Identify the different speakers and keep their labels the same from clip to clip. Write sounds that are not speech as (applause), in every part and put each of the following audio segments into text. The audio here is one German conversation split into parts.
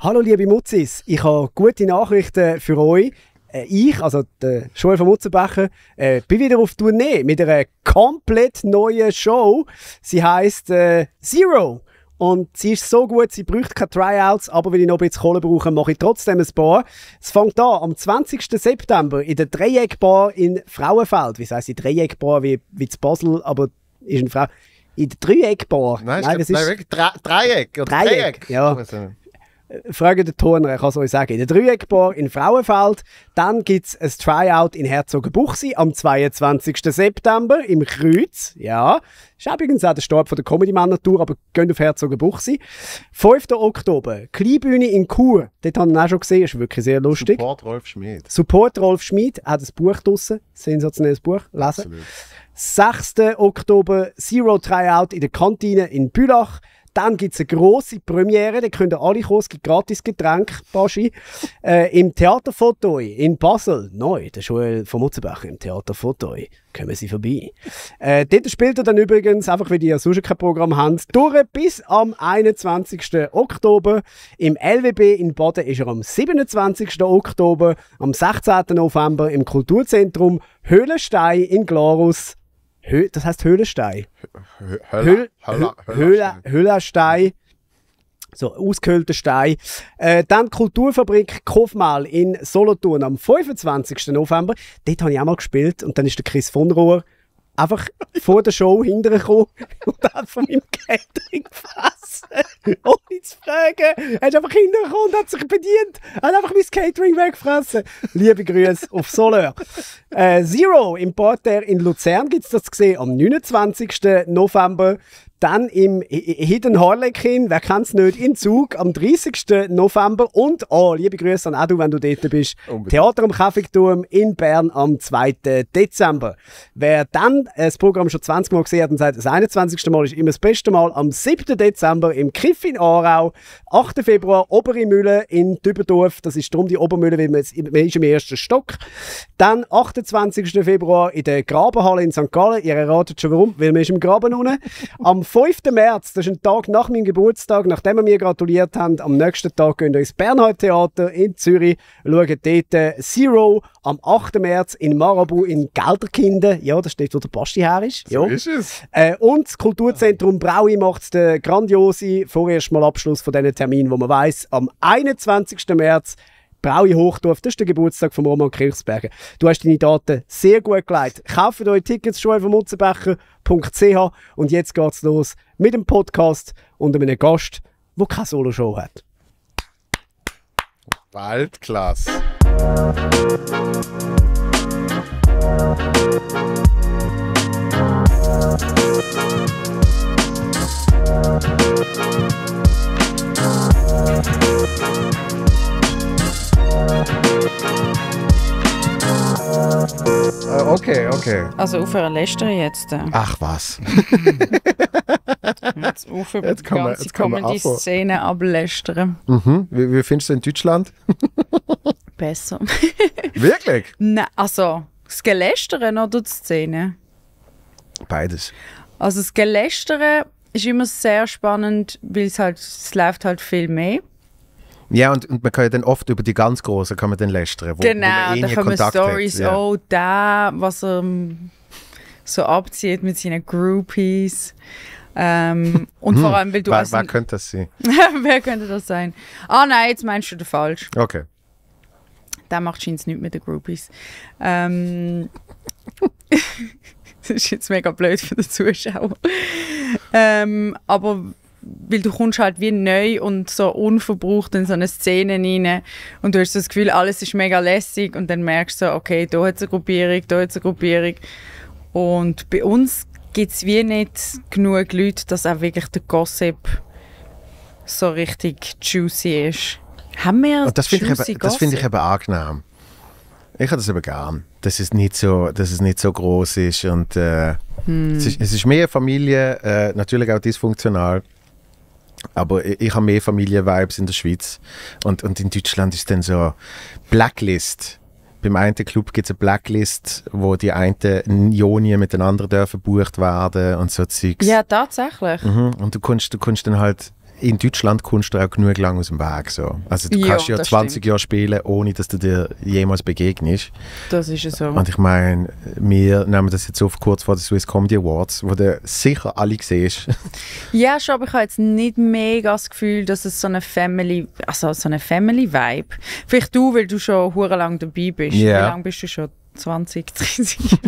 Speaker 1: Hallo liebe Mutzis, ich habe gute Nachrichten für euch. Äh, ich, also der Joel von Mutzenbecher, äh, bin wieder auf Tournee mit einer komplett neuen Show. Sie heißt äh, Zero. Und sie ist so gut, sie braucht keine Tryouts, aber wenn ich noch ein bisschen Kohle brauche, mache ich trotzdem ein paar. Es fängt an am 20. September in der Dreieckbar in Frauenfeld. Wie heißt die Dreieckbar wie, wie zu Basel, aber ist eine Frau. In der Dreieckbar. Nein, nein, das ist nein, Dreieck, Dreieck. Dreieck. Ja. Äh, fragt den Turner, ich kann es euch sagen. In der Dreieckbar in Frauenfeld. Dann gibt es ein Tryout in Herzogenbuchsee am 22. September im Kreuz. Ja, ist übrigens auch der Start von der comedy tour aber geht auf Herzogenbuchsee. 5. Oktober, Kleinbühne in Chur. Dort haben wir ihn auch schon gesehen, ist wirklich sehr lustig. Support
Speaker 2: Rolf Schmid.
Speaker 1: Support Rolf Schmid, hat ein Buch draussen, sensationelles Buch, lesen. Absolut. 6. Oktober, Zero Tryout in der Kantine in Bülach. Dann gibt es eine grosse Premiere, da können alle kommen, es gibt gratis Getränk, Baschi. Äh, Im Theater Fotoi in Basel, neu, der Schule von Mutzenbach im Theater Fotoi, kommen Sie vorbei. Äh, dort spielt er dann übrigens, einfach wie die ja sonst kein Programm haben, durch bis am 21. Oktober. Im LWB in Baden ist er am 27. Oktober, am 16. November im Kulturzentrum Höhlenstein in Glarus Hö das heißt Höhlenstein. Höhlenstein. Höhle, so, ausgehöhlter Stein. Äh, dann Kulturfabrik Kofmal in Solothurn am 25. November. Dort habe ich auch mal gespielt und dann ist der Chris von Rohr einfach vor der Show hinterher kommen und hat von meinem Catering fressen. Ohne zu fragen. Er ist einfach hintergekommen und hat sich bedient. Er hat einfach mein Catering weggefressen. Liebe Grüße auf Soleur. Äh, Zero im Porter in Luzern gibt es das gesehen am 29. November. Dann im Hidden Harlequin, wer kennt es nicht, in Zug am 30. November. Und, oh, liebe Grüße an Edu, wenn du dort bist. Unbedingt. Theater am Käfigturm in Bern am 2. Dezember. Wer dann äh, das Programm schon 20 Mal gesehen hat und sagt, das 21. Mal ist immer das beste Mal, am 7. Dezember im Kiff in Aarau, 8. Februar Obere Mühle in Dübendorf. Das ist drum die Obermühle, weil man, jetzt, man ist im ersten Stock. Dann 28. Februar in der Grabenhalle in St. Gallen. Ihr erratet schon warum, weil man ist im Graben unten. Am 5. März, das ist ein Tag nach meinem Geburtstag, nachdem wir mir gratuliert haben, am nächsten Tag gehen wir ins Bernhard Theater in Zürich, schauen dort äh, Zero, am 8. März in Marabu in Gelderkinden, ja, das steht, wo der Basti her ist. Ja. So ist es. Äh, und das Kulturzentrum Braui macht den grandiosen vorerst mal Abschluss von diesen Termin, wo man weiß, am 21. März Braui Hochdorf, das ist der Geburtstag von Roman Kirchsberger. Du hast deine Daten sehr gut geleitet. Kauft eure Tickets schon auf mutzenbecher.ch und jetzt geht's los mit dem Podcast und einem Gast, der keine Solo-Show hat.
Speaker 2: Waldklasse. Äh, okay, okay.
Speaker 3: Also auf einer Läster jetzt. Äh. Ach was. (laughs) jetzt auf über jetzt die kann man, jetzt Szene ablästern. Mhm.
Speaker 2: Wie, wie findest du in Deutschland?
Speaker 3: (laughs) Besser. Wirklich? Nein, also das Gelästern oder die Szene? Beides. Also das Gelästern ist immer sehr spannend, weil es halt, es läuft halt viel mehr.
Speaker 2: Ja, und, und man kann ja dann oft über die ganz Großen kann man dann lästern, wo, genau, wo man eh da kann Stories, ja. oh,
Speaker 3: da, was er ähm, so abzieht mit seinen Groupies. Ähm, und hm, vor allem, weil du wer, wer könnte das sein? (laughs) wer könnte das sein? Ah nein, jetzt meinst du den falsch. Okay. Der macht scheinbar nichts mit den Groupies. Ähm, (laughs) das ist jetzt mega blöd für den Zuschauer. Ähm, aber weil du kommst halt wie neu und so unverbraucht in so eine Szene rein und du hast das Gefühl, alles ist mega lässig und dann merkst du so, okay, da hat es eine Gruppierung, da hat es eine Gruppierung und bei uns gibt es wie nicht genug Leute, dass auch wirklich der Gossip so richtig juicy ist. Haben wir das finde ich, eben, das find ich eben
Speaker 2: angenehm. Ich habe das eben gern, dass es nicht so, dass es nicht so groß ist und äh, hm. es, ist, es, ist, mehr Familie, äh, natürlich auch dysfunktional. Aber ich, ich habe mehr Familienvibes in der Schweiz. Und, und in Deutschland ist dann so Blacklist. Beim einen Club gibt es eine Blacklist, wo die einen Joni mit den anderen dürfen gebucht werden und so Zeugs.
Speaker 4: Ja,
Speaker 3: tatsächlich.
Speaker 2: Mhm. Und du kannst, du kannst dann halt in Deutschland kommst du auch genug lang aus dem Weg. So. Also du ja, kannst ja 20 stimmt. Jahre spielen, ohne dass du dir jemals begegnest.
Speaker 3: Das ist so. Und
Speaker 2: ich meine, wir nehmen das jetzt auf kurz vor den Swiss Comedy Awards, wo du sicher alle siehst.
Speaker 4: (laughs)
Speaker 3: ja, schon, aber ich habe jetzt nicht mega das Gefühl, dass es so eine Family, also so eine Family-Vibe. Vielleicht du, weil du schon hure lang dabei bist. Yeah. Wie lange bist du schon? 20, 30 Jahre?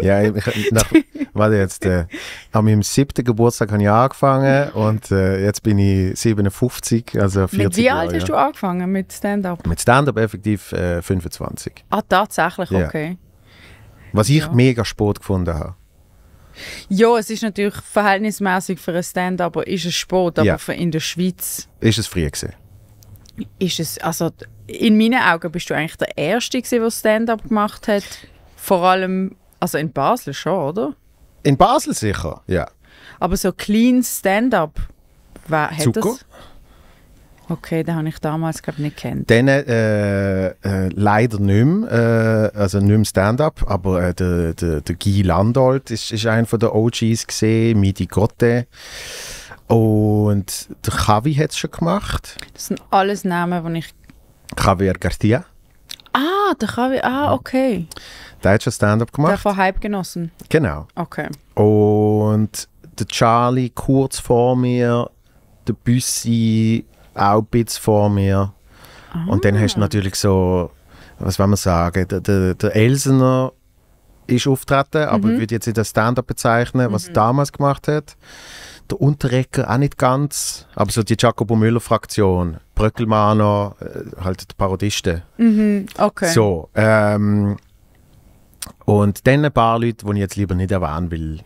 Speaker 2: ja, ich, nach, (laughs) warte jetzt, äh, an meinem siebten Geburtstag habe ich angefangen und äh, jetzt bin ich 57, also 40 Mit wie Jahre, alt hast ja. du
Speaker 3: angefangen mit Stand-Up?
Speaker 2: Mit Stand-Up effektiv äh, 25.
Speaker 3: Ah, tatsächlich, okay.
Speaker 2: Was ich ja. mega Sport gefunden habe.
Speaker 3: Ja, es ist natürlich verhältnismäßig für ein Stand-up, ist es Sport, aber ja. für in der Schweiz.
Speaker 2: Ist es früh gewesen?
Speaker 3: Ist es, also in meinen Augen bist du eigentlich der Erste der Stand-up gemacht hat. Vor allem also in Basel schon, oder?
Speaker 2: In Basel sicher, ja.
Speaker 3: Aber so clean Stand-up, wer hat Zucker? das? Okay, den habe ich damals glaub, nicht kennt.
Speaker 2: Den äh, äh, leider nicht mehr, äh, also nicht mehr Stand-up, aber äh, der, der, der Guy Landolt ist, ist einer der OGs gesehen, Midi Gotte. Und der Javi hat es schon gemacht.
Speaker 3: Das sind alles Namen, die ich...
Speaker 2: Javier Garcia.
Speaker 3: Ah, der Javi, ah, okay.
Speaker 2: Ja. Der hat schon Stand-up gemacht. Der
Speaker 3: von Halbgenossen. Genau. Okay.
Speaker 2: Und der Charlie kurz vor mir, der Büssi auch ein bisschen vor mir. Ah. Und dann hast du ah. natürlich so, was wollen man sagen, der, der, der Elsener ist auftreten, mhm. aber ich würde jetzt nicht als Stand-up bezeichnen, was mhm. er damals gemacht hat. Der Unterrecker auch nicht ganz, aber so die Jacopo Müller-Fraktion, Bröckelmanner, äh, halt die Parodisten.
Speaker 4: Mhm. Okay. So,
Speaker 2: ähm, und dann ein paar Leute, die ich jetzt lieber nicht erwähnen will,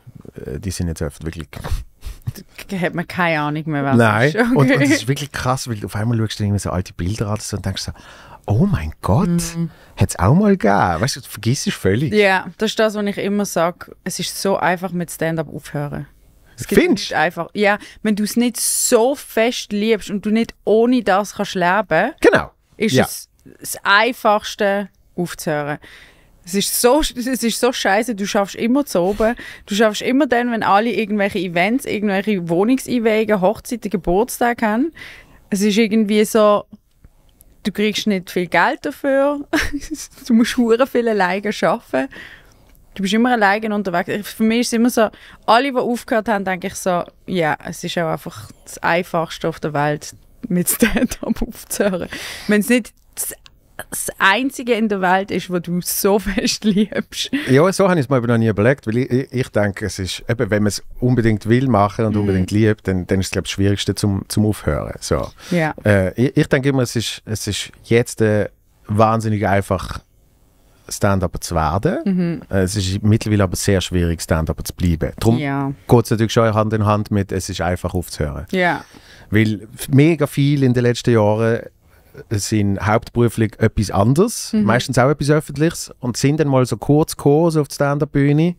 Speaker 2: äh, die sind jetzt oft wirklich.
Speaker 3: Da hat man keine Ahnung mehr, was Nein, ist. Okay. Und, und das ist
Speaker 2: wirklich krass, weil auf einmal schaust du irgendwie so alte Bilder an und denkst so, oh mein Gott, mm. hat es auch mal gegeben. Weißt du, du vergisst es völlig. Ja,
Speaker 3: yeah, das ist das, was ich immer sage. Es ist so einfach mit Stand-up aufhören. Es Findest du? einfach. Ja, wenn du es nicht so fest liebst und du nicht ohne das kannst leben Genau. Ist ja. es das Einfachste aufzuhören. Es ist so, es ist so scheiße. Du schaffst immer zu oben. Du schaffst immer dann, wenn alle irgendwelche Events, irgendwelche Wohnungseinwege, Hochzeiten, Geburtstage haben. Es ist irgendwie so, du kriegst nicht viel Geld dafür. (laughs) du musst hure viele Leiden arbeiten. Du bist immer alleine unterwegs. Für mich ist es immer so, alle, die aufgehört haben, denke ich so, ja, es ist auch einfach das Einfachste auf der Welt, mit (laughs) Stand-up aufzuhören. Wenn es nicht das Einzige in der Welt ist, was du so (laughs) fest
Speaker 2: liebst. Ja, so habe ich es mir aber noch nie überlegt, weil ich, ich denke, es ist, eben, wenn man es unbedingt will machen und mhm. unbedingt liebt, dann, dann ist es, glaube ich, das Schwierigste zum, zum Aufhören. So. Ja. Äh, ich, ich, denke immer, es ist, es ist jetzt äh, wahnsinnig einfach, stand up zu werden. Mhm. Äh, es ist mittlerweile aber sehr schwierig, stand up zu bleiben. Darum ja. geht es natürlich schon Hand in Hand mit, es ist einfach aufzuhören. Ja. Weil mega viel in den letzten Jahren sind hauptberuflich etwas anderes, mhm. meistens auch etwas Öffentliches und sind dann mal so kurz gekommen, so auf der Stand-Up-Bühne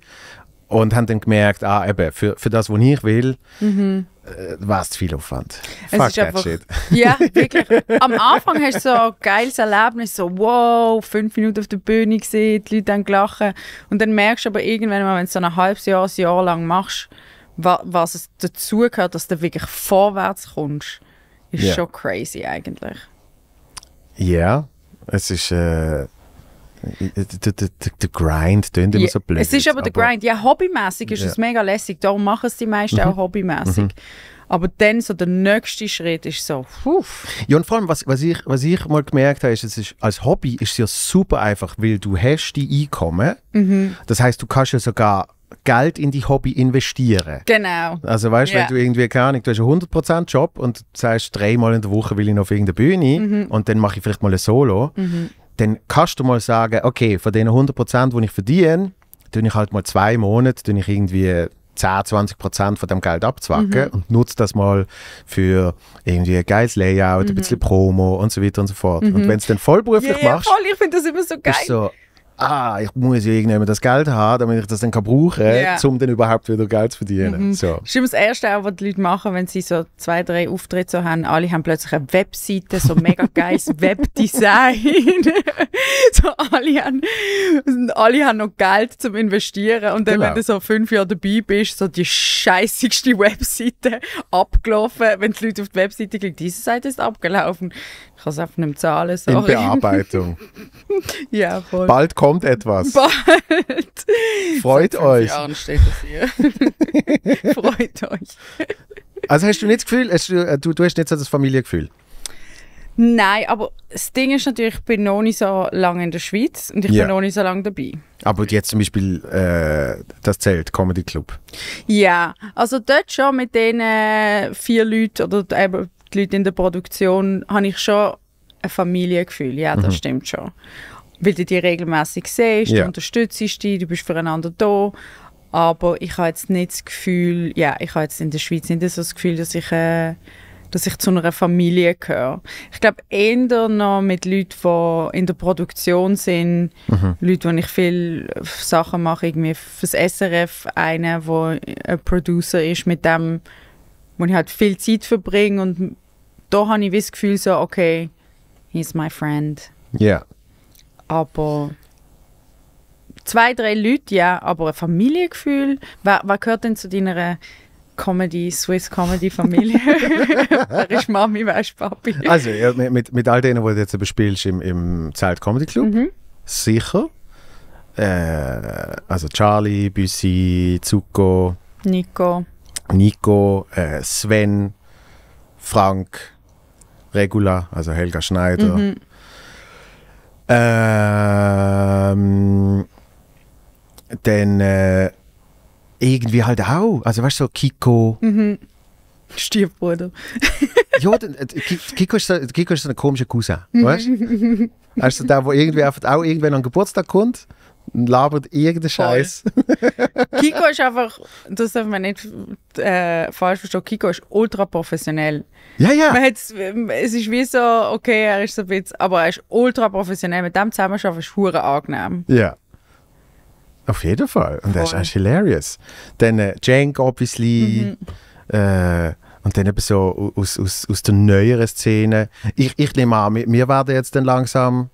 Speaker 2: und haben dann gemerkt, ah eben, für, für das, was ich will, mhm. äh, war es zu viel Aufwand. Es Fuck that einfach, shit. (laughs)
Speaker 4: Ja, (laughs) wirklich.
Speaker 3: Am Anfang hast du so ein geiles Erlebnis, so wow, fünf Minuten auf der Bühne gesehen, die Leute haben gelachen und dann merkst du aber irgendwann mal, wenn du so ein halbes Jahr, ein Jahr lang machst, was es dazu gehört, dass du wirklich vorwärts kommst, ist yeah. schon crazy eigentlich.
Speaker 2: Ja, es ist. Äh der, Grind tönt immer so blöd. Es ist aber, aber der Grind.
Speaker 3: Ja, hobbymäßig ist ja. es mega lässig. Darum machen es die meisten mhm. auch hobbymäßig. Mhm. Aber dann so der nächste Schritt ist so, uff.
Speaker 2: Ja, und vor allem, was, was, ich, was ich mal gemerkt habe, ist, es ist, als Hobby ist es ja super einfach, weil du hast die Einkommen. Mhm. Das heißt, du kannst ja sogar Geld in die Hobby investieren. Genau. Also weißt du, yeah. wenn du irgendwie, keine Ahnung, du hast einen 100% Job und sagst, dreimal in der Woche will ich noch auf irgendeine Bühne mhm. und dann mache ich vielleicht mal ein Solo, mhm. dann kannst du mal sagen, okay, von den 100%, die ich verdiene, tue ich halt mal zwei Monate, tue ich irgendwie 10, 20 von dem Geld abzwacken mhm. und nutze das mal für irgendwie ein geiles Layout, mhm. ein bisschen Promo und so weiter und so fort. Mhm. Und wenn es dann vollberuflich yeah, machst. Voll,
Speaker 3: ich finde das immer so geil
Speaker 2: ah, ich muss ja irgendjemand das Geld haben, damit ich das dann brauchen kann, yeah. um dann überhaupt wieder Geld zu verdienen. Mhm. So.
Speaker 3: Stimmt, das Erste, was die Leute machen, wenn sie so zwei, drei Auftritte so haben, alle haben plötzlich eine Webseite, so mega (laughs) geiles Webdesign. (laughs) so alle haben, alle haben noch Geld zum Investieren und dann, genau. wenn du so fünf Jahre dabei bist, so die scheißigste (laughs) Webseite abgelaufen, wenn die Leute auf die Webseite klicken, diese Seite ist abgelaufen. Ich kann es einfach nicht zahlen. Sorry. In Bearbeitung. (laughs) ja, voll.
Speaker 2: Bald kommt etwas. Bald. Freut euch. Jahren steht das hier. (laughs) Freut euch. Also hast du nicht das Gefühl, du, äh, du, du hast nicht so das Familiengefühl?
Speaker 3: Nein, aber das Ding ist natürlich, ich bin noch nicht so lange in der Schweiz und ich ja. bin noch nicht so lange dabei.
Speaker 2: Aber jetzt zum Beispiel äh, das Zelt, Comedy Club.
Speaker 3: Ja, also dort schon mit den äh, vier Leuten oder eben die Leute in der Produktion, habe ich schon ein Familiengefühl. Ja, das mhm. stimmt schon. Weil du die regelmäßig siehst, ja. du unterstützt die, du bist füreinander da. Aber ich habe jetzt nicht das Gefühl, ja, ich habe jetzt in der Schweiz nicht so das Gefühl, dass ich, äh, dass ich zu einer Familie gehöre. Ich glaube, eher noch mit Leuten, die in der Produktion sind, mhm. Leute, die ich viel Sachen mache, irgendwie fürs SRF, einer, der ein Producer ist, mit dem wo ich halt viel Zeit verbringe und da habe ich das Gefühl so, okay, he's my friend. Ja. Yeah. Aber zwei, drei Leute, ja, aber ein Familiengefühl, wer, wer gehört denn zu deiner Comedy, Swiss Comedy Familie. wer (laughs) ist Mami, wer ist Papi? Also,
Speaker 2: ja, mit, mit all denen, die du jetzt bespielst im, im Zelt Comedy Club, mhm. sicher. Äh, also Charlie, Büssi, Zuko, Nico, Nico, äh, Sven, Frank, Regula, also Helga Schneider. Mhm. Ähm, dann äh, irgendwie halt auch, also weißt du, so Kiko.
Speaker 3: Mhm. Stiefbruder.
Speaker 2: (laughs) ja, dann, äh, Kiko, ist so, Kiko ist so ein komischer Cousin, weißt
Speaker 3: du?
Speaker 2: Also (laughs) der, der irgendwie einfach auch irgendwann an Geburtstag kommt und labert irgendeinen Scheiß.
Speaker 3: (laughs) Kiko ist einfach, das darf man nicht äh, falsch verstehen, Kiko ist ultra professionell. Ja, ja. Man es ist wie so, okay, er ist so ein bisschen, aber er ist ultra professionell. Mit dem zusammenarbeiten ist hure angenehm. Ja.
Speaker 2: Auf jeden Fall. Und er ist eigentlich hilarious. Dann äh, Jank, obviously. Mhm. Äh, und dann eben so aus, aus, aus der neueren Szene. Ich, ich nehme an, wir, wir werden jetzt dann langsam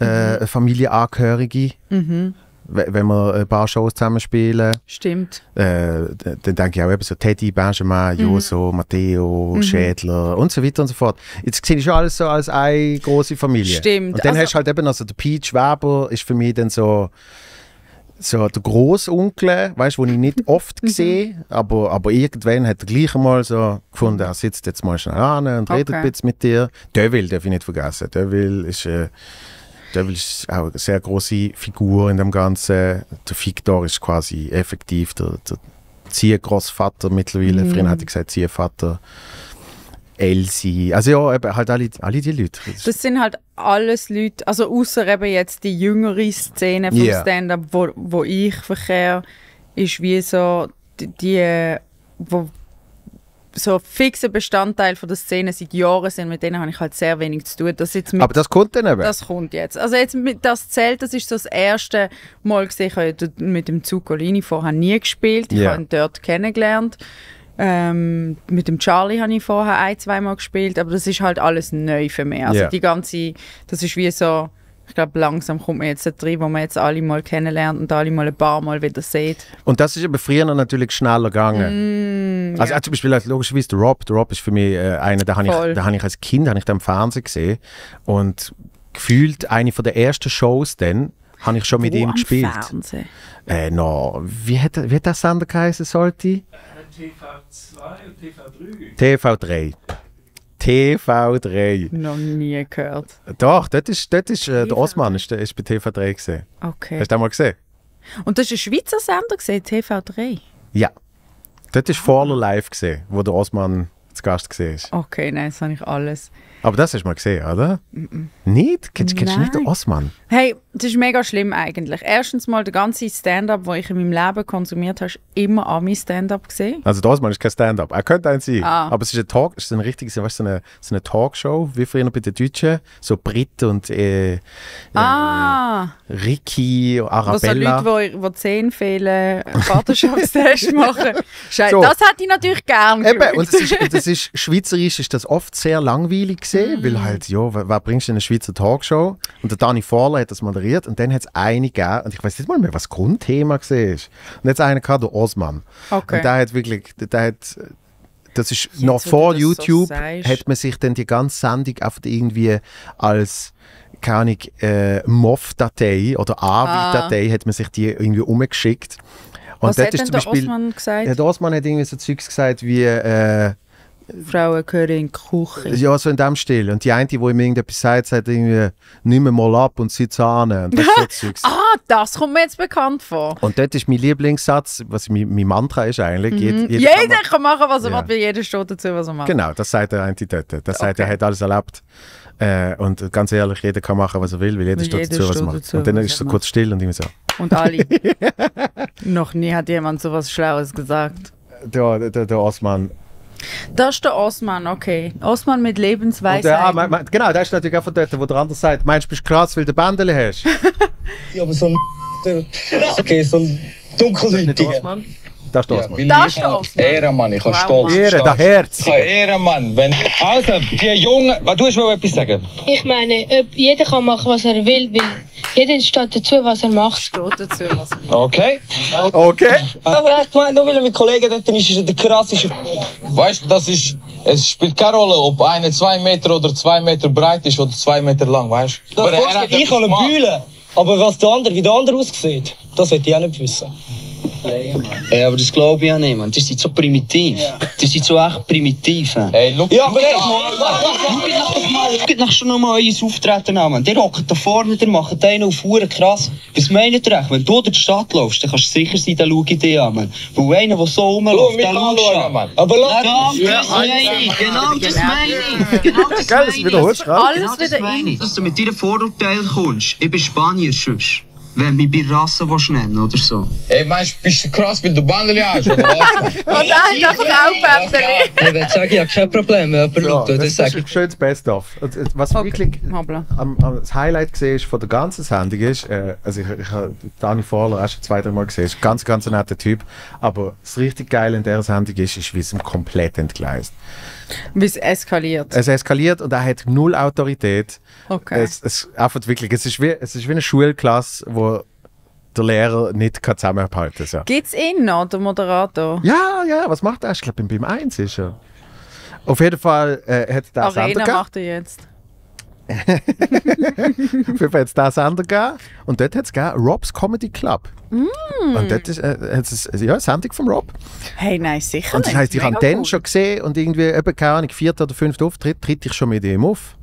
Speaker 2: äh, Familienangehörige. Mhm. mhm. Wenn wir äh, ein paar Shows zusammenspielen. Stimmt. Äh, dann denke ich auch eben so Teddy, Benjamin, mhm. Joso, Matteo, mhm. Schädler und so weiter und so fort. Jetzt sehe ich schon alles so als eine große Familie. Stimmt. Und dann also, hast du halt eben, also der Peach Weber ist für mich dann so so der Großonkel, weißt du, den ich nicht oft (laughs) mhm. sehe, aber, aber irgendwann hat er gleich einmal so gefunden, er sitzt jetzt mal schnell an und okay. redet ein bisschen mit dir. Deville darf ich nicht vergessen. Deville ist äh, Devil ist auch eine sehr große Figur in dem Ganzen. Der Victor ist quasi effektiv der, der Ziehgroßvater mittlerweile. Mhm. Früher hatte ich gesagt Ziehvater. Elsie, also ja, eben halt alle, alle die Leute.
Speaker 3: Das sind halt alles Leute, also außer eben jetzt die jüngere Szene vom yeah. Stand-up, wo, wo ich verkehre, ist wie so die, die wo so fixer Bestandteil von der Szene seit Jahren sind, mit denen habe ich halt sehr wenig zu tun. Das
Speaker 2: jetzt mit, Aber das kommt dann eben? Das
Speaker 3: kommt jetzt. Also jetzt mit das Zelt, das ist so das erste Mal gesehen. Ich habe mit dem Zuccolini vorher nie gespielt. Ich yeah. habe ihn dort kennengelernt. Ähm, mit dem Charlie habe ich vorher ein, zweimal gespielt, aber das ist halt alles neu für mich. Also yeah. die ganze, das ist wie so ich glaube, langsam kommt man jetzt da drin, wo man jetzt alle mal kennenlernt und alle mal ein paar Mal wieder sieht.
Speaker 2: Und das ist aber früher natürlich schneller
Speaker 3: gegangen. Mm, also, ja.
Speaker 2: zum Beispiel also logisch logischerweise der Rob. Der Rob ist für mich äh, einer, den habe ich, hab ich als Kind ich im Fernsehen gesehen. Und gefühlt eine von der ersten Shows dann, habe ich schon mit wo oh, ihm am gespielt. Fernsehen? Äh, no, wie, hat, wie hat das Sender geheißen, sollte? Äh,
Speaker 4: TV2 und
Speaker 2: TV3. TV3. TV3.
Speaker 3: Noch nie gehört.
Speaker 2: Doch, dort ist, dort ist äh, der Osman ist, ist bei TV3 gesehen. Okay. Hast du den mal gesehen?
Speaker 3: Und das war ein Schweizer Sender, gewesen, TV3?
Speaker 2: Ja. Dort ist Vorler live gesehen, wo der Osman zu Gast war. Okay, nein,
Speaker 3: das habe ich alles.
Speaker 2: Aber das hast du mal gesehen, oder? Mm -mm. Nicht? Kennst, kennst du nicht den Osman?
Speaker 3: Hey, das ist mega schlimm eigentlich. Erstens mal, der ganze Stand-up, den ich in meinem Leben konsumiert habe, war immer ami Stand-up
Speaker 2: Also das mal ist kein Stand-up. Er könnte ein sein, ah. aber es ist ein Talk, es ist ein richtiges, weißt, so eine, so eine Talkshow, wie früher bei den Deutschen, so Brit und äh, äh, ah. Ricky, Arabella. Also
Speaker 3: Leute, die wo, wo Zehen fehlen, Vaterschaftstest (laughs) machen. Scheiße, so. das hätte ich natürlich gern Eben, und das ist, das
Speaker 2: ist, schweizerisch ist das oft sehr langweilig gesehen, mhm. weil halt, ja, wer, wer bringst du in eine Schweizer Talkshow? Und der Dani Vorler hat das mal der moderiert und dann hat es eine gegeben, und ich weiß nicht mal mehr, was das Grundthema war. Und jetzt einen gehabt, der Osman. Okay. Und der hat wirklich, der hat, das ist jetzt, noch vor YouTube, so hat man sich dann die ganze Sendung oft irgendwie als keine äh, MOV-Datei oder AVI-Datei ah. hat man sich die irgendwie umgeschickt. Und Was hat denn der Beispiel, Osman gesagt? Der Osman hat irgendwie so Zeugs gesagt wie äh, Frauen gehören in die Küche. Ja, so in dem Stil. Und die eine, die ihm irgendetwas sagt, sagt irgendwie, nimm mal ab und sitz an. das (laughs)
Speaker 3: ah, das kommt mir jetzt bekannt vor.
Speaker 2: Und dort ist mein Lieblingssatz, was mein, mein Mantra ist eigentlich. Mhm. Jed, jeder, jeder,
Speaker 3: kann machen, was er ja. will, jeder steht dazu, was er macht. Genau,
Speaker 2: das sagt der eine dort. Das sagt, okay. er hat alles erlebt. Äh, und ganz ehrlich, jeder kann machen, was er will, weil jeder steht dazu, was er macht. Dazu, und dann ist es so kurz still und ich so.
Speaker 3: Und alle. (laughs) Noch nie hat jemand so was Schlaues gesagt.
Speaker 2: Der, der, der Osman
Speaker 3: das ist der Osman, okay. Osman mit Lebensweisheit. ah, mein,
Speaker 2: mein, genau, der ist natürlich auch von dort, wo der andere sagt, meinst du, bist krass, weil du Bändele hast? (laughs)
Speaker 1: ja, aber so ein... (laughs) Okay, so ein dunkelhütiger.
Speaker 2: Da stolz. Ja, da stolz.
Speaker 1: Ehrenmann, ich kann wow. stolz. Ehre, da Herz.
Speaker 2: Ehrenmann. Wenn,
Speaker 1: also, die Jungen, du willst mir etwas sagen?
Speaker 2: Ich meine, jeder kann machen, was er will, weil jeder steht dazu, was er macht. Steht dazu, was er
Speaker 1: macht. Okay. Okay. Aber ich meine, nur weil er mit Kollegen dort ist, ist er der krasseste. Weißt du, das ist, es spielt keine Rolle, ob einer zwei Meter oder zwei Meter breit ist oder zwei
Speaker 2: Meter lang, weißt
Speaker 1: du? Ich kann eine Bühne, aber was der andere, wie der andere aussieht, das hätte ich auch nicht wissen. Dus nee, man. Ja, aber das glaube ich ja nicht, man. Das ist so primitiv. Ja. Das ist so echt primitiv. Man. Hey, look, ja, aber Schaut nach schon nochmal euer Auftreten an, man. da vorne, die machen einen auf Huren krass. Was meint ihr echt? Wenn du durch die Stadt läufst, dann kannst du sicher sein, dann schau ich dich an, man. Weil einer, der so rumläuft, der schaut man. Aber lass Ja, genau das meine ich. Genau das meine ich. Alles wieder ein. Dass du mit deinen Vorurteilen kommst. Ich bin Spanier, wenn bei bei Rasse nennen oder so. Ey, meinst du, bist du krass, weil du Bandel hast, Und dann darf ich
Speaker 3: auch Wenn
Speaker 1: sage, ich habe kein Problem, aber so, Leute, das, das
Speaker 2: ist schönes Best-of. Was okay. wirklich am, am, das Highlight gesehen von der ganzen Sendung ist, äh, also ich, ich habe Dani Vorler erst zwei, drei Mal gesehen, ist ganz, ganz ein netter Typ, aber das richtig Geile in dieser Sendung ist, ist, wie es ihm komplett entgleist.
Speaker 3: Bis eskaliert. Es
Speaker 2: eskaliert und er hat null Autorität. Okay. Es, es, einfach wirklich, es ist wie, es ist wie eine Schulklasse, wo der Lehrer nicht kann zusammenhalten kann. Ja.
Speaker 3: Gibt es ihn noch, der Moderator?
Speaker 2: Ja, ja, was macht er? Ich glaube, beim 1 ist er. Auf jeden Fall äh, hat er das Arena macht
Speaker 3: er jetzt. (laughs)
Speaker 2: Auf jeden Fall jetzt das Sender gegeben. Und dort hat es Rob's Comedy Club.
Speaker 3: Mm. Und dort
Speaker 2: äh, hat es hat's, also ja, eine Sendung von Rob.
Speaker 3: Hey, nein, sicher. Und das heisst, ich habe den schon
Speaker 2: gesehen und irgendwie, eben, keine Ahnung, vierter oder fünfter Auftritt, tritt ich schon mit ihm auf.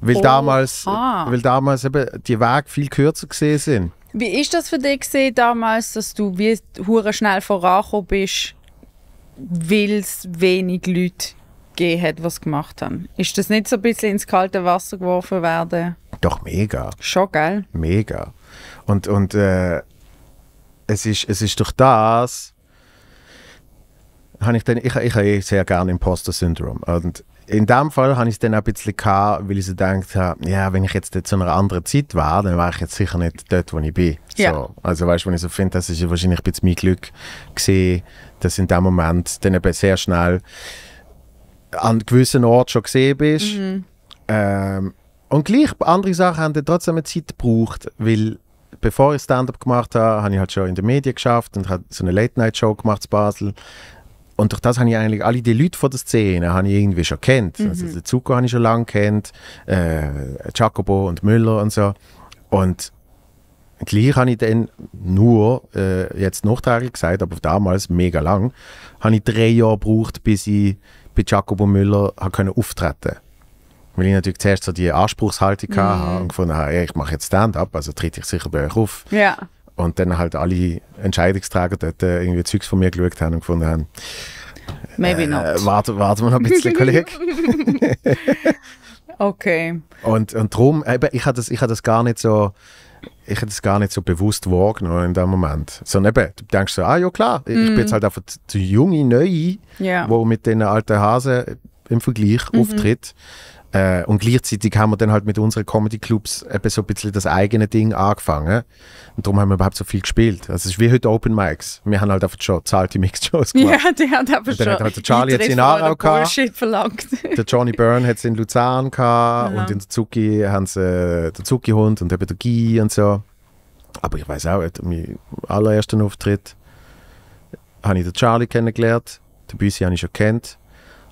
Speaker 2: Weil, oh. damals, weil damals eben die Wege viel kürzer gesehen sind.
Speaker 4: Wie
Speaker 3: ist das für dich gewesen, damals, dass du wie hure schnell vorangekommen bist, weil es wenig Leute gegeben hat, was gemacht haben. Ist das nicht so ein bisschen ins kalte Wasser geworfen werden?
Speaker 2: Doch, mega. Schon, gell? Mega. Und, und äh, es, ist, es ist durch das, habe ich dann, ich, ich habe eh sehr gerne Imposter-Syndrom. Und in dem Fall habe ich es dann auch ein bisschen gehabt, weil ich so gedacht habe, ja, wenn ich jetzt zu einer anderen Zeit war, dann wäre ich jetzt sicher nicht dort, wo ich bin. Ja. So. Also weißt du, wenn ich so finde, das ist wahrscheinlich ein bisschen mein Glück gesehen, dass in dem Moment dann eben sehr schnell an gewissen Orten schon gesehen bist. Mhm. Ähm, und gleich, andere Sachen haben dann trotzdem eine Zeit gebraucht, weil bevor ich Stand-up gemacht habe, habe ich halt schon in den Medien geschafft und habe so eine Late-Night-Show gemacht in Basel. Und durch das habe ich eigentlich alle die Leute von der Szene habe ich irgendwie schon kennt. Mhm. Also den Zuko habe ich schon lange kennt, äh, Jacobo und Müller und so. Und gleich habe ich dann nur, äh, jetzt nachträglich gesagt, aber damals mega lang, habe ich drei Jahre gebraucht, bis ich bei Jacobo Müller können auftreten weil ich natürlich zuerst so die Anspruchshaltung mhm. hatte und gefunden habe, ich mache jetzt Stand-up, also trete ich sicher bei euch auf. Ja. Und dann halt alle Entscheidungsträger dort äh, irgendwie Zeugs von mir geschaut haben und gefunden haben, Maybe äh, not. Warten warte wir noch ein bisschen, (laughs) Kollege.
Speaker 3: okay.
Speaker 2: Und, und darum, ich habe das, hab das gar nicht so ich hätte es gar nicht so bewusst wahrgenommen in dem Moment. Sondern eben, du denkst so, ah ja klar, ich bin jetzt mhm. halt einfach die junge Neue, yeah. wo mit den alten Hasen im Vergleich mm -hmm. auftritt. Äh, und gleichzeitig haben wir dann halt mit unseren Comedy-Clubs eben so ein bisschen das eigene Ding angefangen. Und darum haben wir überhaupt so viel gespielt. Also es ist wie heute Open Mics. Wir haben halt einfach schon zahlte mix shows gemacht.
Speaker 3: Ja, die haben einfach schon. Hat halt der Charlie jetzt in Aarau gehabt. verlangt.
Speaker 2: Der Johnny Byrne hat es in Luzern gehabt. Ja. Und in der Zuki haben sie äh, den Zuki-Hund und eben der Guy und so. Aber ich weiß auch, mein allerersten Auftritt habe ich den Charlie kennengelernt. Den Büssi habe ich schon kennt.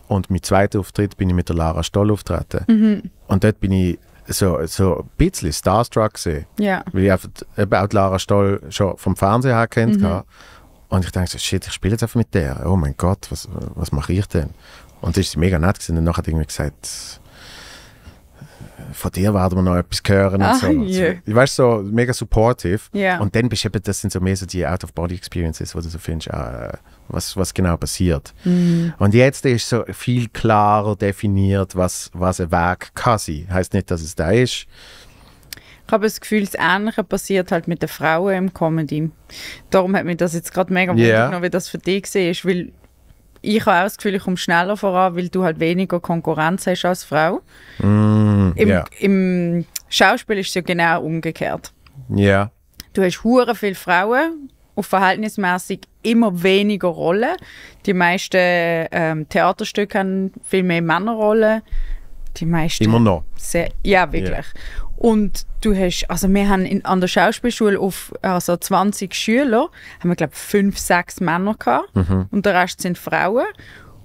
Speaker 2: Und mein zweiter Auftritt bin ich mit der Lara Stoll auftreten. Mhm. Und dort bin ich so, so ein bisschen starstruck gewesen, ja. weil ich einfach, eben auch Lara Stoll schon vom Fernsehen her kennt mhm. Und ich dachte so, shit, ich spiele jetzt einfach mit der. Oh mein Gott, was, was mache ich denn? Und das ist mega nett gewesen. Und dann hat irgendwie gesagt, äh, von dir werden wir noch etwas hören ah, und so. Yeah. So, weißt so mega supportive. Yeah. Und dann bist du eben, das sind so mehr so die Out-of-Body-Experiences, wo du so findest, ah, äh, was, was genau passiert. Mhm. Und jetzt ist so viel klarer definiert, was, was ein Weg kann sein. Heißt nicht, dass es da ist.
Speaker 3: Ich habe das Gefühl, das Ähnliche passiert halt mit den Frauen im Comedy. Darum hat mich das jetzt gerade mega yeah. genommen, wie das für dich war, weil ich habe auch das Gefühl, ich komme schneller voran, weil du halt weniger Konkurrenz hast als Frau.
Speaker 2: Mm, Im, yeah.
Speaker 3: Im, Schauspiel ist es ja genau umgekehrt. Ja. Yeah. Du hast hure viele Frauen, auf verhältnismäßig immer weniger Rollen. Die meisten ähm, Theaterstücke haben viel mehr Männerrollen. Die meisten. Immer noch. Sehr, ja, wirklich. Yeah. Und du hast, also wir haben in, an der Schauspielschule auf also 20 Schüler, haben wir glaube ich 5, 6 Männer gehabt mhm. und der Rest sind Frauen.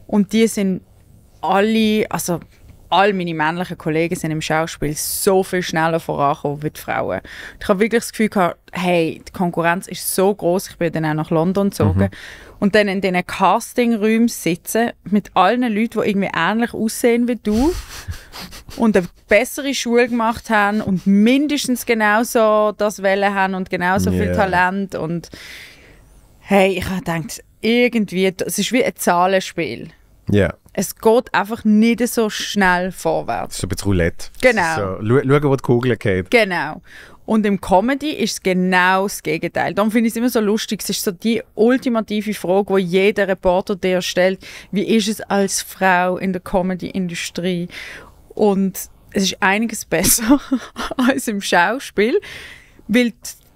Speaker 3: Und die sind alle, also all meine männlichen Kollegen sind im Schauspiel so viel schneller vorangekommen wie die Frauen. Ich habe wirklich das Gefühl gehabt, hey, die Konkurrenz ist so groß. Ich bin dann auch nach London gezogen. Mhm. Und dann in diesen Castingräumen sitzen mit allen Leuten, die irgendwie ähnlich aussehen wie du (laughs) und eine bessere Schule gemacht haben und mindestens genauso das Welle haben und genauso yeah. viel Talent. Und hey, ich habe gedacht, irgendwie, es ist wie ein Zahlenspiel. Ja. Es geht einfach nicht so schnell vorwärts.
Speaker 2: So ein bisschen Roulette. Genau. So, schauen, wo die Kugel geht.
Speaker 3: Genau. Und im Comedy ist es genau das Gegenteil. Darum finde ich es immer so lustig. Es ist so die ultimative Frage, die jeder Reporter dir stellt. Wie ist es als Frau in der Comedy-Industrie? Und es ist einiges (laughs) besser als im Schauspiel, weil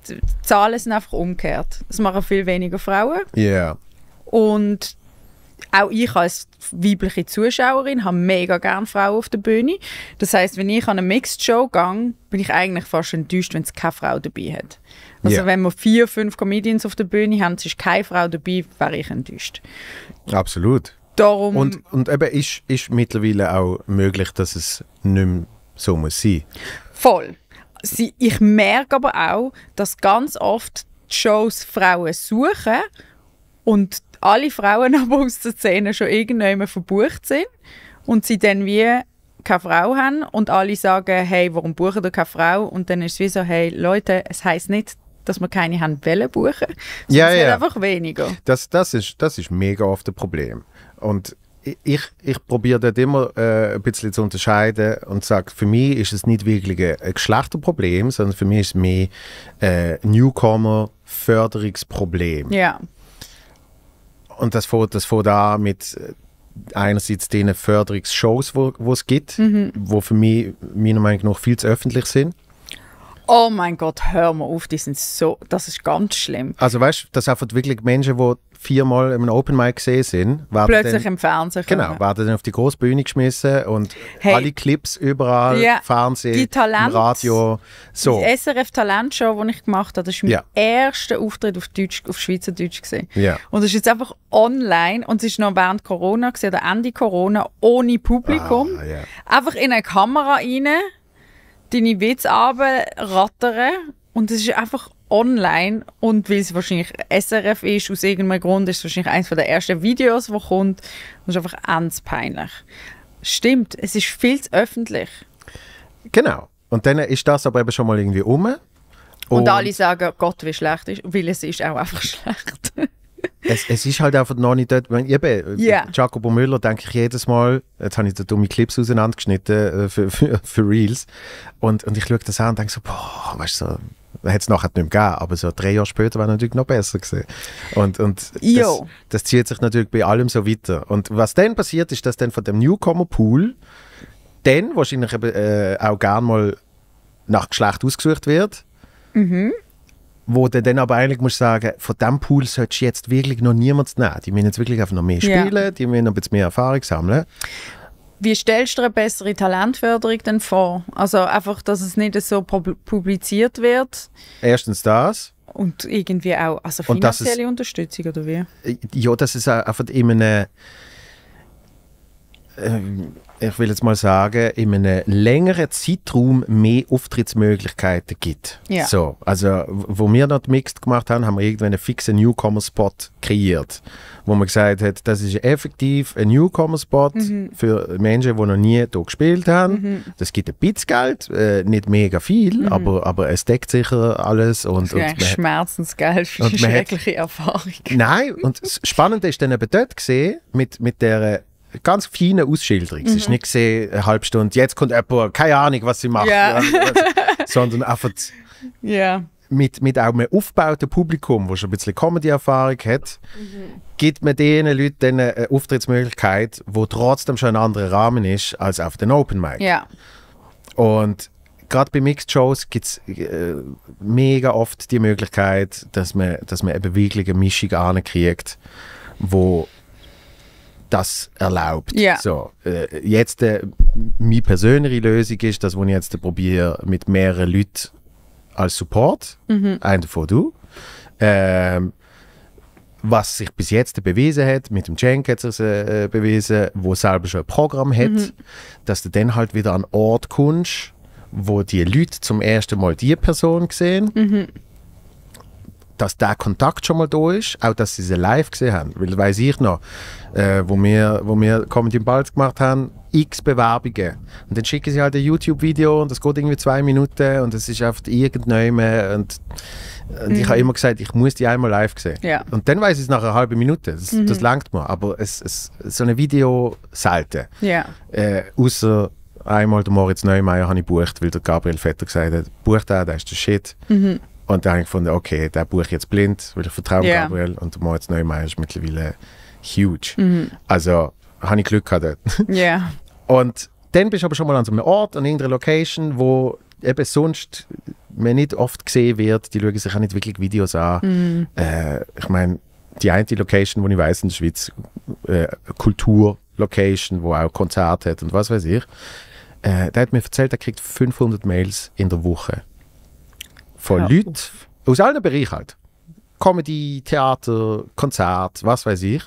Speaker 3: die Zahlen sind einfach umgekehrt. Es machen viel weniger Frauen. Ja. Yeah. Und auch ich als weibliche Zuschauerin habe mega gerne Frauen auf der Bühne. Das heißt, wenn ich an eine Mixed Show gehe, bin ich eigentlich fast enttäuscht, wenn es keine Frau dabei hat. Also yeah. wenn wir vier, fünf Comedians auf der Bühne haben, es ist keine Frau dabei, wäre ich enttäuscht.
Speaker 2: Absolut. Darum und, und eben ist, ist mittlerweile auch möglich, dass es nicht mehr so muss sein.
Speaker 3: Voll. Sie, ich merke aber auch, dass ganz oft die Shows Frauen suchen und alle Frauen aber (laughs) aus der Szene schon irgendjemand verbucht sind und sie dann wie keine Frau haben und alle sagen, hey, warum buchen ihr keine Frau? Und dann ist es wie so, hey, Leute, es heißt nicht, dass wir keine haben wollen buchen, ja, es ja. einfach weniger.
Speaker 2: Das, das, ist, das ist mega oft ein Problem. Und ich, ich probiere dort immer äh, ein bisschen zu unterscheiden und sage, für mich ist es nicht wirklich ein Geschlechterproblem, sondern für mich ist es mehr ein äh, Newcomer-Förderungsproblem. Ja und das fängt, das fängt mit äh, einerseits den Förderungsshows, wo, wo es gibt, mhm. wo für mich meiner Meinung nach viel zu öffentlich sind.
Speaker 3: Oh mein Gott, hör mal auf, die sind so, das ist ganz schlimm.
Speaker 2: Also weißt du, dass einfach wirklich Menschen, die viermal im Open Mic gesehen sind, werden plötzlich dann, im Fernsehen. Genau, kommen. Genau, werden dann auf die große Bühne geschmissen und hey. alle Clips überall, ja. Fernsehen, Talent, Radio, so. Die
Speaker 3: SRF Talentshow, die ich gemacht habe, das war mein ja. erster Auftritt auf Deutsch, auf Schweizerdeutsch gesehen. Ja. Und das ist jetzt einfach online und es ist noch während Corona gesehen, oder Ende Corona, ohne Publikum, ah, yeah. einfach in eine Kamera rein, deine Witze runter, rattern und es ist einfach online und weil es wahrscheinlich SRF ist, aus irgendeinem Grund ist es wahrscheinlich eines der ersten Videos, das kommt. Das ist einfach ganz peinlich. Stimmt, es ist viel zu öffentlich.
Speaker 2: Genau. Und dann ist das aber eben schon mal irgendwie um. Und, und alle
Speaker 3: sagen, Gott, wie schlecht ist, weil es ist auch einfach (laughs) schlecht.
Speaker 2: es, es ist halt einfach noch nicht dort. Wenn, eben, yeah. Jacobo Müller denke ich jedes Mal, jetzt habe ich da dumme Clips auseinandergeschnitten äh, für, für, für, Reels. Und, und ich schaue das an und denke so, boah, weißt du, so, hätte es nachher nicht mehr gegeben, aber so drei Jahre später wäre natürlich noch besser gewesen. Und, und das, das, zieht sich natürlich bei allem so weiter. Und was dann passiert, ist, dass dann von dem Newcomer-Pool dann wahrscheinlich eben, äh, auch gern mal nach Geschlecht ausgesucht wird. Mhm. Wo du dann aber eigentlich musst sagen, von diesem Pool solltest du jetzt wirklich noch niemanden nehmen. Die müssen jetzt wirklich einfach noch mehr spielen, ja. die müssen noch ein bisschen mehr Erfahrung sammeln.
Speaker 3: Wie stellst du eine bessere Talentförderung denn vor? Also einfach, dass es nicht so publiziert wird.
Speaker 2: Erstens das.
Speaker 3: Und irgendwie auch also finanzielle es, Unterstützung, oder wie?
Speaker 2: Ja, dass es einfach in einem, äh, ich will jetzt mal sagen, in einem längeren Zeitraum mehr Auftrittsmöglichkeiten gibt. Ja. So, also, wo wir dort Mixed gemacht haben, haben wir irgendwann einen fixen Newcomer-Spot kreiert wo man gesagt hat, das ist effektiv ein Newcomer-Spot mhm. für Menschen, die noch nie hier gespielt haben. Mhm. Das gibt ein bisschen Geld, äh, nicht mega viel, mhm. aber, aber es deckt sicher alles. Und, und man
Speaker 3: Schmerzensgeld für und schreckliche Erfahrung.
Speaker 2: Nein, und das Spannende ist dann eben dort gesehen, mit, mit der ganz feinen Ausschilderung. Mhm. Es ist mhm. nicht gesehen, eine halbe Stunde, jetzt kommt jemand, keine Ahnung, was sie macht. Ja. Ja, also, sondern einfach. Ja mit, mit auch einem aufgebauten Publikum, das schon ein bisschen Comedy-Erfahrung hat, mhm. gibt man diesen Leuten eine Auftrittsmöglichkeit, wo trotzdem schon ein anderer Rahmen ist als auf den Open Mic. Ja. Und gerade bei Mixed Shows gibt es äh, mega oft die Möglichkeit, dass man, dass man eben wirklich eine Mischung ankriegt, wo das erlaubt. Yeah. So, äh, jetzt äh, meine persönliche Lösung ist, das, was ich jetzt probiere, mit mehreren Leuten als Support, mhm. einer von du. Ähm, was sich bis jetzt bewiesen hat, mit dem Cenk hat es äh, äh, bewiesen, wo selber schon ein Programm hat, mhm. dass du dann halt wieder an Ort kommst, wo die Leute zum ersten Mal die Person sehen mhm dass der Kontakt schon mal da ist, auch dass sie sie live gesehen haben. Weil weiß ich noch, äh, wo wir, wo wir Comedy im Balz gemacht haben, x Bewerbungen. Und dann schicken sie halt ein YouTube-Video und das geht irgendwie zwei Minuten und es ist einfach irgendjemand. Und,
Speaker 1: und mhm. ich habe immer gesagt,
Speaker 2: ich muss die einmal live sehen. Ja. Und dann weiß ich es nach einer halben Minute. Das, mhm. das langt mir. Aber es, es, so ein Video selten. Ja. Äh, außer einmal der Moritz Neumeier habe ich bucht, weil der Gabriel Vetter gesagt hat, bucht den, der ist der Shit. Mhm. Und da habe ich gefunden, okay, der buche ich jetzt blind, weil ich vertraue yeah. Gabriel. Und der Moritz Neumeier ist mittlerweile huge. Mhm. Also habe ich Glück gehabt (laughs) Ja. Yeah. Und dann bist du aber schon mal an so einem Ort, an irgendeiner Location, wo eben sonst man nicht oft gesehen wird. Die schauen sich auch nicht wirklich Videos an. Mhm. Äh, ich meine, die eine Location, wo ich weiß in der Schweiz, äh, Kultur-Location, wo auch Konzerte hat und was weiß ich, äh, der hat mir erzählt, er kriegt 500 Mails in der Woche von ja, Leuten aus allen Bereichen halt. Comedy, Theater, Konzert, was weiß ich,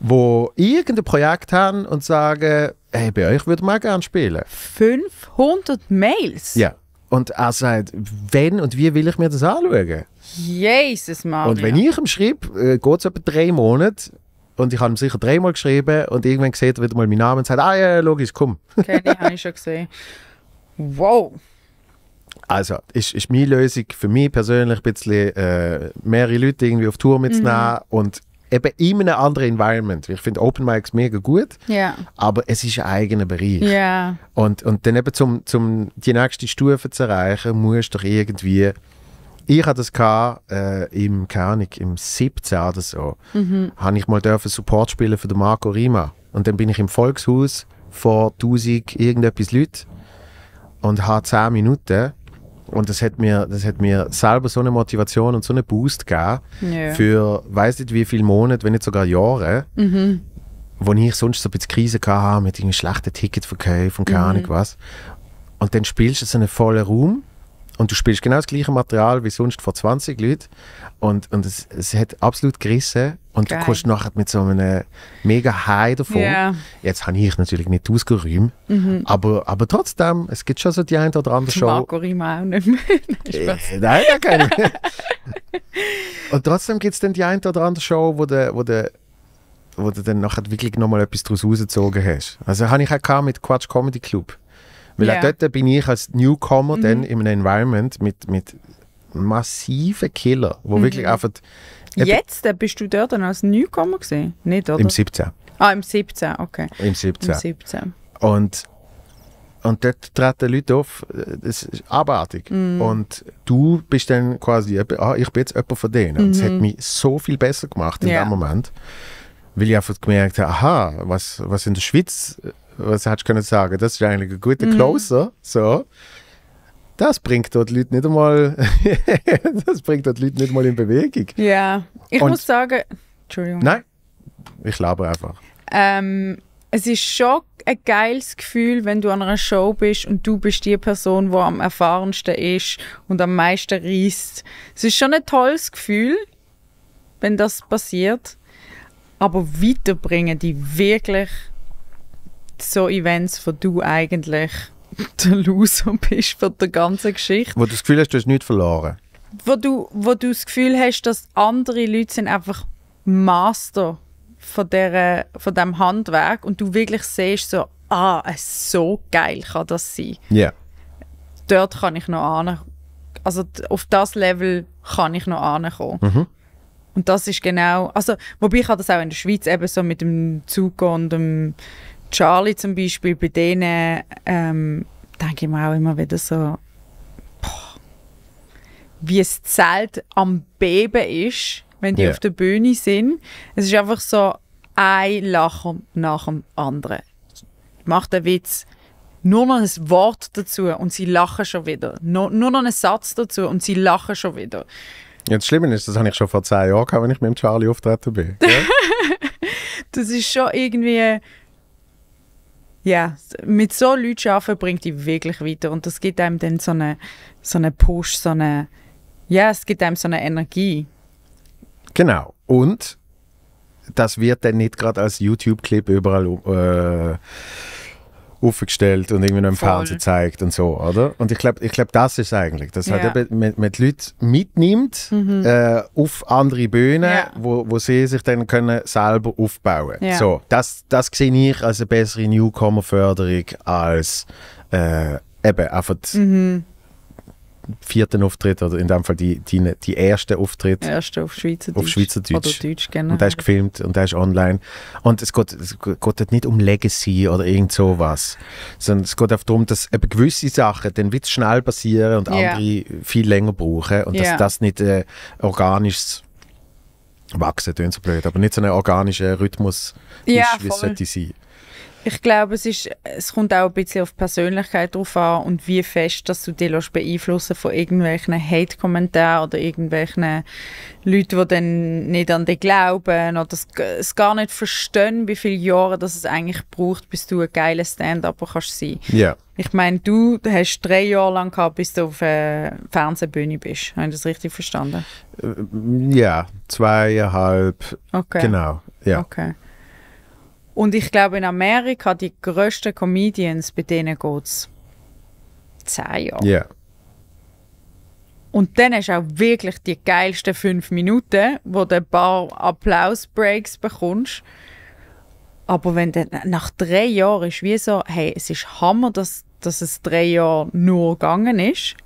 Speaker 2: wo irgendein Projekt haben und sagen, hey, bei euch würde man gerne spielen. 500
Speaker 3: Mails?
Speaker 2: Ja. Und er sagt, wenn und wie will ich mir das anschauen?
Speaker 3: Jesus, Mann. Und wenn
Speaker 2: ich ihm schreibe, äh, geht es etwa drei Monate und ich habe ihm sicher dreimal geschrieben und irgendwann sieht er wieder mal meinen Namen und sagt, ah ja, logisch, komm.
Speaker 3: Kenny, habe ich schon gesehen. Wow.
Speaker 2: Also, ist, ist meine Lösung für mich persönlich ein bisschen äh, mehrere Leute irgendwie auf Tour mitzunehmen mhm. und eben in einem anderen Environment. Ich finde Open Mics mega gut, yeah. aber es ist ein eigener Bereich. Yeah. Und, und dann eben, zum, zum die nächste Stufe zu erreichen, musst du doch irgendwie ich hatte das gehabt, äh, im, keine Ahnung, im 17 oder so, mhm. habe ich mal dürfen Support spielen für Marco Rima. Und dann bin ich im Volkshaus vor 1000 irgendetwas Leute und habe 10 Minuten und das hätte mir, das hat mir selber so eine Motivation und so einen Boost gegeben ja. für weiß nicht wie viele Monate, wenn nicht sogar Jahre, mhm. wo ich sonst so ein bisschen Krise hatte mit irgendwie schlechten Ticketverkäufen und keine mhm. Ahnung was. Und dann spielst du so einen vollen Raum und du spielst genau das gleiche Material wie sonst vor 20 Leuten. Und, und es, es hat absolut gerissen. Und Geil. du kommst nachher mit so einem mega High davon. Yeah. Jetzt habe ich natürlich nicht ausgeräumt. Mhm. Aber, aber trotzdem, es gibt schon so die eine oder andere Show. Marco
Speaker 3: Rima auch nicht mehr. (laughs)
Speaker 2: nein, äh, nein, ja, keine. (laughs) und trotzdem gibt es dann die eine oder andere Show, wo der, wo der wo du dann nachher wirklich nochmal etwas daraus rausgezogen hast. Also habe ich auch mit Quatsch Comedy Club. Weil yeah. auch dort bin ich als Newcomer mhm. dann in einem Environment mit, mit massiven Killern, wo mhm. wirklich einfach...
Speaker 3: Jetzt äh, bist du dort dann als Newcomer gesehen, nicht, oder? Im 17. Ah, im 17, okay. Im 17. Im 17.
Speaker 2: Und, und dort treten Leute auf, das äh, ist abartig. Mm. Und du bist dann quasi, ah, ich bin jetzt jemand von denen. Mm Und es hat mhm. mich so viel besser gemacht in yeah. dem Moment, weil ich einfach gemerkt habe, aha, was, was in der Schweiz äh, was hättest du können sagen? Das ist eigentlich ein guter mhm. Closer. So. Das bringt dort Leute nicht einmal, (laughs) das bringt dort Leute nicht mal in Bewegung.
Speaker 3: Ja, ich Und muss sagen, Entschuldigung. Nein,
Speaker 2: ich glaube einfach.
Speaker 3: Ähm, es ist schon ein geiles Gefühl, wenn du an einer Show bist und du bist die Person, die am erfahrensten ist und am meisten reist. Es ist schon ein tolles Gefühl, wenn das passiert. Aber weiterbringen die wirklich so Events, wo du eigentlich (laughs) der Loser bist von der ganzen Geschichte.
Speaker 2: Wo du das Gefühl hast, du hast nichts verloren.
Speaker 3: Wo du, wo du das Gefühl hast, dass andere Leute sind einfach Master von, der, von diesem Handwerk und du wirklich siehst so, ah, so geil kann das sein. Ja. Yeah. Dort kann ich noch an, also auf das Level kann ich noch ankommen. Mhm. Und das ist genau, also wobei ich das auch in der Schweiz eben so mit dem Zug und dem Charlie zum Beispiel, bei denen ähm, denke ich mir auch immer wieder so, boah, wie es Zelt am Beben ist, wenn die yeah. auf der Bühne sind. Es ist einfach so ein Lachen nach dem anderen. Macht einen Witz, nur noch ein Wort dazu und sie lachen schon wieder. Nur, nur noch einen Satz dazu und sie lachen schon wieder.
Speaker 2: Ja, das Schlimme ist, das habe ich schon vor zehn Jahren gehabt, wenn ich mit dem Charlie auftreten bin. Ja? (laughs)
Speaker 3: das ist schon irgendwie ja, mit so Leuten arbeiten bringt dich wirklich weiter und das gibt einem dann so einen so eine Push, so eine, ja, es gibt einem so eine Energie.
Speaker 2: Genau. Und das wird dann nicht gerade als YouTube-Clip überall äh, aufgestellt und irgendwie noch im Voll. Fernsehen zeigt und so, oder? Und ich glaube, ich glaub, das ist eigentlich, dass ja. halt man, man die Leute mitnimmt mhm. äh, auf andere Bühnen, ja. wo, wo sie sich dann können selber aufbauen können. Ja. So, das, das sehe ich als eine bessere Newcomer-Förderung als äh, eben einfach mhm vierten Auftritt oder in dem Fall die, die, die erste Auftritt.
Speaker 3: Erste auf Schweizerdeutsch. Auf Schweizerdeutsch. Oder Deutsch, genau. Und der ist
Speaker 2: gefilmt und der ist online. Und es geht, es geht nicht um Legacy oder irgend sowas, sondern es geht auch darum, dass eben gewisse Sachen dann wieder schnell passieren und yeah. andere viel länger brauchen und yeah. dass das nicht äh, organisches Wachsen, tönt so blöd, aber nicht so ein organischer Rhythmus ist, wie es sollte sein.
Speaker 3: Ich glaube, es, ist, es kommt auch ein bisschen auf die Persönlichkeit drauf an und wie fest, dass du dich beeinflussen von irgendwelchen Hate-Kommentaren oder irgendwelchen Leuten, die dann nicht an dich glauben oder es gar nicht verstehen, wie viele Jahre das es eigentlich braucht, bis du ein geiler Stand-Upper kannst sein. Yeah. Ich meine, du hast drei Jahre lang gehabt, bis du auf der äh, Fernsehbühne bist. Habe ich das richtig verstanden?
Speaker 2: Äh, ja, zweieinhalb. Okay. Genau, ja. Okay.
Speaker 3: Und ich glaube, in Amerika, die größten Comedians, bei denen geht es zehn Jahre. Yeah. Und dann hast du auch wirklich die geilsten fünf Minuten, wo du ein paar Applaus-Breaks bekommst. Aber wenn dann nach drei Jahren ist wie so, hey, es ist Hammer, dass, dass es drei Jahre nur gegangen ist.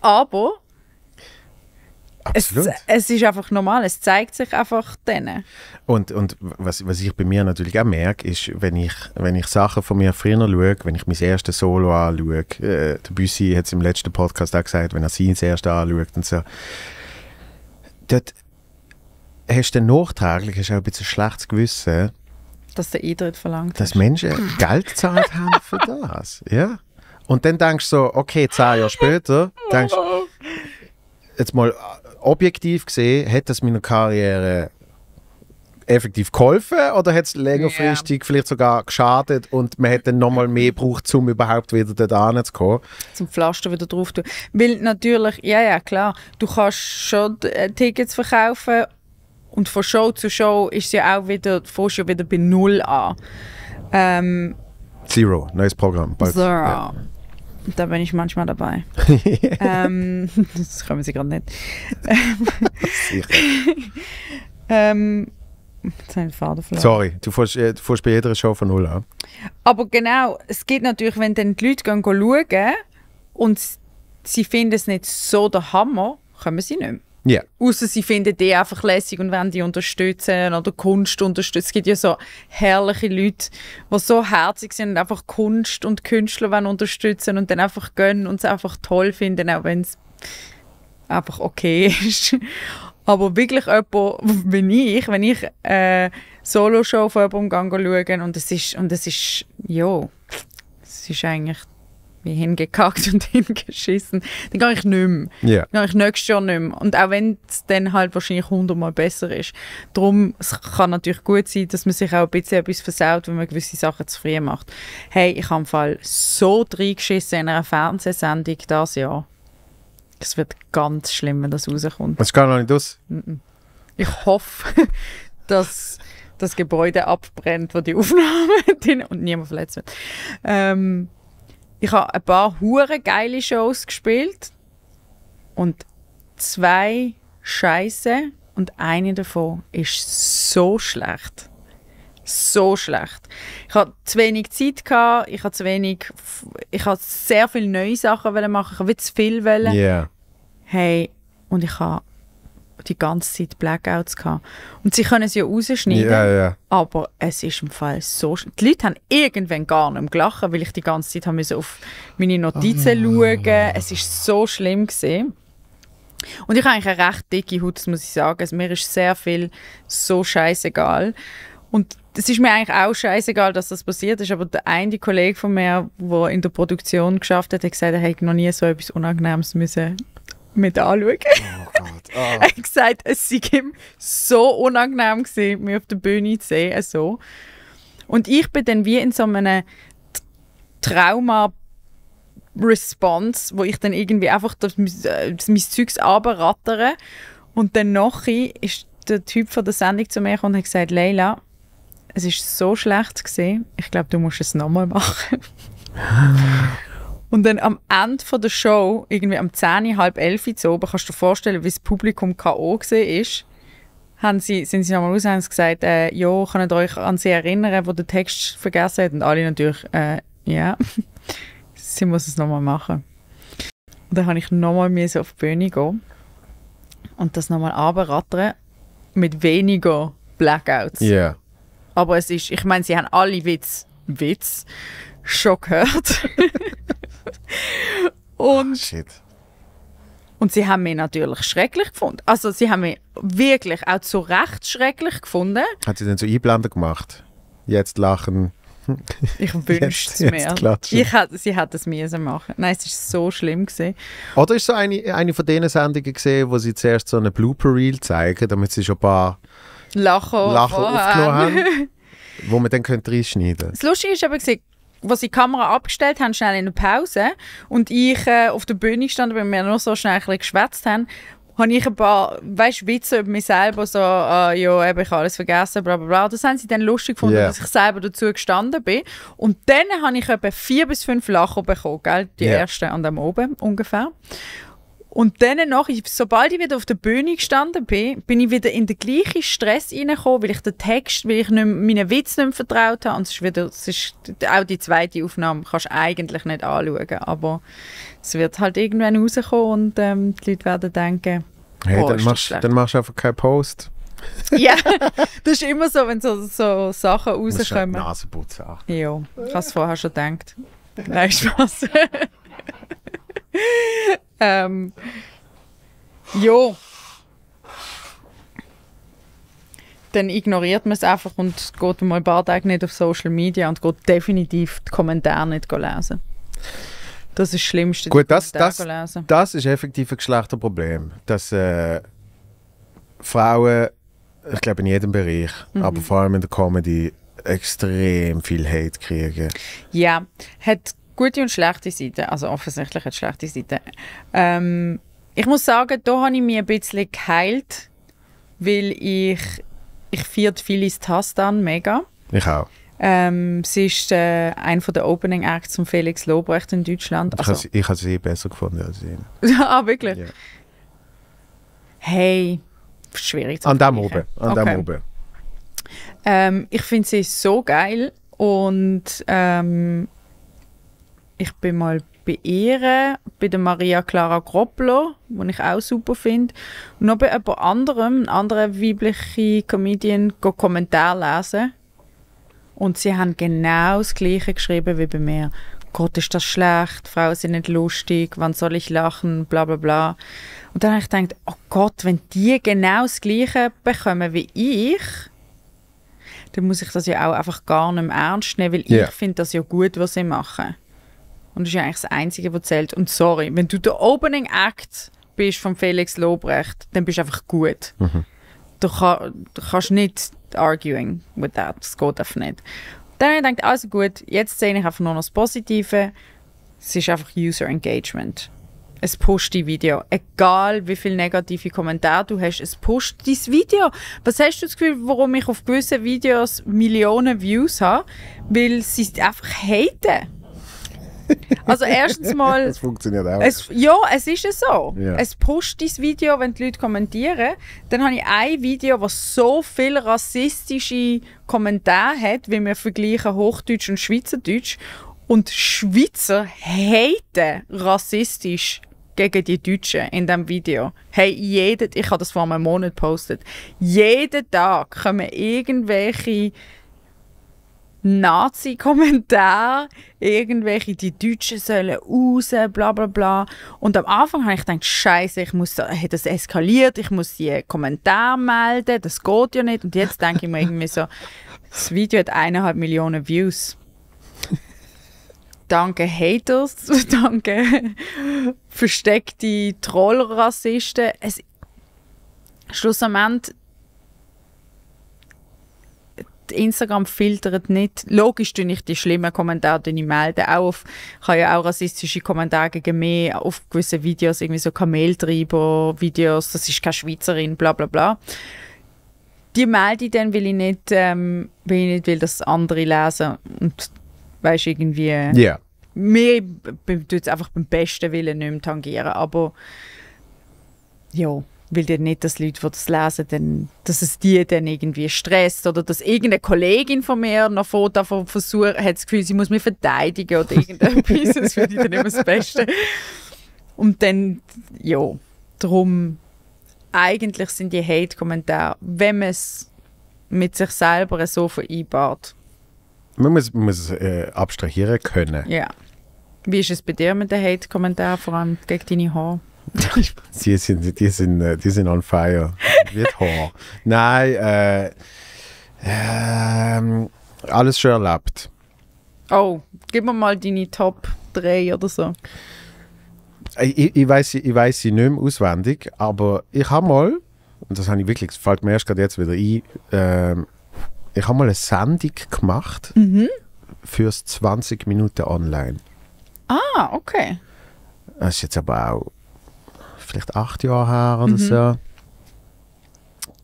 Speaker 3: Aber Absolut. Es, es, ist einfach normal, es zeigt sich einfach denen.
Speaker 2: Und, und was, was ich bei mir natürlich auch merke, ist, wenn ich, wenn ich Sachen von mir früher schaue, wenn ich mein erstes Solo anschaue, äh, der Büssi hat es im letzten Podcast auch gesagt, wenn er sein erstes anschaut und so, dort hast du dann nachträglich auch ein bisschen ein schlechtes Gewissen. Dass der Eintritt verlangt Dass hast. Menschen Geld gezahlt haben für das, (laughs) ja. Und dann denkst du so, okay, zehn Jahre später, denkst du, (laughs) jetzt mal objektiv gesehen, hat das meiner Karriere effektiv geholfen oder hat es längerfristig yeah. vielleicht sogar geschadet und man hätte dann nochmal mehr gebraucht, um überhaupt wieder dort hinzukommen? Zum Pflaster wieder drauf tun.
Speaker 3: Weil natürlich, ja, ja, klar, du kannst schon äh, Tickets verkaufen und von Show zu Show ist ja auch wieder, fährst ja wieder bei Null an. Ähm,
Speaker 2: Zero, neues Programm. Bald. Zero. Ja.
Speaker 3: Da bin ich manchmal dabei. (laughs) ähm, (laughs) das kann Sie gerade nicht. (laughs) ähm, Sorry,
Speaker 2: du fährst, äh, du fährst bei jeder Show von null an.
Speaker 3: Aber genau, es gibt natürlich, wenn dann die Leute gehen schauen und sie finden es nicht so der Hammer, kommen sie nicht mehr. Yeah. Außer sie finden die einfach lässig und wollen die unterstützen oder Kunst unterstützen. Es gibt ja so herrliche Leute, die so herzig sind und einfach Kunst und Künstler wollen unterstützen und dann einfach gönnen und es einfach toll finden, auch wenn es einfach okay (laughs) ist. Aber wirklich jemand, wenn ich, wenn ich äh, Solo-Show von jemandem schaue und es ist, und es ist, ja, es ist eigentlich wir haben und (laughs) hingeschissen, dann gehe ich nicht mehr. Yeah. Dann gehe ich nächstes Jahr nicht mehr. Und auch wenn es dann halt wahrscheinlich hundertmal besser ist. Darum, es kann natürlich gut sein, dass man sich auch ein bisschen etwas versaut, wenn man gewisse Sachen zu früh macht. Hey, ich habe im Fall so reingeschissen in einer Fernsehsendung das Jahr. Es wird ganz schlimm, wenn das rauskommt. Das kann noch nicht aus? Ich hoffe, (laughs) dass das Gebäude abbrennt, wo die Aufnahme (laughs) drin und niemand verletzt wird. Ähm, ich habe ein paar hure geile Shows gespielt und zwei Scheiße und eine davon ist so schlecht. So schlecht. Ich hatte zu wenig Zeit, ich hatte zu wenig, ich hatte sehr viele neue Sachen machen, ich wollte zu viel. Wollen. Yeah. Hey, und ich habe die ganze Zeit Blackouts gehabt. Und sie können es ja rausschneiden, yeah, yeah. aber es ist im Fall so schlimm. Die Leute haben irgendwann gar nicht gelachen, weil ich die ganze Zeit haben auf meine Notizen oh. schauen Es ist so schlimm gesehen. Und ich habe eigentlich eine recht dicke Haut, das muss ich sagen. Also mir ist sehr viel so scheißegal. Und es ist mir eigentlich auch scheißegal, dass das passiert ist, aber der eine Kollege von mir, der in der Produktion geschafft hat, hat gesagt, er hätte noch nie so etwas Unangenehmes müssen mit anschauen. Oh Gott. Oh. (laughs) er hat gesagt, es sei ihm so unangenehm gewesen, mich auf der Bühne zu sehen. Also. Und ich bin dann wie in so einem Trauma- Response, wo ich dann irgendwie einfach das, das äh, mein Zeugs runterrattere. Und dann nachher ist der Typ von der Sendung zu mir gekommen und hat gesagt, Leila, es ist so schlecht gesehen. Ich glaube, du musst es nochmal machen. (laughs) Und dann am Ende der Show, irgendwie am 10, halb 11 zu oben, kannst du dir vorstellen, wie das Publikum K.O. war. Haben sie, sind sie nochmal raus und haben gesagt, äh, ja, könnt ihr euch an sie erinnern, wo der Text vergessen hat? Und alle natürlich, äh, ja, yeah. (laughs) sie muss es nochmal machen. Und dann habe ich nochmal auf die Bühne gehen und das nochmal runterrattern mit weniger Blackouts. Ja. Yeah. Aber es ist, ich meine, sie haben alle Witz, Witz schon gehört. (laughs) (laughs) Und, Ach, shit. und sie haben mich natürlich schrecklich gefunden. Also sie haben mich wirklich auch zu Recht schrecklich gefunden.
Speaker 2: Hat sie denn so Einblender gemacht? Jetzt lachen. Ich wünschte es mir. Ich
Speaker 3: hat, sie hat es mir machen. Nein, es war so schlimm
Speaker 2: gewesen. Oder ist so eine, eine von diesen Sendungen gesehen, wo sie zuerst so eine Blooper Reel zeigen, damit sie schon ein paar
Speaker 3: Lachen, Lacher aufgenommen
Speaker 2: haben, wo man dann reinschneiden könnte Das
Speaker 3: Lustige war aber was sie die Kamera abgestellt haben, schnell in der Pause und ich äh, auf der Bühne stand, weil wir noch so schnell ein geschwätzt haben, habe ich ein paar, weißt Witze über mich selber, so, äh, ja, eben, ich habe alles vergessen, bla bla bla. Das haben sie dann lustig gefunden, yeah. dass ich selber dazu gestanden bin. Und dann habe ich etwa vier bis fünf Lachen bekommen, gell? die yeah. ersten an dem oben ungefähr. Und dann noch, ich, sobald ich wieder auf der Bühne gestanden bin, bin ich wieder in den gleichen Stress reingekommen, weil ich den Text, weil ich nicht, meinen Witz nicht mehr vertraut habe. Und es ist wieder, es ist, auch die zweite Aufnahme kannst du eigentlich nicht anschauen. Aber es wird halt irgendwann rauskommen und ähm, die Leute werden denken,
Speaker 2: hey, oh, dann, machst, dann machst du einfach keinen Post.
Speaker 3: (laughs) ja, das ist immer so, wenn so, so Sachen halt rauskommen. Du Nase putzen. Ja, ich habe es vorher schon gedacht. Nein, Spaß. (laughs) Ähm, jo. Dann ignoriert man es einfach und geht mal ein paar Tage nicht auf Social Media und geht definitiv die Kommentare nicht lesen. Das ist das Schlimmste. Gut, das, das,
Speaker 2: das ist effektiv ein Geschlechterproblem, dass äh, Frauen, ich glaube in jedem Bereich, mhm. aber vor allem in der Comedy, extrem viel Hate kriegen.
Speaker 3: Ja, hat gute und schlechte Seiten. Also offensichtlich hat es schlechte Seiten. Ähm, ich muss sagen, da habe ich mich ein bisschen geheilt, weil ich, ich feiert Phyllis Tastan mega. Ich auch. Ähm, sie ist äh, ein von der Opening Acts von Felix Lobrecht in Deutschland. Also, ich
Speaker 2: habe also- sie, hab sie besser gefunden als ihn.
Speaker 3: (laughs) ah, wirklich? Yeah. Hey, schwierig zu An dem oben. An okay. dem oben. Ähm, ich finde sie so geil und ähm, ich bin mal bei ihr, bei der Maria Clara Groppler, die ich auch super finde, und noch bei jemand anderem, einer anderen weiblichen Comedian, Kommentar lesen. Und sie haben genau das Gleiche geschrieben wie bei mir. Gott, ist das schlecht, Frauen sind nicht lustig, wann soll ich lachen, bla bla bla. Und dann habe ich gedacht, oh Gott, wenn die genau das Gleiche bekommen wie ich, dann muss ich das ja auch einfach gar nicht mehr ernst nehmen, weil yeah. ich finde das ja gut, was sie machen. Und das ist ja eigentlich das Einzige, was zählt. Und sorry, wenn du der Opening Act bist von Felix Lobrecht, dann bist du einfach gut. Mhm. Du, kann, du, kannst nicht arguing with that. Das geht einfach nicht. Dann habe ich gedacht, also gut, jetzt sehe ich einfach nur noch das Positive. Es ist einfach User Engagement. Es pusht die Video. Egal wie viele negative Kommentare du hast, es pusht dein Video. Was hast du das Gefühl, warum ich auf gewissen Videos Millionen Views habe? Weil sie es einfach haten. Also erstens mal... Es
Speaker 2: funktioniert auch. Es,
Speaker 3: ja, es ist ja so. Ja. Es pusht dein Video, wenn die Leute kommentieren. Dann habe ich ein Video, das so viele rassistische Kommentare hat, wie wir vergleichen Hochdeutsch und Schweizerdeutsch. Und Schweizer haten rassistisch gegen die Deutschen in diesem Video. Hey, jeden, ich habe das vor einem Monat gepostet. Jeden Tag kommen irgendwelche Nazi-Kommentar, irgendwelche, die Deutschen sollen raus, bla bla bla. Und am Anfang habe ich gedacht, Scheiße, ich muss, hey, das eskaliert, ich muss die Kommentare melden, das geht ja nicht. Und jetzt denke ich mir irgendwie so, das Video hat eineinhalb Millionen Views. (laughs) Danke Haters, (laughs) danke versteckte Trollrassisten. schlussendlich Instagram filtert nicht. Logisch melde ich die schlimmen Kommentare ich melde. Auch auf, ich habe ja auch rassistische Kommentare gegen mich auf gewisse Videos, irgendwie so Kameltreiber-Videos, das ist keine Schweizerin, bla bla bla. Die melde ich dann, weil ich nicht, ähm, weil ich nicht will, dass andere lesen. Und weißt irgendwie. Äh, ja. Yeah. Mir tut es einfach beim besten Willen nicht mehr tangieren, aber ja will ja nicht, dass Leute, die das lesen, dann, dass es die dann irgendwie stresst oder dass irgendeine Kollegin von mir noch vor davon versucht, hat das Gefühl, sie muss mich verteidigen oder irgendetwas. das finde ich dann immer das Beste. Und dann, ja, darum, eigentlich sind die Hate-Kommentare, wenn man es mit sich selber so vereinbart.
Speaker 2: Man muss, man muss äh, abstrahieren können.
Speaker 3: Ja. Wie ist es bei dir mit den Hate-Kommentaren, vor allem gegen deine Haare?
Speaker 2: die, sind, die, sind, die sind on fire. Wird hart. Nein, äh, ähm, alles schon erlebt.
Speaker 3: Oh, gib mir mal deine Top 3 oder so.
Speaker 2: Ich, ich weiß ich weiß sie nicht mehr auswendig, aber ich habe mal, und das habe ich wirklich, das fällt mir erst gerade jetzt wieder ein, ähm, ich habe mal eine Sendung gemacht mhm. fürs 20 Minuten online.
Speaker 3: Ah, okay.
Speaker 2: Das ist jetzt aber auch vielleicht acht Jahre her oder mhm.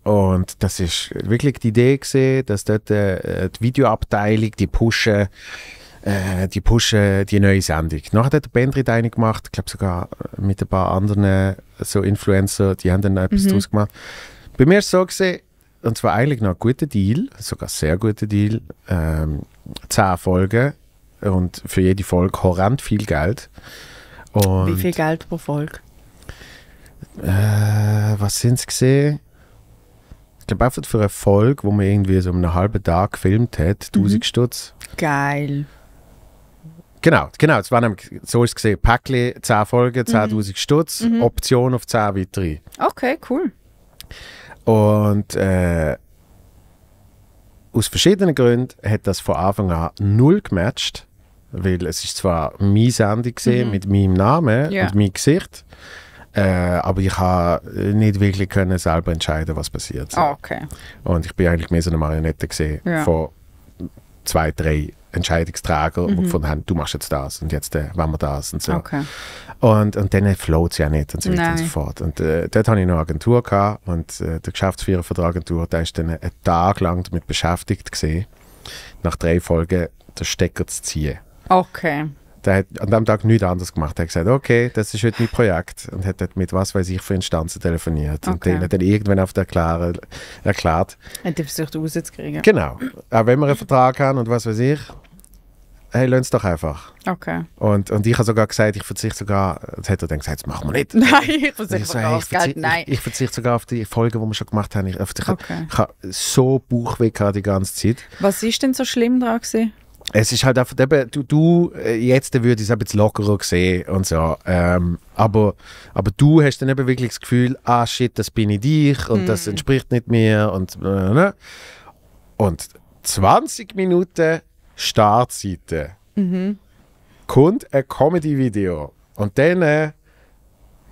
Speaker 2: so. Und das ist wirklich die Idee gewesen, dass dort äh, die Videoabteilung, die pushen, äh, die pushen die neue Sendung. Nachher hat der Bendrit eine gemacht, ich glaube sogar mit ein paar anderen äh, so Influencer, die haben dann etwas mhm. draus gemacht. Bei mir ist es so gesehen, und zwar eigentlich noch ein guter Deal, sogar sehr guter Deal, ähm, zehn Folgen und für jede Folge horrend viel Geld. Und Wie viel
Speaker 3: Geld pro Folge?
Speaker 2: äh, was sind sie gesehen? Ich glaube, einfach für eine Folge, wo man irgendwie so einen halben Tag gefilmt hat, 1000 mhm. Stutz. Geil. Genau, genau. Es war nämlich, so ist es gesehen, Päckchen, 10 Folgen, 10.000 mhm. Stutz, mhm. Option auf 10 weitere.
Speaker 3: Okay, cool.
Speaker 2: Und äh, aus verschiedenen Gründen hat das von Anfang an null gematcht, weil es ist zwar meine Sendung gesehen mhm. mit meinem Namen ja. und meinem Gesicht, äh, aber ich habe äh, nicht wirklich können selber entscheiden, was passiert. So. Ah, okay. Und ich bin eigentlich mehr so eine Marionette gesehen ja. von zwei, drei Entscheidungsträgern, mhm. von gefunden haben, du machst jetzt das und jetzt äh, wollen wir das und so. Okay. Und, und dann float es ja nicht und so weiter und so fort. Und äh, dort hatte ich eine Agentur gehabt und äh, der Geschäftsführer von der Agentur, der ist dann einen Tag lang damit beschäftigt gesehen, nach drei Folgen den Stecker zu ziehen. Okay der hat an dem Tag nichts anderes gemacht. Er hat gesagt, okay, das ist heute mein Projekt. Und hat mit was weiß ich für Instanzen telefoniert. Okay. Und den hat dann irgendwann auf der Klare erklärt.
Speaker 3: Hat er versucht rauszukriegen. Genau.
Speaker 2: Auch wenn wir einen Vertrag haben und was weiß ich. Hey, lass doch einfach. Okay. Und, und ich habe sogar gesagt, ich verzichte sogar, das hat er dann gesagt, das machen wir nicht. (laughs) Nein,
Speaker 3: ich verzichte so, hey, ich verzicht, nein. Ich,
Speaker 2: ich verzichte sogar auf die Folgen, die wir schon gemacht haben. Ich, ich, okay. ich, ich habe so Bauchweh die ganze Zeit.
Speaker 3: Was ist denn so schlimm daran gewesen?
Speaker 2: Es ist halt einfach, du, du äh, jetzt würde ich es ein bisschen lockerer sehen und so. Ähm, aber, aber du hast dann eben wirklich das Gefühl, ah shit, das bin ich dich und mm. das mhm. entspricht nicht mir und Und 20 Minuten Startseite. Mhm. Kommt ein Comedy-Video. Und dann äh,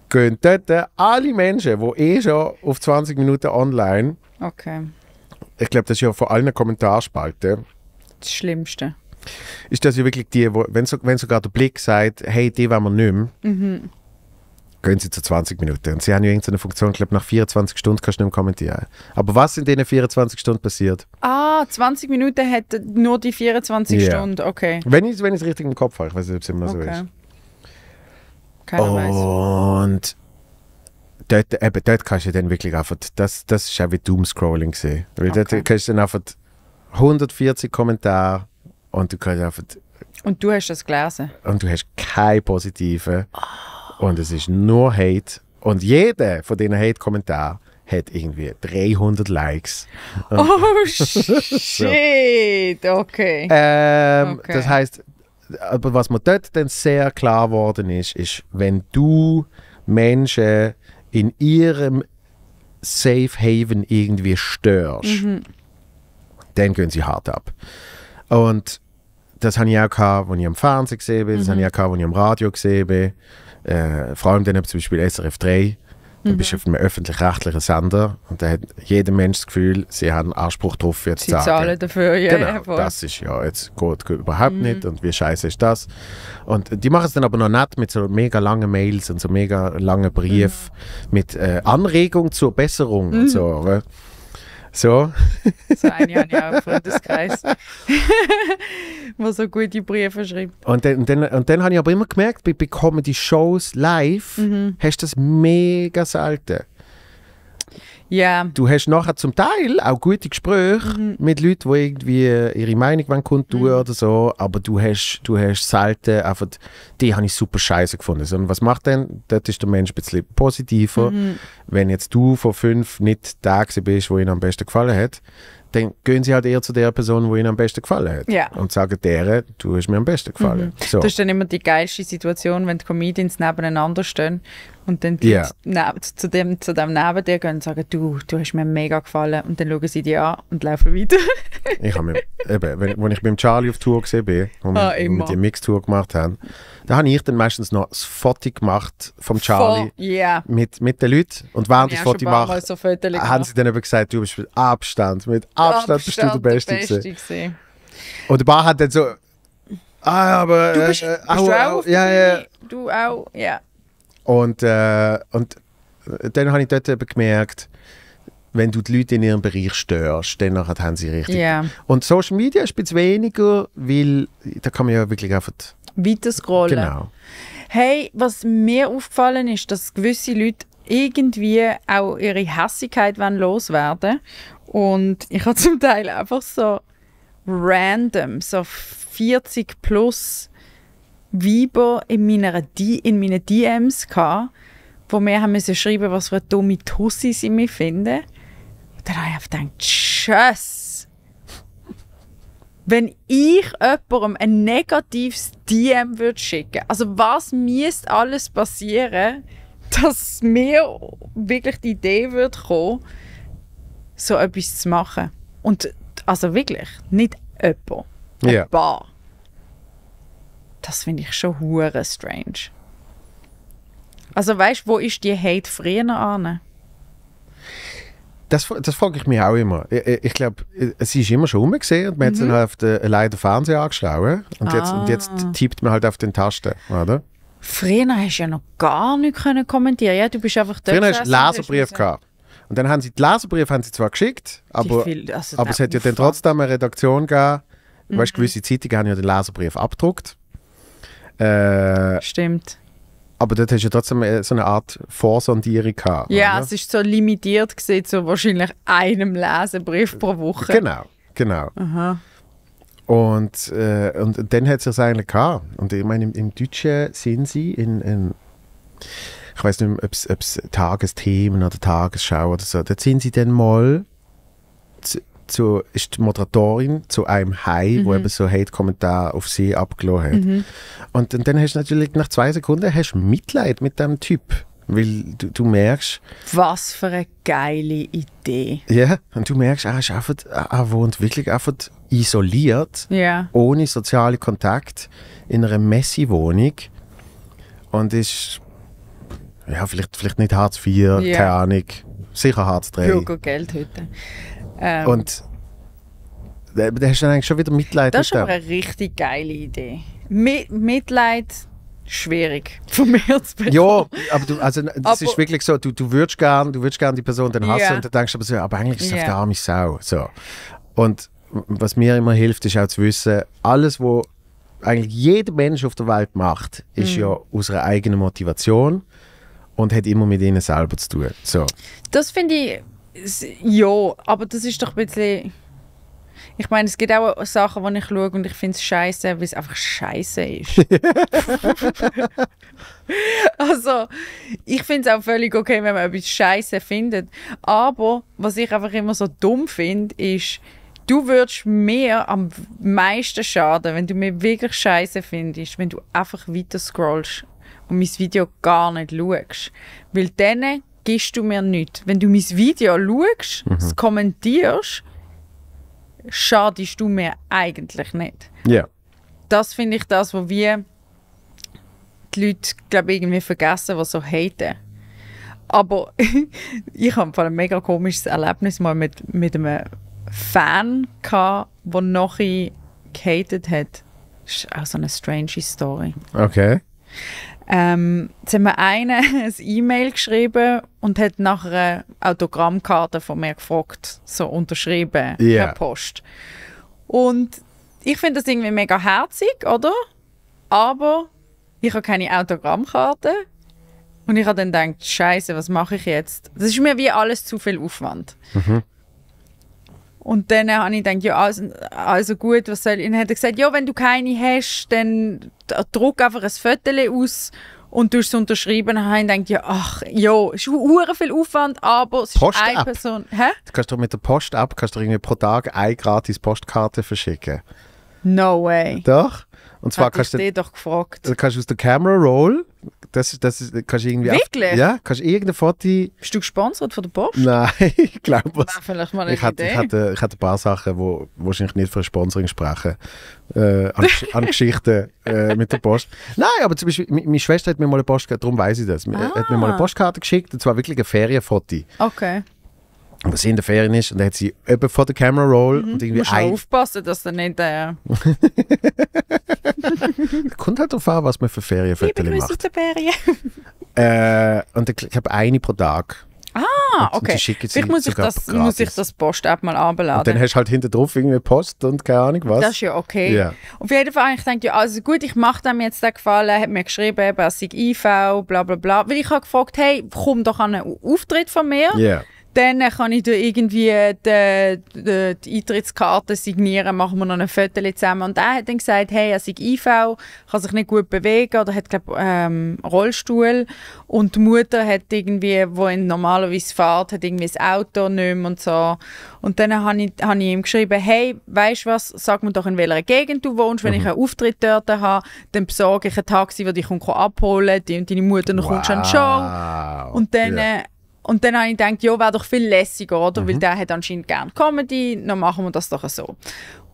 Speaker 2: gehen dort alle Menschen, die eh schon auf 20 Minuten online. Okay. Ich glaube, das ist ja vor allen Kommentarspalten.
Speaker 3: Das Schlimmste
Speaker 2: ist das ja wirklich die, wo, wenn, so, wenn sogar der Blick sagt, hey, die wollen wir nicht mehr, mhm. gehen sie zu 20 Minuten. Und sie haben ja irgendeine Funktion, ich glaube, nach 24 Stunden kannst du nicht mehr kommentieren. Aber was in diesen 24 Stunden passiert?
Speaker 3: Ah, 20 Minuten hat nur die 24 yeah. Stunden, okay.
Speaker 2: Wenn ich es wenn richtig im Kopf habe, ich weiß nicht, ob es immer okay. so ist. Keiner weiß. Und dort, eben, dort kannst du dann wirklich einfach, das, das ist ja wie Doomscrolling gesehen. Weil okay. dort kannst du dann einfach 140 Kommentare und du kannst einfach.
Speaker 3: Und du hast das gelesen.
Speaker 2: Und du hast keine positive Oh. Und es ist nur Hate. Und jeder von diesen Hate-Kommentaren hat irgendwie 300 Likes. (laughs) Oh shit,
Speaker 3: so. okay. Ähm, okay. Das
Speaker 2: heißt, aber was mir dort dann sehr klar geworden ist, ist, wenn du Menschen in ihrem Safe Haven irgendwie störst, mhm. dann gehen sie hart ab. Und das habe ich auch gehabt, als ich am Fernsehen gesehen bin, das habe ich mhm. auch gehabt, als ich am Radio gesehen bin. Äh, vor allem dann zum Beispiel SRF 3. Du mhm. bist auf einem öffentlich-rechtlichen Sender und da hat jeder Mensch das Gefühl, sie haben Anspruch darauf, jetzt zu zahlen. Sie zahlen dafür, ja. Genau, jawohl. das ist ja jetzt gut, überhaupt mhm. nicht und wie scheiße ist das. Und die machen es dann aber noch nett mit so mega langen Mails und so mega langen Briefen mhm. mit äh, Anregung zur Besserung und mhm. so. Oder? So. (laughs) so ein Jahr, im Freundeskreis,
Speaker 3: (laughs) wo so gute Briefe schreibt.
Speaker 2: Und dann, und dann, und dann habe ich aber immer gemerkt, bei, bei Comedy-Shows live mhm. hast du das mega selten. Yeah. Du hast nachher zum Teil auch gute Gespräche mhm. mit Leuten, die irgendwie ihre Meinung wollen kundtun mhm. oder so, aber du hast, du hast selten einfach, die habe ich super scheiße gefunden. Sondern was macht denn? Dort ist der Mensch ein bisschen positiver. Mhm. Wenn jetzt du von fünf nicht der bist, wo ihnen am besten gefallen hat, dann gehen sie halt eher zu der Person, die ihnen am besten gefallen hat. Ja. Und sagen deren, du hast mir am besten gefallen. Mhm. So. Das
Speaker 3: ist dann immer die geilste Situation, wenn die Comedians nebeneinander stehen und dann yeah. na, zu, dem, zu dem neben dir gehen und sagen, du, du hast mir mega gefallen. Und dann schauen sie dich an und laufen weiter.
Speaker 2: (laughs) ich habe mir, eben, wenn, wenn ich beim Charlie auf Tour gesehen bin, wo ah, wir, wo die Mix-Tour gemacht haben, da habe ich dann meistens noch das Foto gemacht vom Charlie Voll, yeah. mit, mit den Leuten. Und während ich das Foto mache,
Speaker 3: so haben
Speaker 2: sie dann eben gesagt, du bist mit Abstand, mit Abstand, Abstand bist du der Beste, der Beste gewesen. Und der Bar hat dann so, ah, aber... Du bist, äh, äh bist au, du auch, au, ja, ja.
Speaker 3: Du auch, ja.
Speaker 2: Und, äh, und dann habe ich dort eben gemerkt, wenn du die Leute in ihrem Bereich störst, dann haben sie richtig. Yeah. Und Social Media ist ein bisschen weniger, weil da kann man ja wirklich einfach
Speaker 3: weiterscrollen. Genau. Hey, was mir aufgefallen ist, dass gewisse Leute irgendwie auch ihre Hässigkeit loswerden Und ich habe zum Teil einfach so random, so 40 plus Weiber in, meiner, in meinen DMs gehabt, wo mir haben müssen schreiben, was für dumme Tussi sie mich finden. Und dann habe ich gedacht, tschüss. Wenn ich jemandem ein negatives DM würde schicken, also was müsste alles passieren, dass mir wirklich die Idee würde kommen, so etwas zu machen. Und also wirklich, nicht jemand, ein yeah. paar das finde ich schon hure strange. Also weißt, wo ist die Hate früher an?
Speaker 2: Das, das frage ich mich auch immer. Ich, ich glaube, es ist immer schon umgesehen und man mhm. hat dann halt auf den, äh, leider Fernseher angeschaut und, ah. jetzt, und jetzt ah. tippt man halt auf den Tasten, oder?
Speaker 3: Frena hast du ja noch gar nicht können kommentieren. Ja, du bist einfach dort. Früher hast du Leserbrief
Speaker 2: gehabt. Und dann haben sie den Laserbrief haben sie zwar geschickt, aber, viel, also aber es hat ja dann trotzdem eine Redaktion gegeben. Mhm. Weißt, gewisse Zeitungen haben ja den Laserbrief abgedruckt. Äh, Stimmt. Aber dort hast du ja trotzdem äh, so eine Art Vorsondierung gehabt. Ja, oder? es
Speaker 3: ist so limitiert gesehen zu so wahrscheinlich einem Lesebrief pro Woche. Genau, genau. Aha.
Speaker 2: Und, äh, und dann hat es das eigentlich gehabt. Und ich meine, im, im Deutschen sind sie in, in ich weiß nicht, ob es Tagesthemen oder Tagesschau oder so, dort sind sie dann mal zu, ist die Moderatorin zu einem Hai, mhm. wo eben so Hate-Kommentar auf sie abgelassen hat. Mhm. Und, und, dann hast du natürlich nach zwei Sekunden hast Mitleid mit dem Typ. Weil du, du, merkst.
Speaker 3: Was für eine geile Idee.
Speaker 2: Ja, yeah, und du merkst, er, ist einfach, er wohnt wirklich einfach isoliert, yeah. ohne sozialen Kontakt, in einer Messi-Wohnung. Und ist. Ja, vielleicht, vielleicht nicht Hartz IV, yeah. keine Ahnung. Sicher Hartz III.
Speaker 3: Bürgergeld heute. Ähm, und
Speaker 2: da hast du eigentlich schon wieder Mitleid. Das ist aber eine
Speaker 3: richtig geile Idee. Mi Mitleid schwierig (laughs) von mir zu bekommen.
Speaker 2: Ja, aber du, also das aber, ist wirklich so, du, du würdest gern, du würdest gern die Person dann hassen yeah. und dann denkst du aber so, aber eigentlich ist das yeah. auf der arme Sau. So. Und was mir immer hilft, ist auch zu wissen, alles, was eigentlich jeder Mensch auf der Welt macht, ist mm. ja aus einer eigenen Motivation und hat immer mit ihnen selber zu tun. So.
Speaker 3: Das finde ich ja, aber das ist doch ein bisschen. Ich meine, es gibt auch Sachen, die ich schaue und ich finde es scheiße, weil es einfach scheiße ist. (laughs) also, ich finde es auch völlig okay, wenn man etwas scheiße findet. Aber was ich einfach immer so dumm finde, ist, du würdest mir am meisten schaden, wenn du mir wirklich scheiße findest, wenn du einfach weiter scrollst und mein Video gar nicht schaust. Weil dann gibst du mir nichts. Wenn du mein Video schaust, mhm. kommentierst, schadest du mir eigentlich nicht. Ja. Yeah. Das finde ich das, wo wir die Leute, glaube irgendwie vergessen, was so haten. Aber (laughs) ich habe ein mega komisches Erlebnis mal mit, mit einem Fan der nachher gehatet hat. Das ist auch so eine strange Story. Okay ähm, jetzt haben wir einen (laughs) eine E-Mail geschrieben und hat nachher eine Autogrammkarte von mir gefragt, so unterschrieben yeah. per Post. Und ich finde das irgendwie mega herzig, oder? Aber ich habe keine Autogrammkarte. Und ich habe dann gedacht, Scheiße, was mache ich jetzt? Das ist mir wie alles zu viel Aufwand. Mhm. Und dann habe ich gedacht, ja, also, also gut, was soll ich? Und dann hat er gesagt, ja, wenn du keine hast, dann druck einfach ein Foto aus und du hast es unterschrieben. Dann habe ich gedacht, ja, ach, ja, ist hure viel Aufwand, aber es ist eine ab. Person. Hä?
Speaker 2: Du kannst doch mit der Post ab, kannst du irgendwie pro Tag eine gratis Postkarte verschicken.
Speaker 3: No way.
Speaker 2: Doch. Und zwar Hat kannst ich du.
Speaker 3: doch gefragt.
Speaker 2: Also kannst du aus der Camera Roll das, das kannst du irgendwie. Wirklich? ja, kannst du irgendein Foto. Bist
Speaker 3: du gesponsert von der Post? Nein,
Speaker 2: (laughs) ich glaube was.
Speaker 3: vielleicht mal eine ich hatte, Idee. hatte,
Speaker 2: ich hatte ein paar Sachen, die wahrscheinlich nicht für Sponsoring sprechen. Äh, an, an Geschichten äh, mit der Post. Nein, aber zum Beispiel, meine Schwester hat mir mal eine Postkarte, darum weiß ich das, ah. hat mir mal eine ah. Postkarte geschickt, und zwar wirklich ein Ferienfoto. Okay was in der Ferien ist und dann hat sie eben vor der Camera Roll mhm. und irgendwie Musst ein...
Speaker 3: aufpassen, dass der nicht der... Äh,
Speaker 2: (laughs) Kommt halt darauf an, was man für Ferienfotos macht. Liebe Ferien. (laughs) äh, und ich habe eine pro Tag. Ah, und, okay. Und Vielleicht muss ich, das, muss ich
Speaker 3: das Post-App mal anbeladen. Und dann hast
Speaker 2: du halt hinter drauf irgendwie Post und keine Ahnung was. Das ist ja okay. Yeah.
Speaker 3: Auf jeden Fall, ich denke, ja, also gut, ich mache dem jetzt den Gefallen, Er hat mir geschrieben, es sei IV, bla bla bla. Weil ich habe gefragt, hey, komm doch an einen Auftritt von mir. Yeah dann kann ich irgendwie äh, die, die, äh, die Eintrittskarte signieren, machen wir noch ein Foto zusammen. Und er hat dann gesagt, hey, er sei IV, kann sich nicht gut bewegen oder hat, glaube ähm, Rollstuhl. Und die Mutter hat irgendwie, wo ihn normalerweise fährt, hat irgendwie das Auto nicht mehr und so. Und dann habe ich, hab ich ihm geschrieben, hey, weißt du was, sag mir doch, in welcher Gegend du wohnst, wenn mhm. ich einen Auftritt dort habe, dann besorge ich ein Taxi, das dich abholen kann, die und deine Mutter noch wow. kommt schon.
Speaker 4: Und dann... Yeah äh,
Speaker 3: und dann habe ich gedacht, ja, wäre doch viel lässiger, oder? Mhm. Weil der hat anscheinend gerne Comedy, dann machen wir das doch so.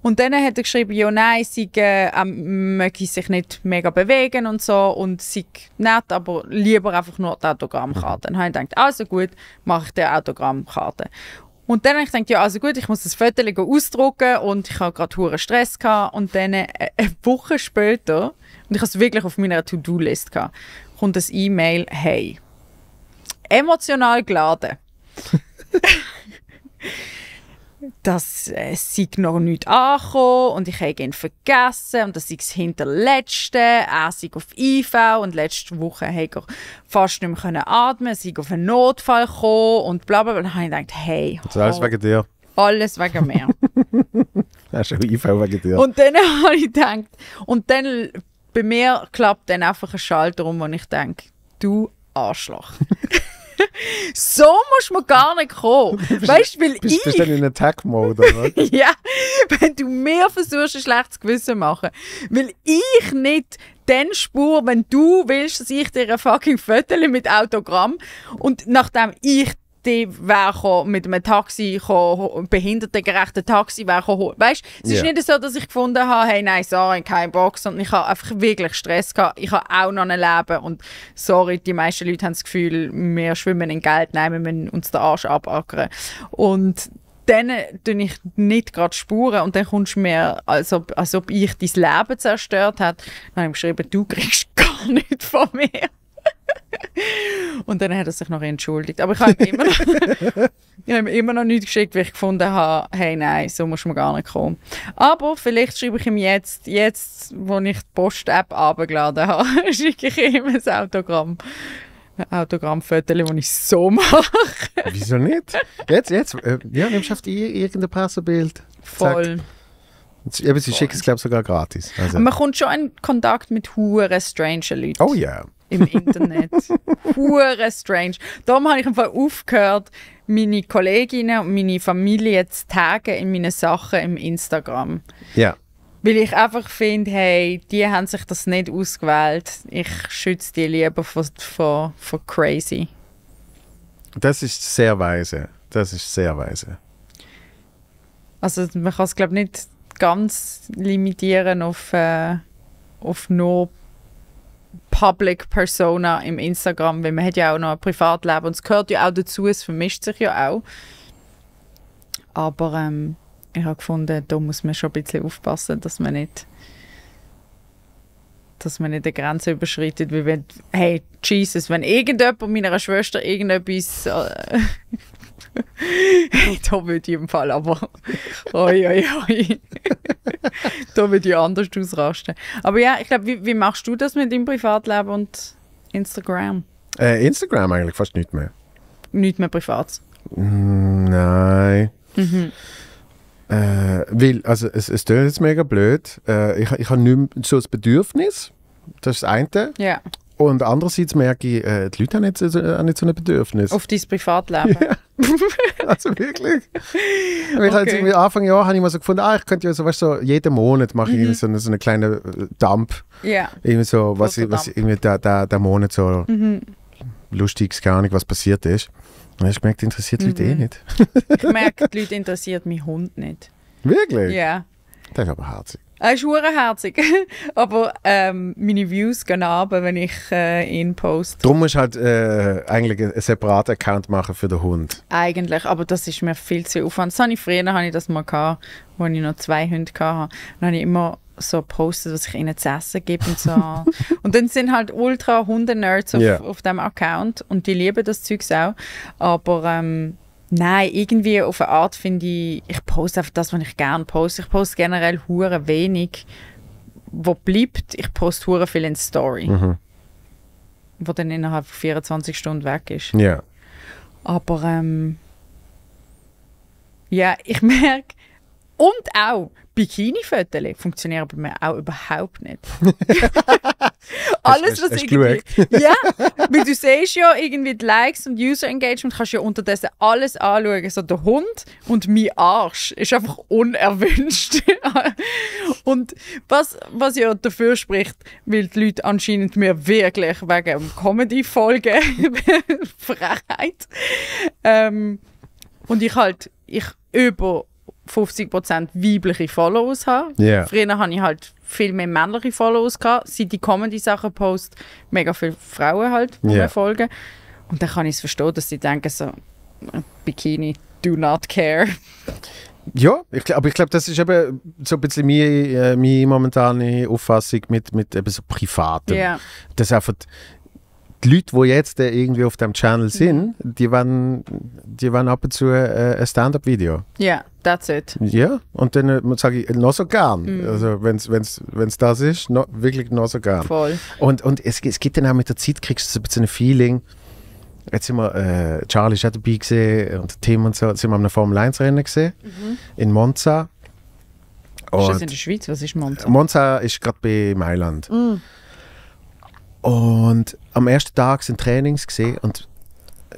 Speaker 3: Und dann hat er geschrieben, ja, nein, sie äh, ähm, möge sich nicht mega bewegen und so und sie nett, aber lieber einfach nur die Autogrammkarte. Mhm. Dann habe ich gedacht, also gut, mache ich die Autogrammkarte. Und dann habe ich gedacht, ja, also gut, ich muss das Foto ausdrucken und ich habe gerade hohen Stress gehabt. Und dann äh, eine Woche später, und ich habe es wirklich auf meiner To-Do-List gehabt, kommt das E-Mail, hey, emotional geladen. dass äh, sie noch nicht angekommen und ich habe ihn vergessen und das sei das Hinterletzte. Er sei auf IV und letzte Woche konnte ich fast nicht mehr atmen, sei auf einen Notfall gekommen und bla bla bla. Dann habe ich gedacht, hey. Das ist alles wegen dir. Alles wegen mir.
Speaker 2: (laughs) das ist auch IV wegen dir. Und
Speaker 3: dann (laughs) habe ich gedacht, und dann bei mir klappt dann einfach ein Schalter um, wo ich denke, du
Speaker 2: Arschloch. (laughs)
Speaker 3: so muss man gar nicht kommen. (laughs) weißt du, weil bist, ich... Bist du in
Speaker 2: Attack-Mode, oder? (laughs) ja,
Speaker 3: wenn du mir versuchst, ein schlechtes Gewissen zu machen. Weil ich nicht den Spur, wenn du willst, dass ich dir ein fucking Foto mit Autogramm und nachdem ich Rente wäre mit einem Taxi, kann, behindertengerechten Taxi wäre holen. Weißt es ist nicht so, dass ich gefunden habe, hey, nein, sorry, kein Box. Und ich habe einfach wirklich Stress gehabt. Ich habe auch noch ein Leben und sorry, die meisten Leute haben das Gefühl, wir schwimmen in Geld, nehmen wir uns den Arsch abackern. Und dann äh, tue ich nicht gerade Spuren und dann kommst du mir, als ob, als ob ich dein Leben zerstört hat. Dann habe ich geschrieben, du kriegst (laughs) gar nichts von mir und dann hat er sich noch entschuldigt. Aber ich habe ihm immer noch, (laughs) ich habe immer noch nichts geschickt, weil ich gefunden habe, hey nein, so muss man gar nicht kommen. Aber vielleicht schreibe ich ihm jetzt, jetzt, wo ich die Post-App abgeladen habe, (laughs) schicke ich ihm ein Autogramm. Autogrammfotos, die ich so mache. Wieso nicht? Jetzt, jetzt, äh, ja, nimmst du auf die, irgendein Pressebild. Voll.
Speaker 2: Zack. sie schicken es, glaube ich, sogar gratis. Also. Man kommt
Speaker 3: schon in Kontakt mit huren strange Leuten. Oh ja.
Speaker 2: Yeah im Internet.
Speaker 3: (laughs) Hure strange. Darum habe ich einfach aufgehört, meine Kolleginnen und meine Familie zu taggen in meinen Sachen im Instagram. Ja. Weil ich einfach finde, hey, die haben sich das nicht ausgewählt. Ich schütze die lieber vor, vor, vor crazy.
Speaker 2: Das ist sehr weise. Das ist sehr weise.
Speaker 3: Also man kann es glaube ich, nicht ganz limitieren auf, äh, auf nur Public Persona im Instagram, weil man hat ja auch noch ein Privatleben und es gehört ja auch dazu, es vermischt sich ja auch. Aber ähm, ich habe gefunden, da muss man schon ein bisschen aufpassen, dass man nicht dass man nicht die Grenze überschreitet, wie wenn, hey, Jesus, wenn irgendjemand meiner Schwester irgendetwas äh, da würde ich im Fall aber. Oi, oi, oi. da würde ich anders ausrasten. Aber ja, ich glaube, wie, wie, machst du das mit deinem Privatleben und Instagram?
Speaker 2: Äh, Instagram eigentlich fast nicht mehr.
Speaker 3: Nicht mehr privat?
Speaker 2: Mm, nein. Mhm. Äh, weil, also es, es klingt jetzt mega blöd. Äh, ich ich habe nicht mehr so das Bedürfnis. Das ist das eine. Ja. Und andererseits merke ich, äh, die Leute haben jetzt äh, auch nicht so ein Bedürfnis. Auf
Speaker 3: dein Privatleben? (laughs) Ja.
Speaker 2: (laughs) also wirklich. Weil okay. irgendwie Anfang Jahr habe ich mal so gefunden, ah, ich könnte ja so, weißt du, so, jeden Monat mache ich mhm. so, so einen kleinen äh, Dump. Ja. Yeah. Irgendwie so, was, Großer was irgendwie der, der, der Monat so mhm. ist, gar nicht, was passiert ist. Und dann hast du gemerkt, interessiert die Leute eh mhm. eh nicht.
Speaker 4: ich merke,
Speaker 3: die Leute interessiert meinen Hund nicht.
Speaker 2: Wirklich? Ja. Yeah. Das ist aber herzig.
Speaker 3: Er ist herzig. (laughs) Aber ähm, meine Views gehen ab, wenn ich äh, ihn poste.
Speaker 2: Darum musst du halt äh, eigentlich einen separaten Account machen für den Hund.
Speaker 3: Eigentlich, aber das ist mir viel zu Aufwand. Das habe ich früher habe ich das mal gehabt, als ich noch zwei Hunde hatte. Dann habe ich immer so postet, was ich ihnen zu essen gebe und so. (laughs) und dann sind halt ultra Hunde-Nerds auf, yeah. auf dem Account und die lieben das Zeugs auch. Aber ähm, Nein, irgendwie auf eine Art finde ich, ich poste einfach das, was ich gerne poste. Ich poste generell hure wenig, wo bleibt. Ich poste hure viel in Story, mhm. wo dann innerhalb von 24 Stunden weg ist. Ja. Yeah. Aber ähm, ja, ich (laughs) merke und auch Bikini-Fotos funktionieren bei mir auch überhaupt nicht. (laughs)
Speaker 4: Alles, was irgendwie. ja,
Speaker 3: weil du siehst ja irgendwie die Likes und User Engagement, kannst ja unterdessen alles anschauen. So der Hund und mein Arsch ist einfach unerwünscht. (laughs) und was, was ja dafür spricht, weil die Leute anscheinend mir wirklich wegen Comedy-Folgen (laughs) Frechheit. Ähm, und ich halt, ich über 50% weibliche Follows haben. Yeah. Früher hatte ich halt viel mehr männliche Follows. Gehabt. Seit die Comedy-Sachen post, mega viele Frauen halt, die yeah. mir folgen. Und dann kann ich es verstehen, dass sie denken so, Bikini, do not care.
Speaker 2: Ja, ich, aber ich glaube, das ist eben so ein bisschen meine, äh, meine momentane Auffassung mit, mit eben so Privaten. Yeah. Das einfach, die Leute, die jetzt äh, irgendwie auf dem Channel mhm. sind, die waren, die waren ab und zu äh, ein Stand-up-Video.
Speaker 3: Ja, yeah, that's it.
Speaker 2: Ja, und dann äh, sage ich, noch so gern. Mm. Also wenn es das ist, no, wirklich noch so gern. Voll. Und, und es, es gibt dann auch mit der Zeit, kriegst du so ein bisschen ein Feeling, jetzt sind wir, äh, Charlie war auch dabei gesehen und Tim und so, jetzt sind wir am Formel 1 Rennen gesehen, mhm. in Monza.
Speaker 3: Und ist das in der Schweiz? Was ist Monza?
Speaker 2: Monza ist gerade bei Mailand. Mm. Und am ersten Tag sind Trainings gesehen und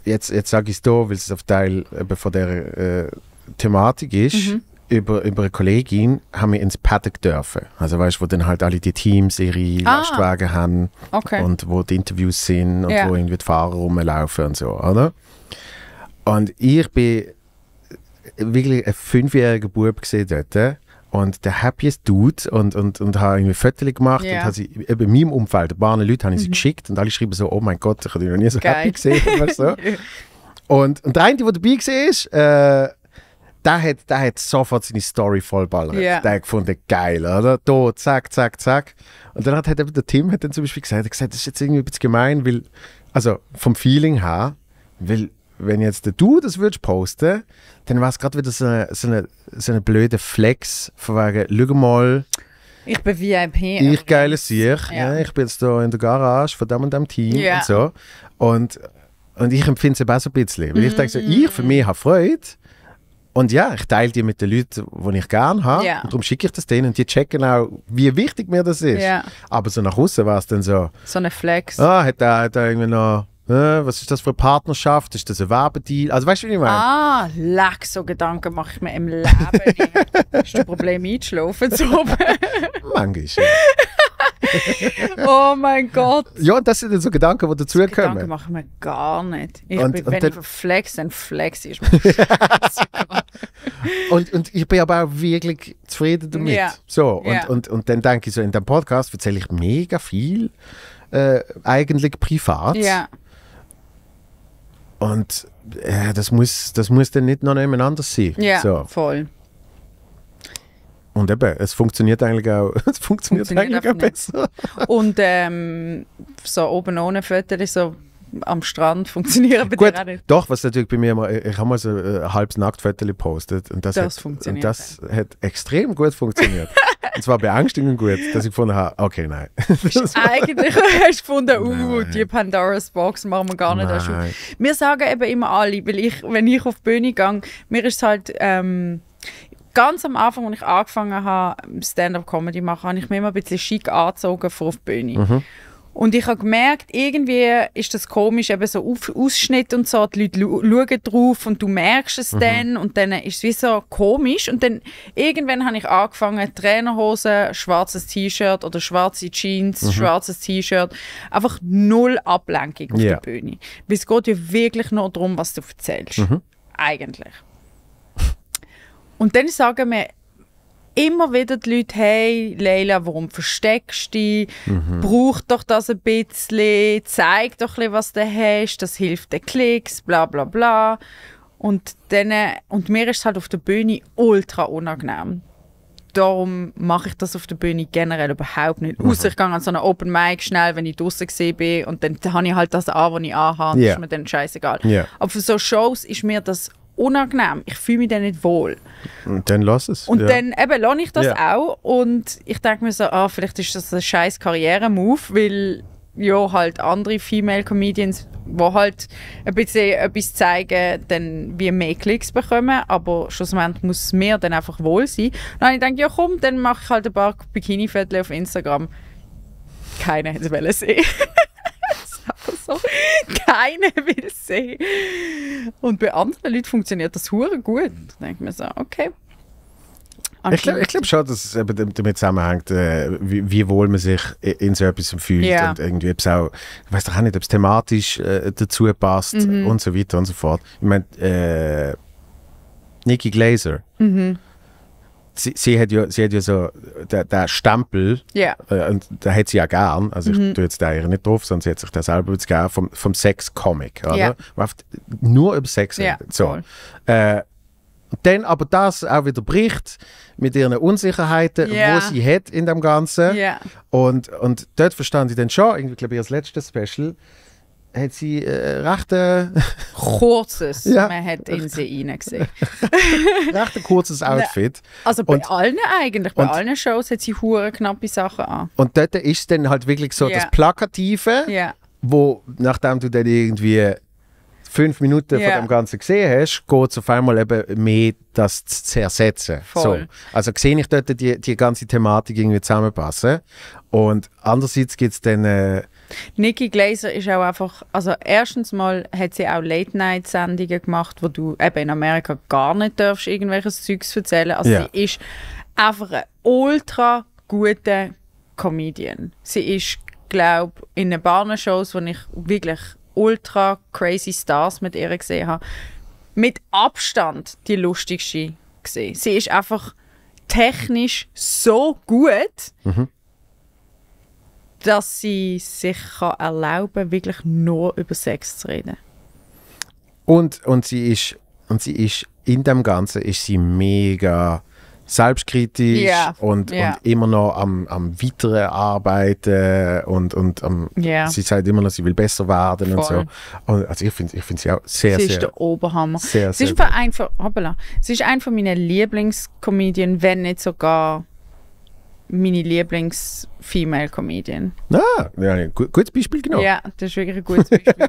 Speaker 2: jetzt, jetzt sage ich es hier, weil es auf Teil eben von der äh, Thematik ist. Mhm. Über, über eine Kollegin haben wir ins Paddock dürfen. Also weißt du, wo dann halt alle die Teams ihre ah. Lastwagen haben okay. und wo die Interviews sind und ja. wo irgendwie die Fahrer rumlaufen und so, oder? Und ich bin wirklich ein fünfjähriger Bub gesehen dort und der happiest Dude und, und, und habe irgendwie Fotos gemacht yeah. und habe sie, eben in meinem Umfeld, ein paar Leute habe ich sie mhm. geschickt und alle schreiben so, oh mein Gott, ich habe dich noch nie so Geil. happy gesehen. so. (laughs) und, und der eine, der dabei war, äh, der hat, der hat sofort seine Story vollballert. Yeah. Der hat gefunden, geil, oder? Da, zack, zack, zack. Und dann hat, hat eben der Tim hat dann zum Beispiel gesagt, hat gesagt, das ist jetzt irgendwie ein bisschen gemein, weil, also vom Feeling her, weil wenn jetzt du das würdest posten, dann wäre es gerade wieder so ein so eine, so eine blöder Flex von wegen, schau mal,
Speaker 3: ich bin VIP. Ich
Speaker 2: geile Sieg. Ja. ja. ich bin jetzt hier in der Garage von dem und dem Team ja. und so. Und, und ich empfinde es auch so ein bisschen. Weil ich denke so, mhm. ich für mich habe Freude. Und ja, ich teile die mit den Leuten, die ich gerne habe. Ja. Und darum schicke ich das denen und die checken auch, wie wichtig mir das ist. Aber so nach außen war es dann so.
Speaker 3: So eine Flex.
Speaker 2: Ah, hat da, hat da irgendwie noch was ist das für eine Partnerschaft? Ist das ein Werbedeal? Also weißt du, wie ich meine?
Speaker 3: Ah, leck, so Gedanken mache ich mir im Leben. (laughs) Hast du ein Problem einzuschlafen zu (laughs) oben? Manchmal. oh mein Gott.
Speaker 2: Ja, und das sind so Gedanken, die dazukommen. So Gedanken
Speaker 3: machen wir gar nicht. Ich und, bin, und wenn ich flex, dann flex ist
Speaker 2: (laughs) und, und ich bin aber auch wirklich zufrieden damit. Yeah. So, und, yeah. und, und dann denke ich so, in dem Podcast erzähle ich mega viel, äh, eigentlich privat. Ja. Yeah. Und äh, das, muss, das muss dann nicht noch nebeneinander sein. Ja, so. voll. Und eben, es funktioniert eigentlich auch, (laughs) es funktioniert, funktioniert eigentlich auch
Speaker 3: besser. Und ähm, so oben ohne Fötter ist so am Strand funktionieren bei Gut, dir auch nicht.
Speaker 2: Doch, was natürlich bei mir immer, ich habe mal so äh, ein halbes Nacktfettel gepostet und das, das, hat, funktioniert. Und das hat extrem gut funktioniert. (laughs) und zwar beängstigend gut, dass ich gefunden habe, okay, nein. (laughs)
Speaker 4: Eigentlich (laughs) hast du
Speaker 3: gefunden, uh, die Pandora's Box machen wir gar nicht nein. Wir sagen eben immer alle, weil ich, wenn ich auf die Bühne gehe, mir ist es halt... Ähm, ganz am Anfang, als ich angefangen habe, Stand-up-Comedy zu machen, habe ich mir immer ein bisschen schick angezogen vor auf die Bühne. Mhm. Und ich habe gemerkt, irgendwie ist das komisch, eben so Auf Ausschnitt und so, die Leute schauen drauf und du merkst es mhm. dann und dann ist es wie so komisch. Und dann irgendwann habe ich angefangen, Trainerhosen, schwarzes T-Shirt oder schwarze Jeans, mhm. schwarzes T-Shirt, einfach null Ablenkung auf yeah. der Bühne. Weil es geht ja wirklich nur darum, was du erzählst. Mhm. Eigentlich. Und dann sagen wir, immer wieder die Leute, hey, Leila, warum versteckst du dich? Mhm. Brauch doch das ein bisschen, zeig doch ein bisschen, was du hast, das hilft den Klicks, bla bla bla. Und, dann, und mir ist es halt auf der Bühne ultra unangenehm. Darum mache ich das auf der Bühne generell überhaupt nicht. Mhm. Außer ich gehe an so einen Open Mic schnell, wenn ich draußen bin und dann habe ich halt das an, was ich anhabe. Yeah. ist mir dann scheißegal. Yeah. Aber für so Shows ist mir das unangenehm. Ich fühle mich dann nicht
Speaker 2: wohl. Und dann lass es. Und ja. dann
Speaker 3: eben lasse ich das ja. auch. Und ich denke mir so, ah, vielleicht ist das ein scheiß Karrieremove, weil ja, halt andere Female Comedians, die halt ein bisschen etwas zeigen, dann wie mehr Klicks bekommen, aber schlussendlich muss es mir dann einfach wohl sein. Dann ich denke, ja komm, dann mache ich halt ein paar bikini auf Instagram. Keiner hätte es sehen (laughs) (laughs) so. Keine will sehen. Und bei anderen Leuten funktioniert das hure gut. Da denke ich mir so, okay.
Speaker 2: Ich glaube glaub schon, dass es eben damit zusammenhängt, äh, wie, wie, wohl man sich in so etwas fühlt. Yeah. Und irgendwie, ob's auch, ich weiß auch nicht, ob es thematisch äh, dazu passt mhm. und so weiter und so fort. Ich meine, äh, Nikki Glaser. Mhm sie, sie, hat ja, sie hat ja so der, der Stempel, yeah. äh, und da hat sie ja gern, also mhm. ich tue jetzt da ihr nicht drauf, sondern sie hat sich das selber jetzt gern, vom, vom Sex-Comic, oder? Yeah. Nur über Sex yeah, redet. So. Cool. Äh, dann aber das auch wieder bricht mit ihren Unsicherheiten, yeah. sie hat in dem Ganzen. Und, und dort verstand ich dann schon, irgendwie glaube ich, das letzte Special, hat sie äh, eh, rechte. Kurzes,
Speaker 3: ja. man hat in sie reingesehen.
Speaker 2: recht kurzes Outfit.
Speaker 3: Also bei und, allen eigentlich, bei und, allen Shows hat sie hure knappe Sachen
Speaker 2: an. Und dort ist dann halt wirklich so yeah. das Plakative, yeah. wo nachdem du dann irgendwie fünf Minuten yeah. von dem Ganzen gesehen hast, geht es auf einmal eben mehr, das zu ersetzen. So. Also sehe ich dort die, die ganze Thematik irgendwie zusammenpassen. Und andererseits gibt es dann... Äh,
Speaker 3: Nikki Glaser ist auch einfach, also erstens mal hat sie auch Late-Night-Sendungen gemacht, wo du eben in Amerika gar nicht darfst irgendwelches Zeugs erzählen. Also ja. sie ist einfach eine ultra gute Comedian. Sie ist, glaube ich, in den Bahnen-Shows, wo ich wirklich ultra crazy Stars mit ihr gesehen habe, mit Abstand die lustigste gesehen. Sie ist einfach technisch so gut. Mhm dass sie sich kann erlauben wirklich nur über Sex zu reden.
Speaker 2: Und, und sie ist und sie ist in dem Ganzen ist sie mega selbstkritisch yeah. Und, yeah. und immer noch am, am weiteren Arbeiten und, und am, yeah. sie sagt immer noch, sie will besser werden Voll. und so. Und also ich finde ich find sie auch sehr, sie sehr... Sie ist der Oberhammer. Sehr, sie, ist
Speaker 3: einfach, hoppala, sie ist einfach meine meinen wenn nicht sogar meine Lieblings-Female-Comedian.
Speaker 2: Ah, ja, ein gutes Beispiel genau. Ja,
Speaker 3: das ist wirklich ein gutes Beispiel. (laughs)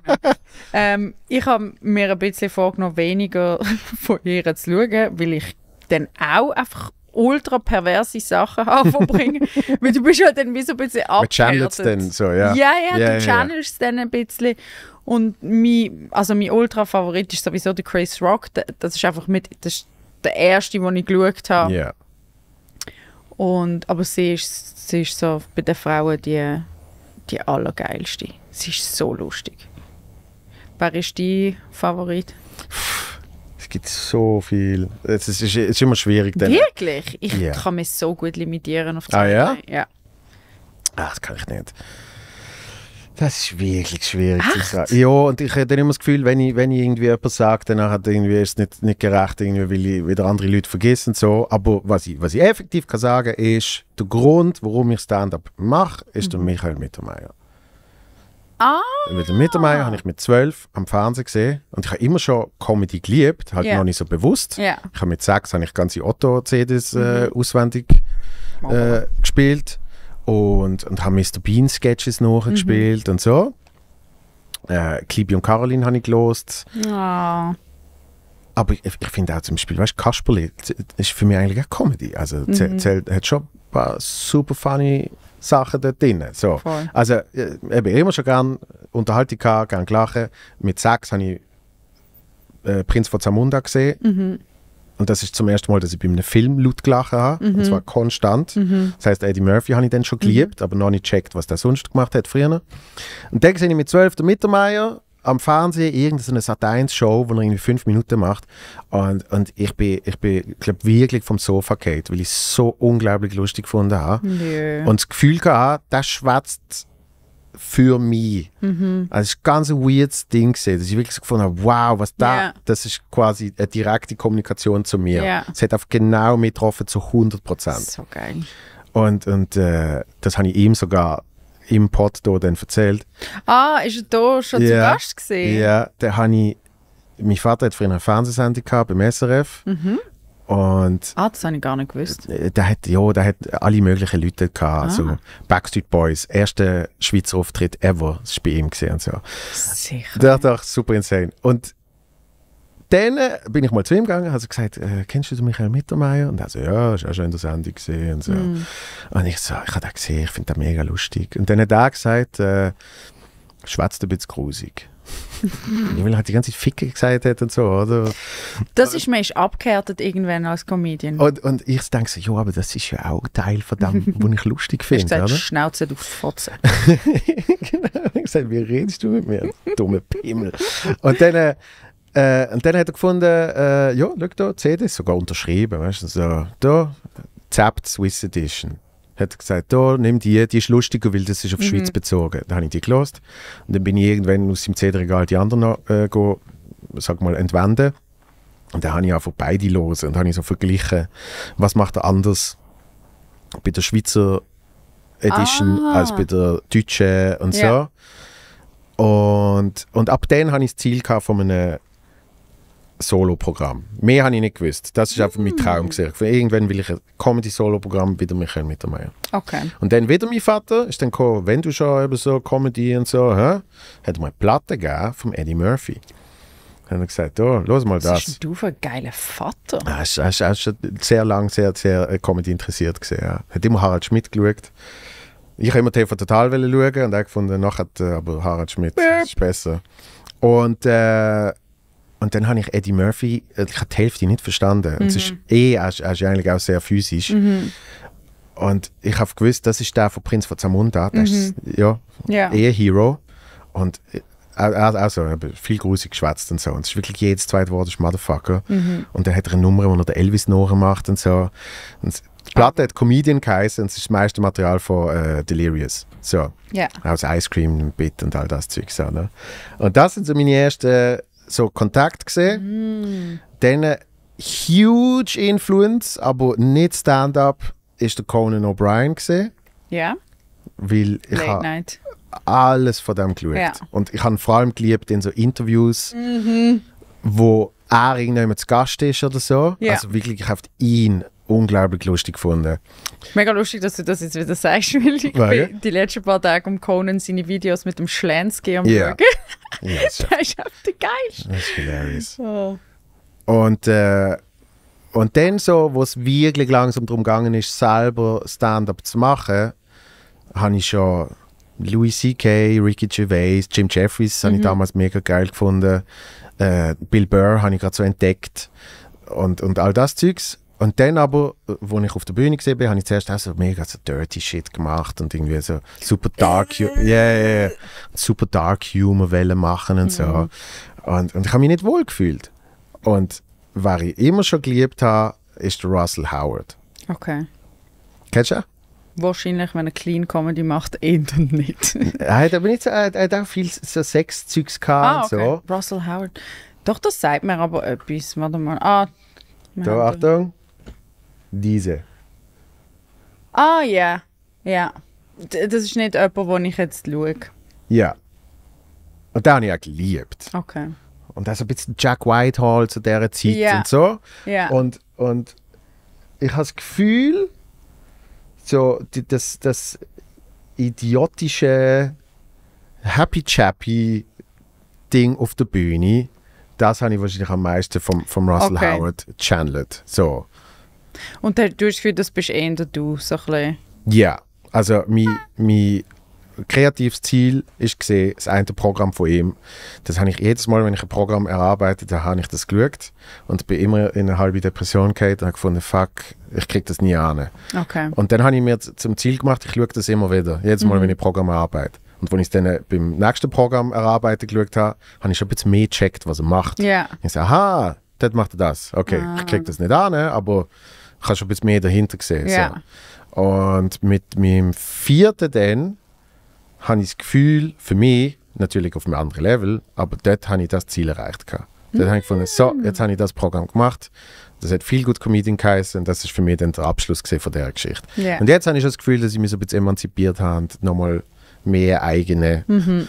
Speaker 3: ähm, ich habe mir ein bisschen vorgenommen, weniger (laughs) von ihr zu schauen, weil ich dann auch einfach ultra perverse Sachen anbringen. (laughs) weil du bist ja dann wie so ein bisschen abgehärtet. Man dann so, ja. Ja, ja, yeah, du channelst yeah. dann ein bisschen. Und mein, also mein Ultra-Favorit ist sowieso der Chris Rock. Das ist einfach mit, das ist der erste, den ich geschaut habe. Yeah. Und, aber sie ist, sie ist so bei den Frauen die, die allergeilste. Sie ist so lustig. Wer ist dein Favorit?
Speaker 2: Es gibt so viel. Es ist, es ist immer schwierig. Dann. Wirklich? Ich yeah.
Speaker 3: kann mich so gut limitieren auf ah, zwei. Ah ja? Ja.
Speaker 2: Ach, das kann ich nicht. Das ist wirklich schwierig Echt? zu sagen. Ja, und ich habe dann immer das Gefühl, wenn ich, wenn ich irgendwie etwas sage, dann hat irgendwie ist es nicht, nicht gerecht, irgendwie, weil ich wieder andere Leute vergessen so. Aber was ich, was ich effektiv kann sagen ist, der Grund, warum ich Stand-up mache, ist mhm. der Michael Mittermeier. Ah. Mit dem Mittermeier habe ich mit zwölf am Fernsehen gesehen und ich habe immer schon Comedy geliebt, halt yeah. noch nicht so bewusst. Yeah. Ich habe mit sechs habe ich ganze Otto-CDs mhm. äh, mhm. auswendig äh, gespielt und, und habe Mr. Bean Sketches nachgespielt mhm. und so. Äh, und Caroline habe ich gelost. Oh. Aber ich, ich finde auch zum Beispiel, weißt du, Kasperli ist für mich eigentlich eine Comedy. Also, mhm. zählt, hat schon ein paar super funny Sachen da drin. So. Voll. Also, äh, eben, immer schon gerne Unterhaltung gehabt, gerne gelachen. Mit sechs habe ich äh, Prinz von Zamunda gesehen. Mhm. Und das ist zum ersten Mal, dass ich bei einem Film laut gelachen habe. Mhm. Und zwar konstant. Mhm. Das heißt, Eddie Murphy habe ich dann schon mhm. geliebt, mhm. aber noch nicht gecheckt, was der sonst gemacht hat früher. Und dann sehe ich mit 12. Mittermeier am Fernsehen irgendeine Sat1-Show, wo er irgendwie fünf Minuten macht. Und, und ich bin, ich bin glaub, wirklich vom Sofa gehabt, weil ich es so unglaublich lustig gefunden habe. Yeah. Und das Gefühl hatte, das schwätzt für mich. Mhm. Also es ist ganz ein weirdes Ding gesehen. Dass ich wirklich so gefunden habe, wow, was da, yeah. das ist quasi eine direkte Kommunikation zu mir. Es yeah. hat auf genau mich getroffen zu 100 Prozent. So geil. Und, und äh, das habe ich ihm sogar im Pod hier dann erzählt.
Speaker 3: Ah, ist er da schon yeah. zu Gast gesehen? Ja,
Speaker 2: da habe ich mein Vater hat früher eine Fernsehsendung gehabt beim SRF mhm. Und
Speaker 3: ah, das habe ich gar nicht gewusst.
Speaker 2: Äh, der hat, ja, da hat alle möglichen Leute gehabt. Ah. Also Backstreet Boys, erster Schweizer Auftritt ever, das war bei ihm gesehen und so. Sicher. Der dachte ich, super insane. Und dann äh, bin ich mal zu ihm gegangen, habe gesagt, äh, kennst du Michael Mittermeier? Und er so, ja, ist auch schon in der Sendung gesehen und so. Mm. Und ich so, ich habe das gesehen, ich finde das mega lustig. Und dann hat er gesagt, äh, schwätzt ein bisschen grusig. Emil halt die ganze Zeit Fick gesagt und so, oder?
Speaker 3: Das ist, meist abgehärtet irgendwann
Speaker 2: als Comedian. Und, und ich denke so, ja, aber das ist ja auch Teil von dem, (laughs) was ich lustig finde, oder?
Speaker 3: Schnauze, du Fotze. (laughs)
Speaker 2: genau, ich gesagt, wie redest du mit mir, dumme Pimmel? Und dann... Äh, äh, und dann hat er gefunden, äh, ja, schau da, CD, ist sogar unterschrieben, weißt du, so, da, Zapped Swiss Edition hat gesagt, oh, nimm die, die ist lustiger, weil das ist auf mhm. Schweiz bezogen. Dann habe ich die gelost und dann bin ich irgendwann aus dem CD-Regal die anderen äh, go, sag mal, entwenden. Und dann habe ich einfach beide lose und habe so verglichen, was macht er anders bei der Schweizer Edition ah. als bei der deutschen und yeah. so. Und, und ab dann habe ich das Ziel von einem Solo-Programm. Mehr habe ich nicht gewusst. Das ist einfach mm. mein Traum. Gewesen. Irgendwann will ich ein Comedy-Solo-Programm wieder Michael Mittermeier. Okay. Und dann wieder mein Vater ist dann gekommen, wenn du schon eben so Comedy und so, hä? hat mir eine Platte gegeben von Eddie Murphy. Dann hat er gesagt, oh, los mal das. Was bist
Speaker 3: du für ein geiler Vater? Er ist,
Speaker 2: er, ist, er ist sehr lang, sehr, sehr äh, Comedy interessiert gesehen. Ja. Hat immer Harald Schmidt geschaut. Ich habe immer TV Total schauen und er gefunden, nachher äh, aber Harald Schmidt ist besser. Und äh, und dann habe ich Eddie Murphy, äh, ich habe die Hälfte nicht verstanden. Mhm. Es ist mhm. eh, er ist, eigentlich auch sehr physisch. Mhm. Und ich habe gewusst, das ist der von Prinz von Zamunda, der mhm. ist ja, yeah. eh Hero. Und also, viel grusig geschwätzt und so. Und es ist wirklich jedes zweite Wort ist Motherfucker. Mhm. Und dann hat er eine Nummer, wo er den Elvis macht und so. Und die Platte hat Comedian geheißen und es ist das meiste Material von äh, Delirious. So. Yeah. Aus Ice Cream, Bit und all das Zeug. So, ne? Und das sind so meine ersten so Kontakt
Speaker 4: gesehen. Mm.
Speaker 2: Dann huge Influence, aber nicht Stand-up, ist der Conan O'Brien gesehen. Ja. Weil ich Late Night. alles von dem geschaut. Ja. Und ich habe vor allem geliebt in so Interviews,
Speaker 3: mhm.
Speaker 2: wo er irgendjemand zu Gast ist oder so. Ja. Also wirklich auf ihn unglaublich lustig gefunden.
Speaker 3: Mega lustig, dass du das jetzt wieder sagst, (laughs) weil ich bin die letzten paar Tage um Conan seine Videos mit dem Schlansky am yeah.
Speaker 2: Schauen. das
Speaker 4: ist auf der Geist.
Speaker 2: Das ist hilarious. Oh. Und, äh, und dann so, wo es wirklich langsam darum gegangen ist, selber Stand-up zu machen, habe ich schon Louis C.K., Ricky Gervais, Jim Jeffries, mhm. habe ich mhm. damals mega geil gefunden. Äh, Bill Burr habe ich gerade so entdeckt. Und, und all das Zeugs. Und dann aber, als äh, ich auf der Bühne gesehen bin, habe ich zuerst auch so mega so dirty shit gemacht und irgendwie so super dark, yeah, yeah, yeah, super dark Humor Welle machen und so. Mhm. Und, und ich habe mich nicht wohl gefühlt. Und wer ich immer schon geliebt habe, ist Russell Howard. Okay. Kennst du
Speaker 3: Wahrscheinlich, wenn er Clean Comedy macht, eher und nicht. (laughs)
Speaker 2: er hat aber nicht so, er hat auch viel so Sex-Zeugs gehabt ah, okay.
Speaker 3: so. Russell Howard. Doch, das sagt mir aber etwas. Warte mal. Ah, da, Achtung. Diese. Ah, ja. Ja. D- Das ist nicht jemand, den ich jetzt schaue.
Speaker 2: Ja. Und den habe ich auch geliebt. Okay. Und das ist ein bisschen Jack Whitehall zu dieser Zeit Ja. und so. Ja. Und, und ich habe das Gefühl, so das, das idiotische Happy Chappy Ding auf der Bühne, das habe ich wahrscheinlich am meisten vom, vom Russell Okay. Howard channelt. So.
Speaker 3: Und du hast das Gefühl, das bist eher du, so ein bisschen.
Speaker 2: Ja, also mein, mein kreatives Ziel ist gesehen, das eine Programm von ihm. Das habe ich jedes Mal, wenn ich ein Programm erarbeitet da habe ich das geschaut und bin immer in eine halbe Depression gegangen und habe gefunden, fuck, ich kriege das nie an. Okay. Und dann habe ich mir zum Ziel gemacht, ich schaue das immer wieder, jedes Mal, mhm. wenn ich ein Programm erarbeite. Und als ich es dann äh, beim nächsten Programm erarbeiten geschaut habe, habe ich schon ein bisschen mehr gecheckt, was er macht. Yeah. Ich sage, aha, dort macht er das. Okay, ah. ich kriege das nicht an, aber kannst du ein bisschen mehr dahinter sehen. Ja. So. Und mit meinem vierten dann habe ich das Gefühl, für mich, natürlich auf einem anderen Level, aber dort habe ich das Ziel erreicht. Gehabt. Dann habe ich gefunden, so, mm. jetzt habe ich das Programm gemacht. Das hat viel gut Comedian geheißen und das ist für mich dann der Abschluss von dieser Geschichte. Yeah. Und jetzt habe ich das Gefühl, dass ich mich so ein bisschen emanzipiert habe und nochmal mehr eigene mhm.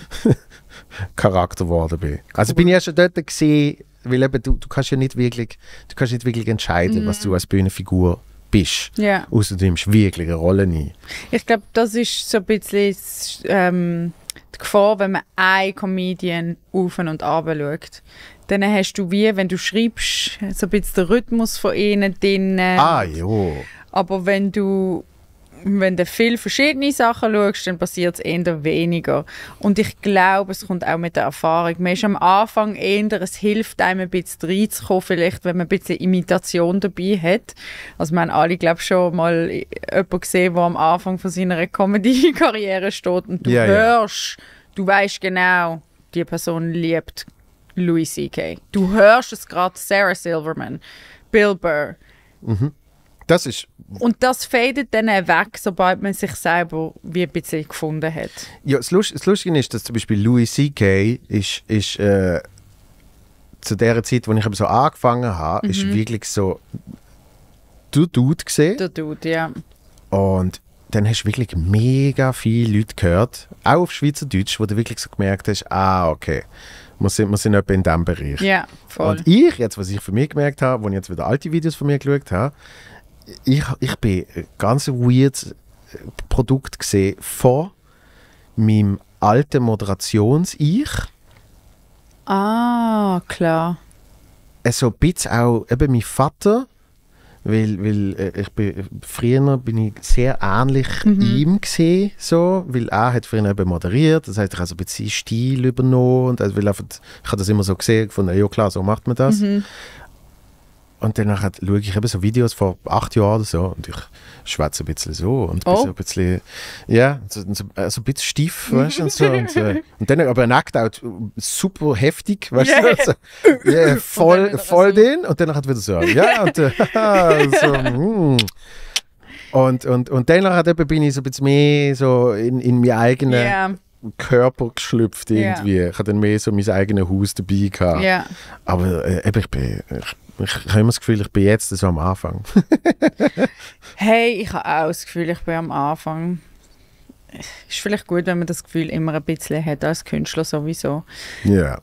Speaker 2: (laughs) Charakter geworden bin. Also cool. bin ich erst dort gesehen, weil eben du, du kannst ja nicht wirklich, du kannst nicht wirklich entscheiden, mhm. was du mm. als Bühnenfigur bist. Ja. Außer du nimmst wirklich eine Rolle ein.
Speaker 3: Ich glaube, das ist so ein bisschen ähm, die Gefahr, wenn man einen Comedian auf und ab schaut. Dann hast du wie, wenn du schreibst, so ein bisschen den Rhythmus von ihnen drin. Ah, jo. Aber wenn du wenn du viele verschiedene Sachen schaust, dann passiert es eher weniger. Und ich glaube, es kommt auch mit der Erfahrung. Man ist am Anfang eher, es hilft einem ein bisschen reinzukommen, vielleicht, wenn man ein bisschen Imitation dabei hat. Also wir haben alle, glaube ich, schon mal jemanden gesehen, der am Anfang von seiner Comedy-Karriere steht und du yeah, hörst, yeah. du weißt genau, die Person liebt Louis C.K. Du hörst es gerade, Sarah Silverman, Bill Burr.
Speaker 2: Mhm das ist
Speaker 3: und das fadet dann weg, sobald man sich selber wie ein bisschen gefunden hat.
Speaker 2: Ja, das, Lust, das Lustige ist, dass zum Beispiel Louis C.K. ist, ist äh, zu der Zeit, wo ich so angefangen habe, mhm. ist wirklich so der Dude gesehen. Der Dude, ja. Und dann hast du wirklich mega viele Leute gehört, auch auf Schweizerdeutsch, wo du wirklich so gemerkt hast, ah, okay, wir sind, wir sind etwa in diesem Bereich. Ja, voll. Und ich, jetzt, was ich für mich gemerkt habe, wo ich jetzt wieder alte Videos von mir geschaut habe, ich, ich bin ein ganz weirdes äh, Produkt gesehen von meinem alten Moderations-Ich.
Speaker 3: Ah, klar.
Speaker 2: Also ein bisschen auch eben mein Vater, weil, weil äh, ich bin, früher bin ich sehr ähnlich mhm. ihm gesehen, so, weil er hat früher eben moderiert, das heißt, ich habe so ein bisschen Stil übernommen und also, weil einfach, ich habe das immer so gesehen, von ja klar, so macht man das. Mhm. Und dann schaue ich eben so Videos vor acht Jahren oder so und ich schwätze ein bisschen so und oh. ein bisschen, ja, so, so, also ein bisschen steif, weißt du, und so. Und, äh, so. (laughs) und dann aber ein Act-Out super heftig, weißt yeah. du, so, (laughs) yeah, voll, voll den und dann hat wieder so, ja, und, äh, (laughs) so, mm. und, und, und dann hat bin ich so ein bisschen mehr so in, in meinen eigenen yeah. Körper geschlüpft irgendwie. Ich hatte dann mehr so mein eigenes Haus dabei gehabt. Aber äh, eben, ich bin, ich ich habe immer das Gefühl, ich bin jetzt so am Anfang.
Speaker 3: (laughs) hey, ich habe auch das Gefühl, ich bin am Anfang. Ist vielleicht gut, wenn man das Gefühl immer ein bisschen hat, als Künstler sowieso. Ja. Yeah.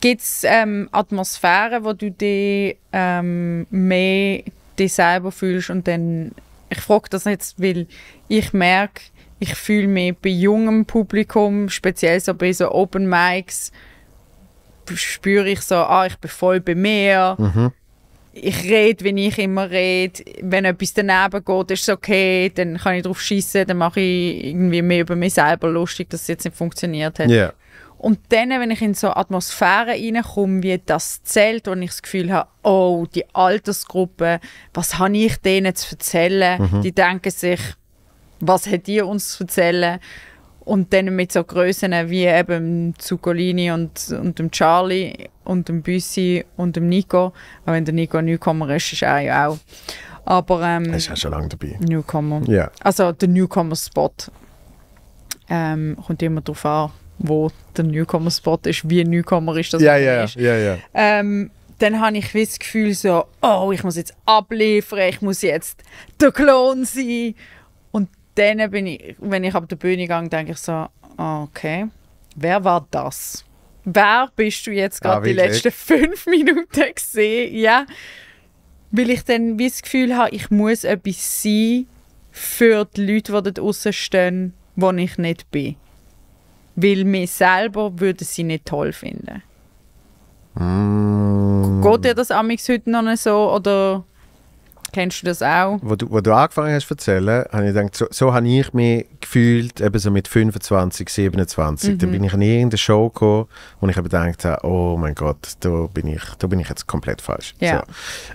Speaker 3: Gibt es ähm, Atmosphären, wo du dich ähm, mehr dich selber fühlst und dann... Ich frage das jetzt, weil ich merke, ich fühle mich bei jungem Publikum, speziell so bei so Open Mics, spüre ich so, ah, ich bin voll bei mir. Mhm. Ich rede, wie ich immer rede. Wenn etwas daneben geht, ist es okay. Dann kann ich drauf schießen, dann mache ich irgendwie mehr über mich selber lustig, dass es jetzt nicht funktioniert hat. Yeah. Und dann, wenn ich in so Atmosphäre reinkomme, wie das Zelt, wo ich das Gefühl habe, oh, die Altersgruppe, was habe ich denen zu erzählen? Mhm. Die denken sich, was hat ihr uns zu erzählen? Und dann mit so Größen wie eben Zuccolini und, und dem Charlie und dem Büssi und dem Nico. Auch wenn der Nico ein Newcomer ist, ist er ja auch. Aber, ähm, er ist ja schon lange dabei. Newcomer. Yeah. Also der Newcomer-Spot. Ähm, kommt immer darauf an, wo der Newcomer-Spot ist, wie ein Newcomer
Speaker 4: ist das. ja, ja, ja.
Speaker 3: Ähm, dann habe ich das Gefühl so, oh, ich muss jetzt abliefern, ich muss jetzt der Klon sein dann bin ich, wenn ich auf der Bühne gehe, denke ich so, ah, okay, wer war das? Wer bist du jetzt gerade ah, die letzten fünf Minuten gesehen? Ja, weil ich dann wie das Gefühl habe, ich muss etwas sein für die Leute, die da stehen, wo ich nicht bin. Weil mich selber würden sie nicht toll finden.
Speaker 2: Mm. Geht
Speaker 3: dir das amigs heute noch nicht so? Oder Kennst du das auch?
Speaker 2: Wo du, wo du angefangen hast zu erzählen, habe ich gedacht, so, so habe ich mich gefühlt, eben so mit 25, 27. Mhm. Dann bin ich in irgendeine Show gekommen und ich habe gedacht, oh mein Gott, da bin ich, da bin ich jetzt komplett falsch. Ja.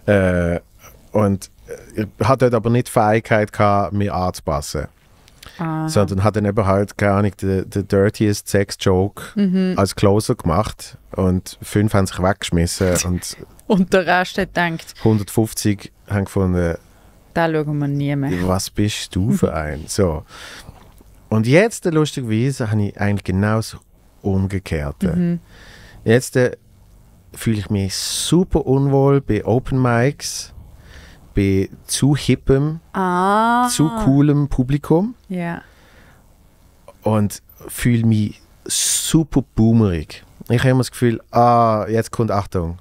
Speaker 2: So. Äh, und ich hatte dort aber nicht die Fähigkeit, gehabt, mich anzupassen.
Speaker 4: Ah. Sondern
Speaker 2: hat dann eben halt, keine Ahnung, den, den dirtiest Sex-Joke mhm. als Closer gemacht und fünf haben sich weggeschmissen (laughs) und,
Speaker 3: und der Rest hat gedacht.
Speaker 2: 150 haben gefunden,
Speaker 3: da schauen wir nie mehr.
Speaker 2: Was bist du (laughs) für ein? So. Und jetzt, äh, lustigerweise, habe ich eigentlich genau das Umgekehrte. Mhm. Jetzt äh, fühle ich mich super unwohl bei Open Mics, bei zu hippem,
Speaker 3: ah. zu
Speaker 2: coolem Publikum. Ja. Und fühle mich super boomerig. Ich habe immer das Gefühl, ah, jetzt kommt Achtung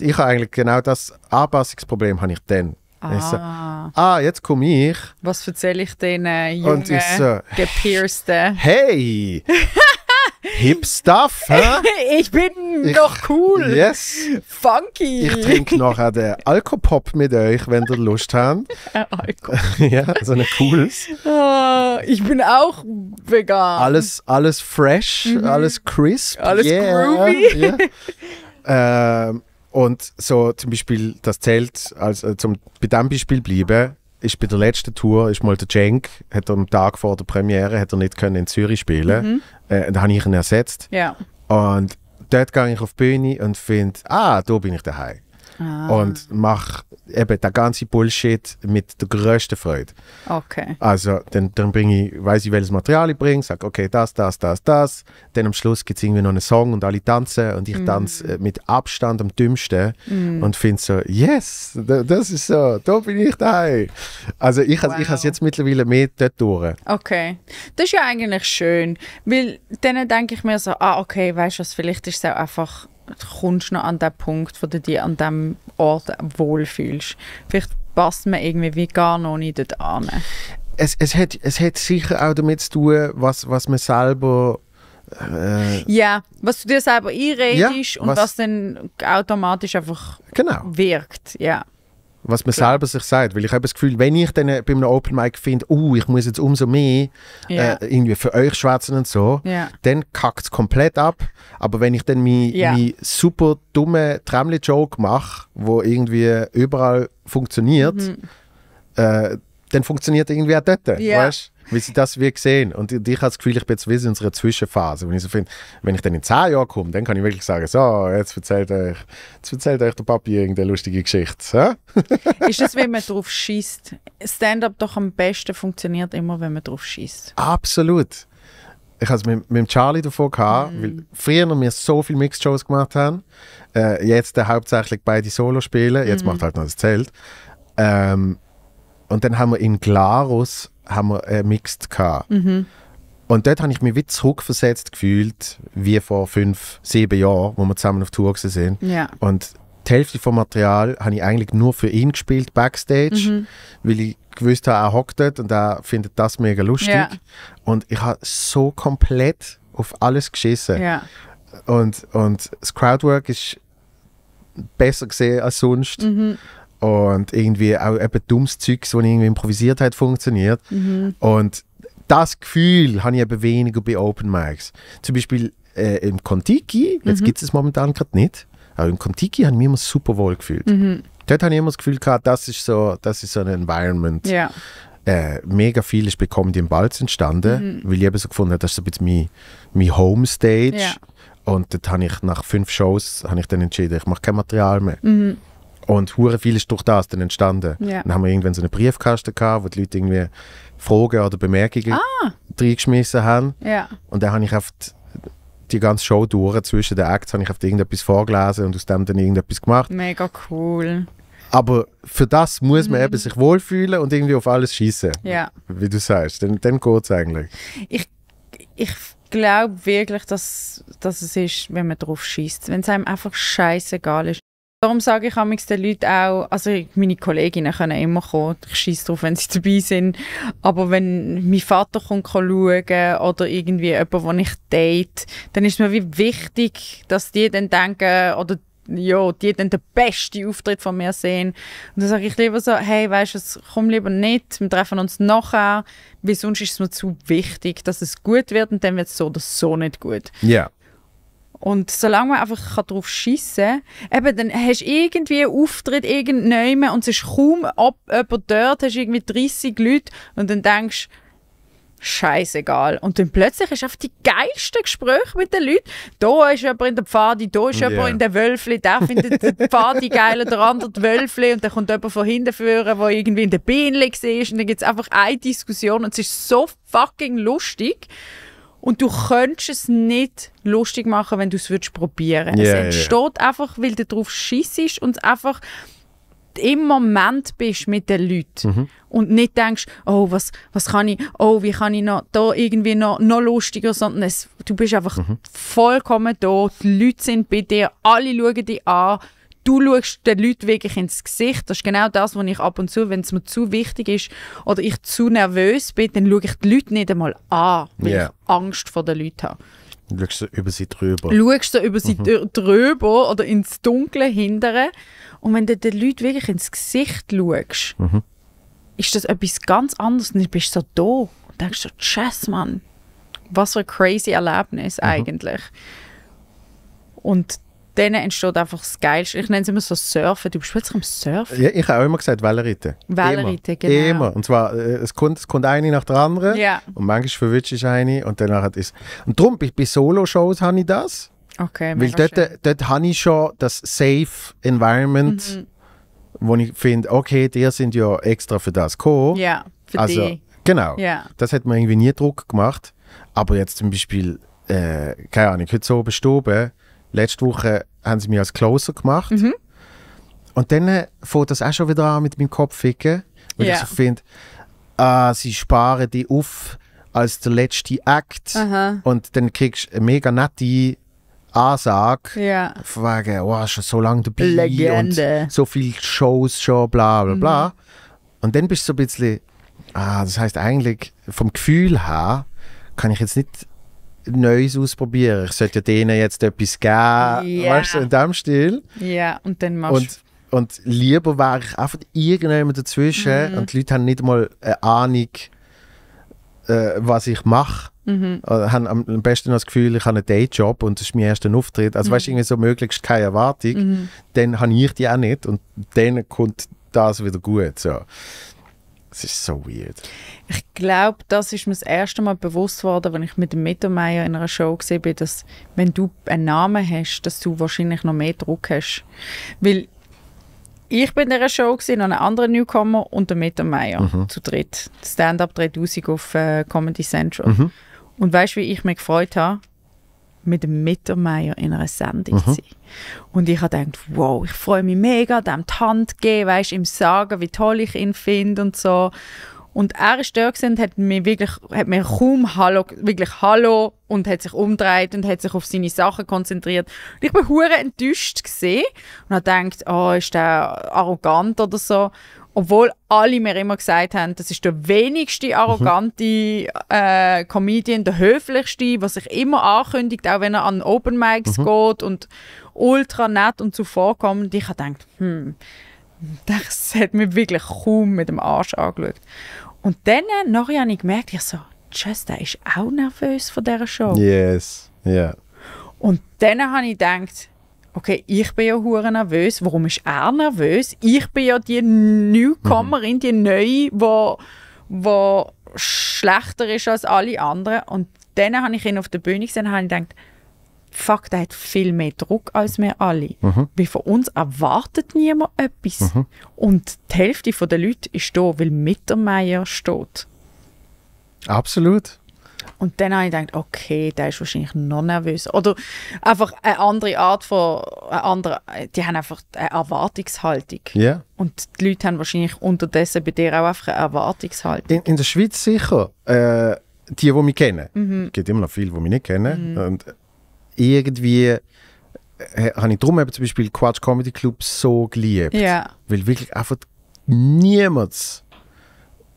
Speaker 2: ich habe eigentlich genau das Anpassungsproblem habe ich dann. Ah. Ich so, ah, jetzt komme ich.
Speaker 3: Was erzähle ich den äh, jungen, so, gepiersten?
Speaker 2: Hey! (laughs) Hip Stuff, hä?
Speaker 3: (laughs) ich bin doch cool. Yes. Funky. Ich trinke
Speaker 2: nachher den Alkopop mit euch, wenn ihr Lust habt.
Speaker 3: (laughs) Alkopop.
Speaker 2: ja, so ein cooles.
Speaker 3: Ah, ich bin auch vegan. Alles,
Speaker 2: alles fresh, mhm. alles crisp. Alles yeah. groovy. Yeah. Ähm, und so zum Beispiel das Zelt, als äh, zum, bei dem Beispiel bleiben, ist bei der letzten Tour, ist mal der Cenk, hat am Tag vor der Premiere hat er nicht können in Zürich spielen mhm. Äh, da habe ich ihn ersetzt. Yeah. Und dort gehe ich auf die Bühne und finde, ah, da bin ich daheim. Ah. Und mache eben der ganze Bullshit mit der größten Freude. Okay. Also dann, dann bringe ich, weiß ich, welches Material ich bringe, sage, okay, das, das, das, das. Dann am Schluss gibt es irgendwie noch einen Song und alle tanzen und ich mm. tanze äh, mit Abstand am dümmsten mm. und finde so, yes, das ist so, da bin ich daheim. Also ich wow. habe es jetzt mittlerweile mehr dort durch.
Speaker 3: Okay. Das ist ja eigentlich schön, weil dann denke ich mir so, ah, okay, weißt du was, vielleicht ist es auch einfach kommst du noch an den Punkt, wo du dich an dem Ort wohlfühlst. Vielleicht passt man irgendwie wie gar noch nicht dort an.
Speaker 2: Es, es, hat, es hat sicher auch damit zu tun, was, was man selber äh,
Speaker 3: ja, was du dir selber einredest ja, und was, was, dann automatisch einfach genau. wirkt. Ja
Speaker 2: was man ja. selber sich sagt. Weil ich habe das Gefühl, wenn ich dann äh, bei einem Open Mic finde, uh, ich muss jetzt umso mehr äh, ja. äh, irgendwie für euch schwätzen und so, ja. dann kackt es komplett ab. Aber wenn ich dann meinen mein super dummen Tramli-Joke mache, wo irgendwie überall funktioniert, mhm. äh, dann funktioniert irgendwie auch dort. Weißt? wie sie das wie sehen. Und ich, habe das Gefühl, ich bin jetzt in unserer Zwischenphase. Wenn ich, so find, wenn ich dann in zehn Jahren komme, dann kann ich wirklich sagen, so, jetzt erzählt euch, jetzt erzählt euch der Papi irgendeine lustige Geschichte. ist
Speaker 3: das, wenn man drauf schießt? Stand-up doch am besten funktioniert immer, wenn man drauf schießt.
Speaker 2: Absolut. Ich hatte es mit, mit Charlie davon, gehabt, mm. weil früher noch wir so viele Mixed-Shows gemacht haben. Äh, jetzt äh, hauptsächlich beide Solo spielen. Jetzt mm. macht halt noch das Zelt. Ähm, und dann haben wir in Glarus haben wir äh, Mixed gehabt. Mhm. Und dort habe ich mich wie zurückversetzt gefühlt, wie vor fünf, sieben Jahren, wo wir zusammen auf Tour waren. Ja. Und die Hälfte vom Material habe ich eigentlich nur für ihn gespielt, Backstage, mhm. weil ich gewusst habe, er hockt dort und er findet das mega lustig. Ja. Und ich habe so komplett auf alles geschissen. Ja. Und, und das Crowdwork ist besser gesehen als sonst. Mhm und irgendwie auch eben dummes Zeugs, das irgendwie improvisiert hat, funktioniert. Mhm. Und das Gefühl habe ich eben weniger bei Open Mics. Zum Beispiel äh, im Contiki, jetzt mhm. gibt es es momentan gerade nicht, aber im Contiki habe ich mich immer super wohl gefühlt. Mhm. Dort habe ich immer das Gefühl gehabt, das ist so, das ist so ein Environment. Ja. Äh, mega viel ist bekommen Comedy im Balz entstanden, mhm. weil ich eben so gefunden habe, das ist so ein bisschen mein, mein Homestage. Ja. Und dort habe ich nach fünf Shows ich dann entschieden, ich mache kein Material mehr. Mhm. Und hure viel ist durch das dann entstanden. Yeah. Dann haben wir irgendwann so einen Briefkasten gehabt, wo die Leute irgendwie Fragen oder Bemerkungen ah. reingeschmissen haben. Yeah. Und dann habe ich oft die ganze Show durch, zwischen den Acts, habe ich oft irgendetwas vorgelesen und aus dem dann irgendetwas gemacht.
Speaker 3: Mega cool.
Speaker 2: Aber für das muss man mhm. eben sich wohlfühlen und irgendwie auf alles schießen. Yeah. Wie du sagst, dann, dann geht es eigentlich.
Speaker 3: Ich, ich glaube wirklich, dass, dass es ist, wenn man drauf schießt. Wenn es einem einfach scheißegal ist. Darum sage ich amigs den Leuten auch, also meine Kolleginnen können immer kommen, ich schieße drauf, wenn sie (laughs) dabei sind, aber wenn mein Vater kommt schauen oder irgendwie jemand, den ich date, dann ist mir wie wichtig, dass die dann denken oder ja, die dann den besten Auftritt von mir sehen. Und dann sage ich lieber so, hey, weißt du, komm lieber nicht, wir treffen uns nachher, weil sonst ist es mir zu wichtig, dass es gut wird und dann wird es so oder so nicht gut. Ja. Yeah. Und solange man einfach drauf schiessen kann, eben, dann hast du irgendwie einen Auftritt irgendjemanden und es ist kaum ab, jemand dort, hast irgendwie 30 Leute und dann denkst scheißegal. Und dann plötzlich hast du einfach die geilsten Gespräche mit den Leuten. Da ist jemand in der Pfade, da ist yeah. jemand in der Wölfli, der findet die Pfade geil der andere die Wölfli und dann kommt jemand von hinten führen, der irgendwie in der Bienle war und dann gibt es einfach eine Diskussion und es ist so fucking lustig. Und du könntest es nicht lustig machen, wenn du es würdest probieren. Yeah, es entsteht yeah. einfach, weil du drauf schissest und einfach im Moment bist mit den Leuten mhm. und nicht denkst, oh, was, was kann ich, oh, wie kann ich noch da irgendwie noch, noch lustiger, sondern es, du bist einfach mhm. vollkommen da, die Leute sind bei dir, alle schauen dich an du schaust den Leuten wirklich ins Gesicht. Das ist genau das, was ich ab und zu, wenn es mir zu wichtig ist oder ich zu nervös bin, dann schaue ich die Leute nicht einmal an, weil yeah. ich Angst vor den Leuten habe.
Speaker 2: Schaust du über sie drüber? Schaust du über sie mhm.
Speaker 3: drüber oder ins Dunkle hindere. Und wenn du den Leuten wirklich ins Gesicht schaust, mhm. ist das etwas ganz anderes. Und du bist so da und denkst so, Scheiße, Mann, was für ein crazy Erlebnis mhm. eigentlich. Und dann entsteht einfach das Geilste. Ich nenne es immer so Surfen. Du bist plötzlich am Surfen. Ja,
Speaker 2: ich habe auch immer gesagt Wellenreiten. Wellenreiten, genau. Immer. Und zwar, äh, es kommt, es kommt eine nach der anderen. Ja. Und manchmal verwirrst ich eine und danach hat es. Und darum, bei, Solo-Shows habe ich das.
Speaker 3: Okay, Weil dort, schön.
Speaker 2: Äh, dort habe ich schon das Safe Environment, mhm. wo ich finde, okay, die sind ja extra für das gekommen. Ja,
Speaker 4: für also, die. Genau. Ja.
Speaker 2: Das hat mir irgendwie nie Druck gemacht. Aber jetzt zum Beispiel, äh, keine Ahnung, heute so oben letzte Woche haben sie mich als Closer gemacht. Mhm. Und dann äh, fängt das auch schon wieder an mit meinem Kopfficken, weil yeah. ich so finde, ah, sie sparen die auf als der letzte Akt und dann kriegst du eine mega nette Ansage, yeah. von wegen, oh, schon so lange dabei Legende. und so viele Shows schon, bla bla bla. Mhm. Und dann bist du so ein bisschen, ah, das heißt eigentlich vom Gefühl her, kann ich jetzt nicht Neues ausprobieren. Ich sollte denen jetzt etwas geben, yeah. weißt du, in dem Stil. Ja, yeah. und dann machst und, und lieber wäre ich einfach irgendjemand dazwischen mhm. und die Leute haben nicht mal eine Ahnung, äh, was ich mache. Mhm. Haben am besten das Gefühl, ich habe einen Dayjob und das ist mein erster Auftritt. Also, mhm. weißt du, mhm. irgendwie so möglichst keine Erwartung. Mhm. Dann habe ich die auch nicht und dann kommt das wieder gut. So. Das ist so weird.
Speaker 3: Ich glaube, das ist mir das erste Mal bewusst worden, wenn ich mit dem Mittermeier in einer Show gesehen bin, dass wenn du einen Namen hast, dass du wahrscheinlich noch mehr Druck hast. Weil ich bin in einer Show gesehen, noch einen anderen Newcomer und der Mittermeier mhm. zu dritt. Stand-up 3000 auf äh, Comedy Central. Mhm. Und weißt du, wie ich mich gefreut habe, mit dem Mittermeier in einer Sendung mhm. sein. Und ich habe gedacht, wow, ich freue mich mega, dem die Hand geben, weißt, ihm sagen, wie toll ich ihn finde und so. Und er ist da und hat mir wirklich, hat mir kaum Hallo, wirklich Hallo und hat sich umgedreht und hat sich auf seine Sachen konzentriert. Und ich war hure enttäuscht gesehen und habe gedacht, oh, ist der arrogant oder so. Obwohl alle mir immer gesagt haben, das ist der wenigste arrogante äh, Comedian, der höflichste, was sich immer ankündigt, auch wenn er an Open Mics mhm. geht und ultra nett und zuvorkommend. Ich habe gedacht, hm, das hat mir wirklich kaum mit dem Arsch angeschaut. Und dann, nachher habe ich gemerkt, ich so, tschüss, der ist auch nervös von dieser Show.
Speaker 2: Yes, ja. Yeah.
Speaker 3: Und dann habe ich gedacht, okay, ich bin ja hure nervös, warum ist er nervös? Ich bin ja die Newcomerin, mhm. die Neue, wo, wo schlechter ist als alle anderen. Und dann habe ich ihn auf der Bühne gesehen und habe gedacht, fuck, der hat viel mehr Druck als wir alle. Mhm. Weil von uns erwartet niemand etwas. Mhm. Und die Hälfte der Leute ist da, weil Mittermeier steht.
Speaker 2: Absolut.
Speaker 3: Und dann habe ich gedacht, okay, der ist wahrscheinlich noch nervös. Oder einfach eine andere Art von, eine andere, die haben einfach eine Erwartungshaltung. Yeah. Und die Leute haben wahrscheinlich unterdessen bei dir auch einfach eine Erwartungshaltung.
Speaker 2: In, in der Schweiz sicher. Äh, die, die mich kennen. Mhm. Es gibt immer noch viele, die mich nicht kennen. Mhm. Und irgendwie äh, habe ich darum eben zum Beispiel Quatsch Comedy Club so geliebt. Yeah. Weil wirklich einfach niemand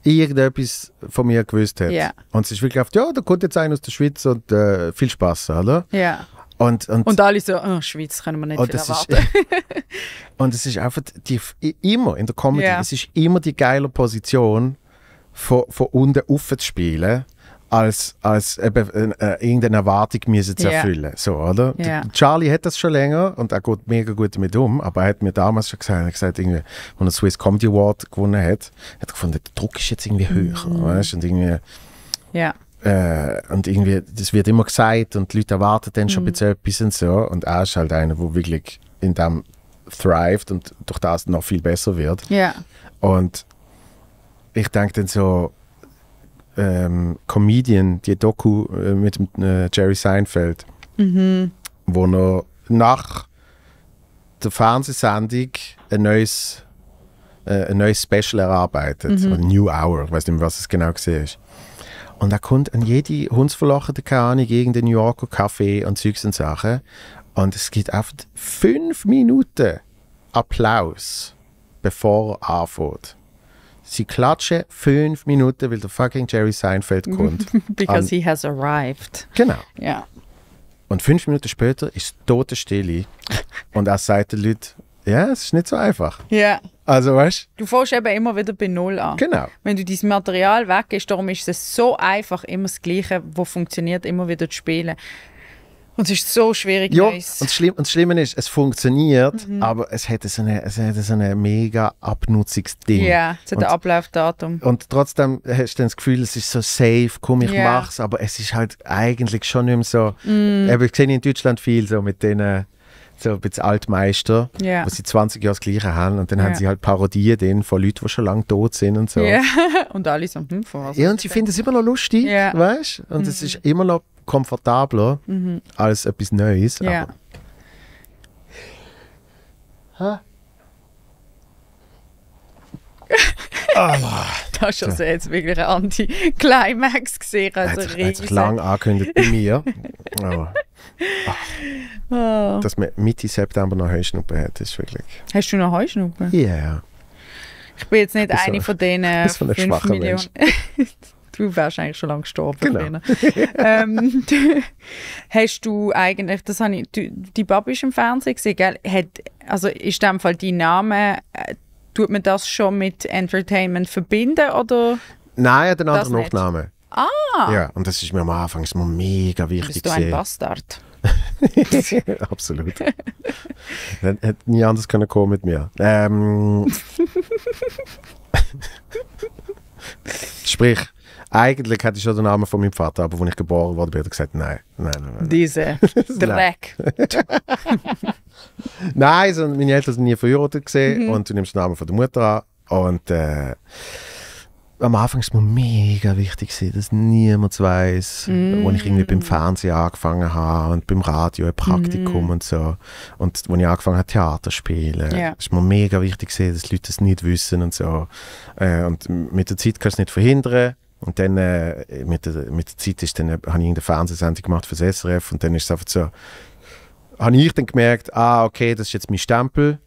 Speaker 2: irgendetwas von mir gewusst hat. Yeah. Und sie ist wirklich oft, ja, da kommt jetzt einer aus der Schweiz und äh, viel Spaß, oder? Ja. Yeah. Und, und, und
Speaker 3: alle so, oh, Schweiz können wir nicht viel erwarten.
Speaker 2: Ist, (laughs) und es ist einfach die, immer in der Comedy, yeah. es ist immer die geile Position, von, von unten aufzuspielen als, als äh, äh, äh, irgendeine Erwartung müssen zu erfüllen. Yeah. So, oder? Yeah. Charlie hat das schon länger und er geht mega gut damit um, aber er hat mir damals schon gesagt, er hat gesagt irgendwie, wenn er Swiss Comedy Award gewonnen hat, hat er gefunden, der Druck ist jetzt irgendwie höher. Mhm. Weißt? Und irgendwie. Yeah. Äh, und irgendwie, das wird immer gesagt und die Leute erwarten dann schon mhm. ein bisschen etwas und so. Und er ist halt einer, der wirklich in dem thrived und durch das noch viel besser wird. Ja. Und ich denke dann so, ähm, Comedian, die Doku äh, mit äh, Jerry Seinfeld, mhm. wo noch nach der Fernsehsendung ein neues, äh, ein neues Special erarbeitet. Mhm. New Hour, ich weiß nicht mehr, was es genau gesehen war. Und da kommt an jede hundsverlocherte Kanne gegen den New Yorker Kaffee und Zeugs und Sachen. Und es gibt einfach fünf Minuten Applaus, bevor er anfängt. Sie klatschen fünf Minuten, weil der fucking Jerry Seinfeld kommt. (laughs) Because an.
Speaker 3: he has arrived. Genau. Yeah.
Speaker 2: Und fünf Minuten später ist tote Stille. und er sagt den Leuten, ja, es ist nicht so einfach. Ja. Yeah. Also weißt
Speaker 3: du? fährst eben immer wieder bei Null an. Genau. Wenn du dieses Material weggehst, darum ist es so einfach, immer das Gleiche, wo funktioniert, immer wieder zu spielen. Und es ist so schwierig. Ja, nice. und, das
Speaker 2: Schlimme, und das Schlimme ist, es funktioniert, mhm. aber es hat so eine, es hätte so eine mega Abnutzungsding. Ja, yeah, es hat und, ein
Speaker 3: Ablaufdatum.
Speaker 2: Und trotzdem hast du dann das Gefühl, es ist so safe, komm, ich yeah. mach's, aber es ist halt eigentlich schon nicht mehr so. Mm. Aber ich sehe in Deutschland viel so mit denen so ein bisschen Altmeister, yeah. wo sie 20 Jahre das Gleiche haben und dann yeah. haben sie halt Parodien von Leuten, die schon lange tot sind und so. Yeah.
Speaker 3: (laughs) und alle so, hm, von was Ja, und sie finden
Speaker 2: es immer noch lustig, weißt du? Und es mhm. ist immer noch komfortabler mhm. als etwas Neues.
Speaker 4: Ja.
Speaker 3: (laughs) das ist also jetzt wirklich ein Anti-Climax gesehen. Also hat sich, sich lang
Speaker 2: angekündigt bei mir. (laughs) Aber,
Speaker 3: oh. Dass
Speaker 2: man Mitte September noch Heuschnuppen hat, ist wirklich...
Speaker 3: Hast du noch Heuschnuppen? Ja. Yeah. Ich bin jetzt nicht eine von denen so eine 5 Millionen. (laughs) Du wärst eigentlich schon lange gestorben. Genau. ähm, (laughs) hast du eigentlich, das habe ich, du, die Babi ist im Fernsehen gesehen, gell? Hat, also ist in dem Fall dein Name, äh, tut man das schon mit Entertainment verbinden oder?
Speaker 2: Nein, er hat einen anderen Nachnamen.
Speaker 3: Ah! Ja,
Speaker 2: und das ist mir am Anfang mal mega wichtig. Bist du ein Bastard? (laughs) Absolut. Dann hätte nie anders können kommen mit mir. Ähm, (laughs) sprich, eigentlich hätte ich schon den Namen von meinem Vater, aber als ich geboren wurde, habe ich gesagt, nein, nein, nein. nein. Diese (laughs) Dreck. nein, also (laughs) meine Eltern sind nie verheiratet gesehen mhm. und du nimmst den Namen von der Mutter an und äh, am Anfang ist mir mega wichtig, dass niemand weiß, mm. als ich irgendwie beim Fernsehen angefangen habe und beim Radio ein Praktikum mm. und so. Und als ich angefangen habe, Theater zu spielen. Yeah. ist mir mega wichtig, dass die Leute das nicht wissen und so. Äh, und mit der Zeit kannst du es nicht verhindern. Und dann äh, mit, der, mit der Zeit ist dann, äh, habe ich eine Fernsehsendung gemacht für das SRF und dann ist es einfach so, habe ich dann gemerkt, ah, okay, das ist jetzt mein Stempel.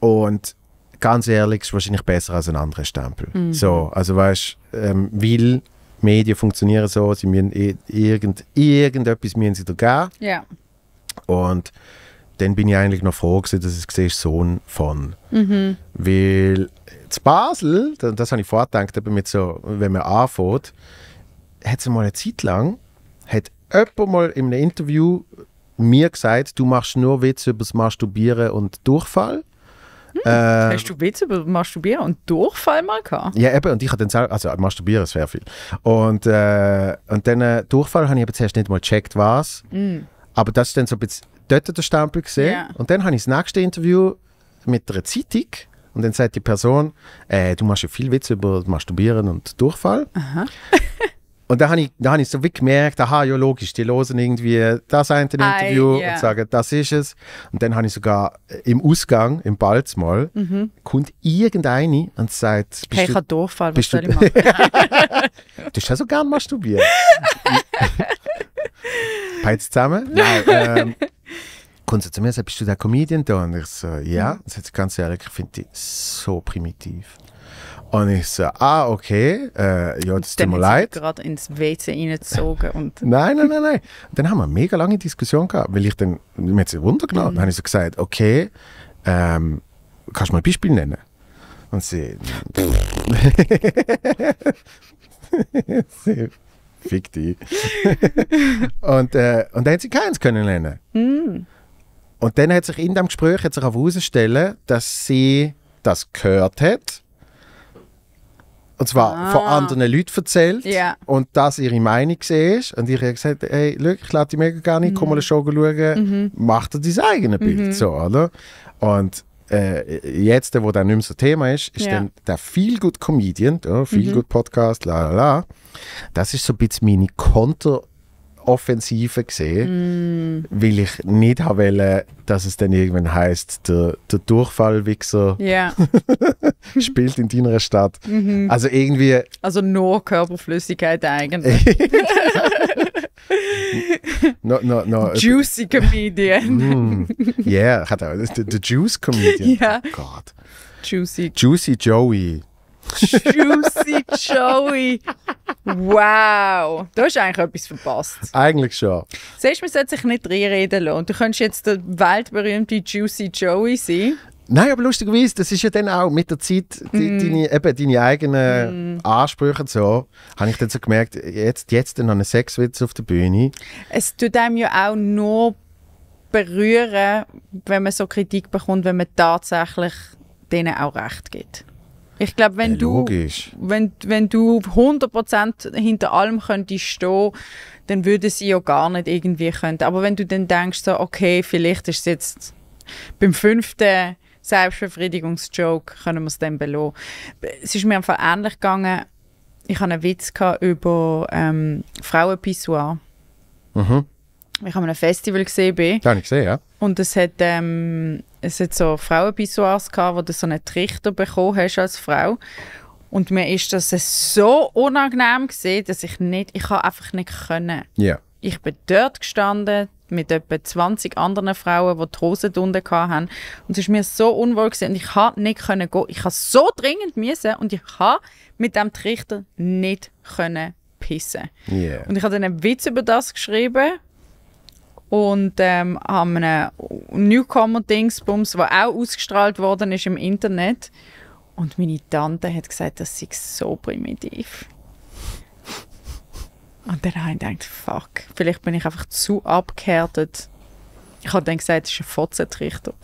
Speaker 2: Und ganz ehrlich, ist wahrscheinlich besser als ein anderer Stempel. Mhm. So, also weißt du, ähm, weil Medien funktionieren so, sie müssen irgend, irgendetwas müssen sie da geben. Ja. Und dann bin ich eigentlich noch froh gewesen, dass es gesehen Sohn von. Mhm. Weil zu Basel, das habe ich vorgedacht, mit so, wenn man anfängt, hat es mal eine Zeit lang, hat jemand mal in einem Interview mir gesagt, du machst nur Witze über das Masturbieren und Durchfall. Hm, äh, hast
Speaker 3: du Witze über Masturbieren und Durchfall mal gehabt?
Speaker 2: Ja, eben. Und ich habe dann selber, also Masturbieren ist sehr viel. Und, äh, und dann äh, Durchfall habe ich aber zuerst nicht mal gecheckt, was. Mhm. Aber das ist dann so ein bisschen dort den Stempel gesehen. Yeah. Und dann habe ich das nächste Interview mit einer Zeitung. Und dann sagt die Person, äh, du machst ja viel Witz über Masturbieren und Durchfall. (laughs) und dann habe ich, hab ich so wie gemerkt, aha, ja logisch, die losen irgendwie das ein ah, Interview I, yeah. und sagen, das ist es. Und dann habe ich sogar äh, im Ausgang, im Balzmal, mhm. kommt irgendeine und sagt... Hey, ich habe Durchfall, was soll ich machen? (laughs) du hast ja so gern masturbiert. (laughs) Peits zusammen? Nein, ähm, kommt sie zu mir und sagt, bist du der Comedian da? Und ich so, ja. Mhm. Und sagt, ganz ehrlich, ich finde die so primitiv. Und ich so, ah, okay, äh, ja, das tut mir leid.
Speaker 3: gerade ins WC reingezogen. Und
Speaker 2: (laughs) nein, nein, nein, nein. Und dann haben wir eine mega lange Diskussion gehabt, weil ich dann, mir hat es Wunder Mhm. Dann habe ich so gesagt, okay, ähm, kannst du mal ein Beispiel nennen? Und sie, sie (laughs) fick dich. (laughs) und, äh, und dann hat sie keins können nennen. Mhm. Und dann hat sich in dem Gespräch hat sich herausstellen, dass sie das gehört hat. Und zwar ah. von anderen Leuten erzählt. Yeah. Und dass ihre Meinung ist. Und ich habe gesagt, hey, schau, ich lade dich mega gerne, mhm. komm mal eine schauen, mhm. mach dir dein eigenes mhm. Bild. So, oder? Und äh, jetzt, wo das nicht mehr so Thema ist, ist ja. dann der viel gut Comedian, viel mhm. gut Podcast, la la la. Das ist so ein bisschen meine Konter- Offensive gesehen, mm. weil ich nicht wollte, dass es dann irgendwann heißt, der, der Durchfallwichser yeah. (laughs) spielt in deiner Stadt.
Speaker 3: Mhm. Also irgendwie. Also nur Körperflüssigkeit eigentlich.
Speaker 2: (laughs) no, no, no. Juicy
Speaker 3: Comedian. Ja,
Speaker 2: mm. yeah, the Juice Comedian.
Speaker 3: Yeah. Oh Gott. Juicy.
Speaker 2: Juicy Joey.
Speaker 3: Juicy Joey. Wow. Du hast eigentlich etwas verpasst.
Speaker 2: Eigentlich schon.
Speaker 3: Siehst du, man sollte sich nicht reinreden lassen. Du könntest jetzt der weltberühmte Juicy Joey sein.
Speaker 2: Nein, aber lustigerweise, das ist ja dann auch mit der Zeit die, mm. deine, eben, deine eigenen mm. Ansprüche so. Habe ich dann so gemerkt, jetzt, jetzt dann noch einen Sexwitz auf der Bühne.
Speaker 3: Es tut einem ja auch nur berühren, wenn man so Kritik bekommt, wenn man tatsächlich denen auch Recht gibt. Ich glaube, wenn, ja, du, wenn, wenn du 100% hinter allem könntest stehen, dann würde sie ja gar nicht irgendwie können. Aber wenn du dann denkst, so, okay, vielleicht ist es jetzt beim fünften Selbstbefriedigungsjoke, können wir es dann belohnen. Es ist mir einfach ähnlich gegangen. Ich hatte einen Witz über ähm, Frauenpissoir. Mhm mich an einem Festival gesehen bin. Das habe ich gesehen, ja. Und es hat, ähm, es hat so Frauenpissoirs gehabt, wo du so einen Trichter bekommen hast als Frau. Und mir ist das so unangenehm gesehen, dass ich nicht, ich habe einfach nicht können. Ja. Ich bin dort gestanden mit etwa 20 anderen Frauen, die die Hosen drunter hatten. Und es ist mir so unwohl gewesen und ich konnte nicht können gehen. Ich musste so dringend müssen und ich konnte mit dem Trichter nicht können pissen. Yeah. Und ich habe dann einen Witz über das geschrieben und ähm, haben einen Newcomer-Dingsbums, der auch ausgestrahlt worden ist im Internet. Und meine Tante hat gesagt, das sei so primitiv. Und dann habe ich gedacht, fuck, vielleicht bin ich einfach zu abgehärtet. Ich habe dann gesagt, es ist ein Fotzentrichter.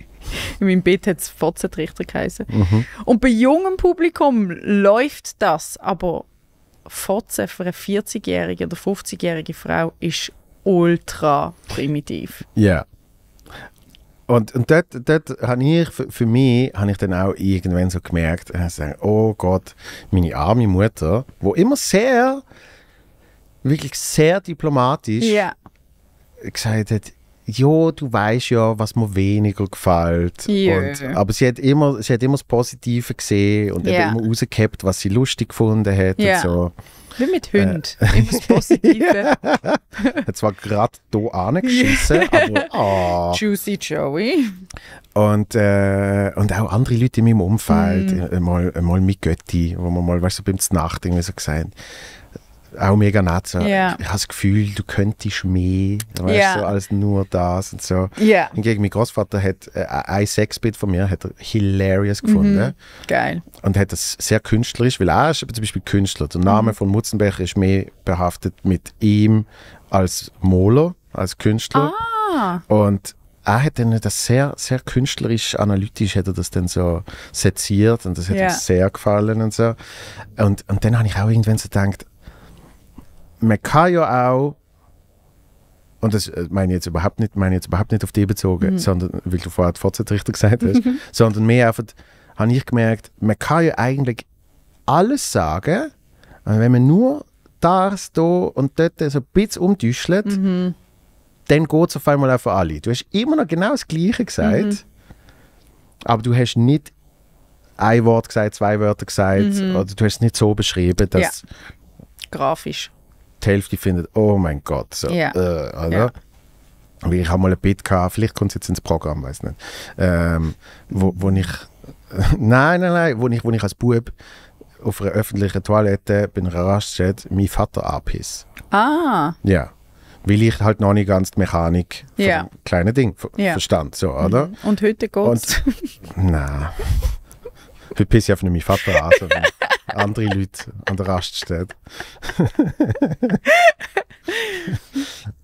Speaker 3: (laughs) In meinem Bett hat es Fotzentrichter geheißen. Mhm. Und bei jungem Publikum läuft das, aber Fotze für eine 40-jährige oder 50-jährige Frau ist ultra primitiv.
Speaker 2: Ja. Yeah. Und, und dort, dort habe ich, für, für mich, habe ich dann auch irgendwann so gemerkt, gesagt, äh, oh Gott, meine arme Mutter, wo immer sehr, wirklich sehr diplomatisch yeah. gesagt hat, ja, du weißt ja, was mir weniger gefällt. Yeah. Und, aber sie hat, immer, sie hat immer das Positive gesehen und yeah. immer rausgehabt, was sie lustig gefunden hat yeah. und so.
Speaker 3: Wie mit äh, Hund. Äh. (laughs) Immer das Positive.
Speaker 2: (laughs) hat zwar gerade hier angeschissen, aber Oh.
Speaker 3: Juicy Joey.
Speaker 2: Und, äh, und auch andere Leute in meinem Umfeld, mm. mal, mal mit Götti, wo man mal weißt, so beim Znacht irgendwie so gesagt auch mega nett. So. Yeah. Ich habe das Gefühl, du könntest mehr, weißt, yeah. so als nur das und so. Yeah. Hingegen mein Großvater hat äh, ein Sexbild von mir hat er hilarious gefunden. Mhm. Geil. Und hat das sehr künstlerisch, weil er ist zum Beispiel Künstler. Der Name mhm. von Mutzenbecher ist mehr behaftet mit ihm als Moler, als Künstler. Ah. Und er hat dann das sehr, sehr künstlerisch, analytisch hat er das dann so seziert und das hat yeah. uns sehr gefallen und so. Und, und dann habe ich auch irgendwann so gedacht, man kann ja auch, und das äh, meine ich jetzt überhaupt nicht, meine jetzt überhaupt nicht auf dich bezogen, mhm. sondern, weil du vorher die Fortsetzrichter gesagt hast, mhm. sondern mehr einfach, habe ich gemerkt, man kann ja eigentlich alles sagen, wenn man nur das, da und dort so ein bisschen umdüschelt, mhm. dann geht es auf einmal auch für alle. Du hast immer noch genau das Gleiche gesagt, mhm. aber du hast nicht ein Wort gesagt, zwei Wörter gesagt, mhm. oder du hast es nicht so beschrieben, dass... Ja. Grafisch die Hälfte findet, oh mein Gott. So, ja. Äh, Weil Ich habe mal ein Bit gehabt, vielleicht kommt es jetzt ins Programm, weiß nicht. Ähm, wo, wo ich. (laughs) nein, nein, nein, wo ich, wo ich als Bub auf einer öffentlichen Toilette bin Raststätte mein Vater abhiss.
Speaker 3: Ah.
Speaker 2: Ja. Weil ich halt noch nicht ganz die Mechanik ja. vom kleinen Ding ver ja. verstand, so, oder? Und heute geht's? Und, (laughs) nein. heute pisse ich auf meinen Vater an. (laughs) andere Leute an der Raststätte.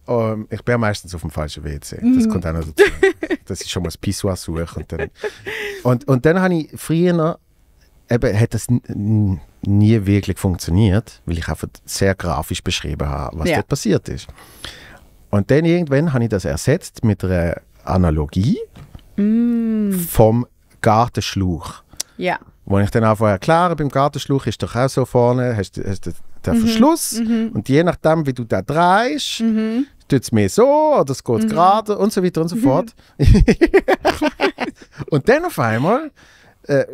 Speaker 2: um, (laughs) ähm, ich bin meistens auf dem falschen WC. Das mhm. kommt auch noch dazu. Das ist schon mal das Pissoir suchen. Und dann, und, und dann habe ich früher eben, hat das nie wirklich funktioniert, weil ich einfach sehr grafisch beschrieben habe, was ja. dort passiert ist. Und dann irgendwann habe ich das ersetzt mit einer Analogie
Speaker 4: mm. vom
Speaker 2: Gartenschluch. Ja. Wo ich dann anfange erkläre, beim Gartenschlauch ist doch auch so vorne, hast, hast den, mhm. Verschluss mhm. und je nachdem, wie du da drehst, mhm. tut es mehr so oder es geht mhm. gerade und so weiter und so mhm. fort. (laughs) und dann auf einmal äh,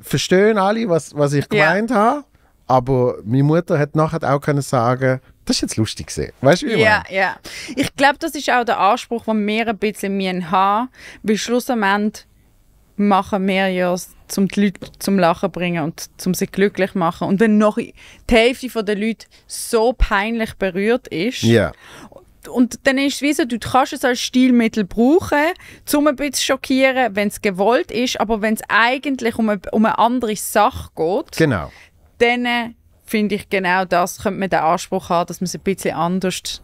Speaker 2: verstehen alle, was, was ich gemeint ja. habe, aber meine Mutter hat nachher auch können sagen das ist jetzt lustig gesehen. Weißt du, wie Ja,
Speaker 3: ja. Ich glaube, das ist auch der Anspruch, den wir ein bisschen haben weil schlussendlich machen wir ja, um die Leute zum Lachen bringen und um sie glücklich machen. Und wenn noch die Hälfte der Leute so peinlich berührt ist, yeah. und dann ist es wie so, du kannst es als Stilmittel brauchen, um ein bisschen zu schockieren, wenn es gewollt ist, aber wenn es eigentlich um eine, um eine andere Sache geht, genau. dann äh, finde ich, genau das könnte man den Anspruch haben, dass man es ein bisschen anders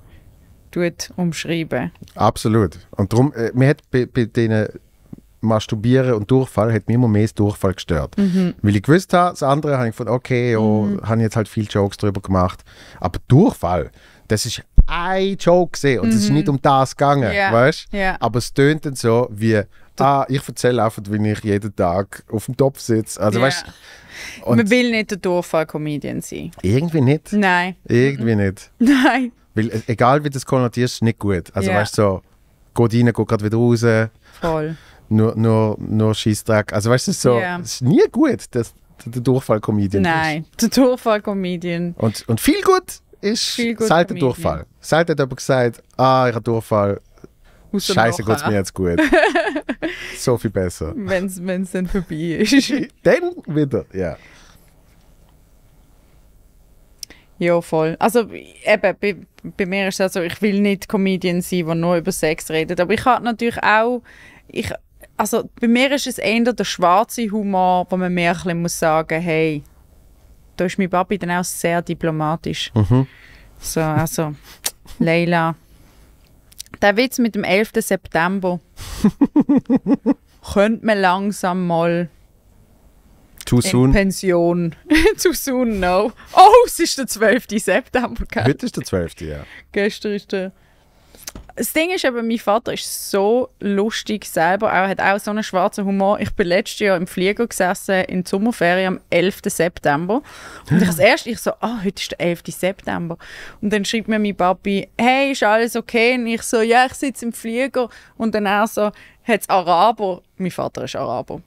Speaker 3: tut, umschreiben.
Speaker 2: Absolut. Und darum, äh, man hat bei, bei denen Masturbieren und Durchfall hat mich immer mehr das Durchfall gestört. Mhm. Weil ich gewusst habe, das andere habe ich gefunden, okay, oh, mhm. habe jetzt halt viel Jokes darüber gemacht. Aber Durchfall, das ist ein Joke gesehen und es mhm. ist nicht um das gegangen, yeah. weißt yeah. Aber es tönt dann so wie, ah, ich erzähle einfach, wie ich jeden Tag auf dem Topf sitze. Also, yeah. weißt, Man
Speaker 3: will nicht der Durchfall-Comedian sein.
Speaker 2: Irgendwie nicht. Nein. Irgendwie nicht. (laughs) Nein. Weil äh, egal wie du es konnotierst, ist nicht gut. Also yeah. weißt du, so, geht rein, geh gerade wieder raus. Voll nur, nur, nur Scheißdreck. Also weißt du, so, yeah. es ist nie gut, dass der Durchfall-Comedian Nein,
Speaker 3: ist. der Durchfall-Comedian.
Speaker 2: Und, und viel
Speaker 3: gut ist viel gut selten Comedian. Durchfall.
Speaker 2: Selten hat jemand gesagt, ah, ich habe Durchfall, Scheiße, geht es mir jetzt gut. (laughs) so viel besser.
Speaker 3: Wenn es dann vorbei ist. (laughs)
Speaker 2: dann wieder, ja.
Speaker 3: Ja, voll. Also eben, bei, bei mir ist es so, ich will nicht Comedian sein, der nur über Sex redet. Aber ich habe natürlich auch, ich, also bei mir ist es eher der schwarze Humor, wo man mehr ein muss sagen, hey, da ist mein Papi dann auch sehr diplomatisch. Mhm. So, also, (laughs) Leila, der Witz mit dem 11. September (laughs) könnte man langsam mal Too soon. Pension. (laughs) Too soon, no. Oh, es ist der 12. September. Heute ist der 12. ja. Gestern ist der das Ding ist aber, mein Vater ist so lustig selber. Er hat auch so einen schwarzen Humor. Ich bin letztes Jahr im Flieger gesessen, in der Sommerferien am 11. September. Und ich als (laughs) erstes, ich so, ah, oh, heute ist der 11. September. Und dann schreibt mir mein Papi, hey, ist alles okay? Und ich so, ja, ich sitze im Flieger. Und dann auch so, hat es Araber? Mein Vater ist Araber.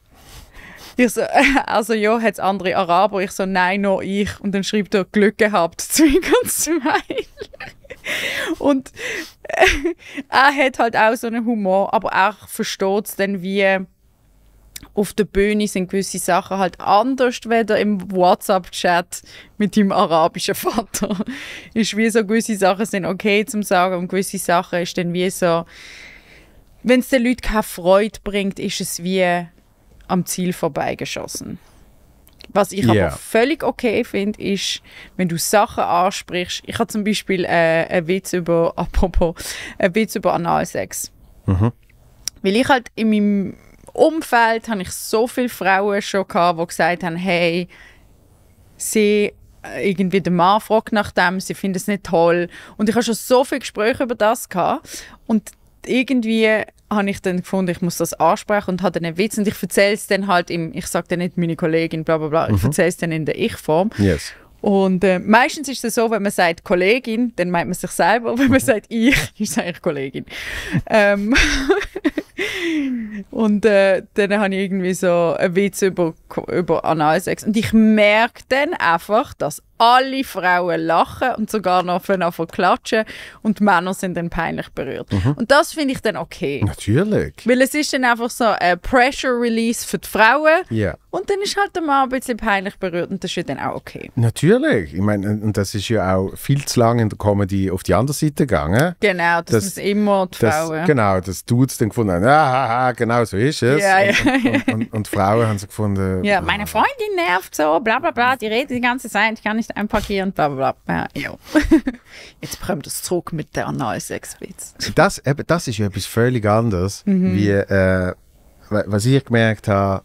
Speaker 3: Ich so, also (laughs) ja, hat es andere Araber? Ich so, nein, nur ich. Und dann schreibt er, Glück gehabt, (laughs) Zwing und Smile. (laughs) Und äh, er hat halt auch so einen Humor, aber auch versteht es dann, wie auf der Bühne sind gewisse Sachen halt anders, weder im WhatsApp-Chat mit dem arabischen Vater. (laughs) ist wie so gewisse Sachen sind okay zum sagen und gewisse Sachen ist dann wie so, wenn es den Leuten keine Freude bringt, ist es wie am Ziel vorbeigeschossen. Was ich yeah. aber völlig okay finde, ist, wenn du Sachen ansprichst. Ich habe zum Beispiel äh, einen Witz über, (laughs) apropos, einen Witz über Analsex. Mhm. Weil ich halt in meinem Umfeld habe ich so viele Frauen schon gehabt, die gesagt haben, hey, sie äh, irgendwie der Mann fragt nach dem, sie finden es nicht toll. Und ich habe schon so viele Gespräche über das gehabt. Und irgendwie habe ich dann gefunden, ich muss das ansprechen und habe dann einen Witz und ich erzähle es dann halt im, ich sage dann nicht meine Kollegin, bla bla bla, mhm. ich erzähle es dann in der Ich-Form. Yes. Und äh, meistens ist es so, wenn man sagt Kollegin, dann meint man sich selber. Wenn man mhm. sagt ich, (laughs) ist es eigentlich Kollegin. ähm,
Speaker 4: (laughs)
Speaker 3: und äh, dann habe ich irgendwie so einen Witz über, über Analsex. Und ich merke dann einfach, dass alle Frauen lachen und sogar noch von klatschen und Männer sind dann peinlich berührt. Mhm. Und das finde ich dann okay.
Speaker 2: Natürlich.
Speaker 3: Weil es ist dann einfach so ein Pressure Release für die Frauen yeah. und dann ist halt der Mann ein bisschen peinlich berührt und das ist ja dann auch okay.
Speaker 2: Natürlich. Ich meine, und das ist ja auch viel zu lange in der Comedy auf die andere Seite gegangen.
Speaker 3: Genau, das ist immer die Frauen.
Speaker 2: genau, das tut es dann gefunden haben, ah, ah, ah, genau so ist es. Yeah, und, yeah. Und, und, und, Frauen haben sie gefunden. Ja, ah.
Speaker 3: meine Freundin nervt so, bla bla bla, die redet die ganze Zeit, ich kann nicht einparkieren, bla bla bla. Ja. (laughs) Jetzt kommt es zurück mit der neuen Sexwitz.
Speaker 2: Das, das ist ja etwas völlig anderes, mhm. wie äh, was ich gemerkt habe,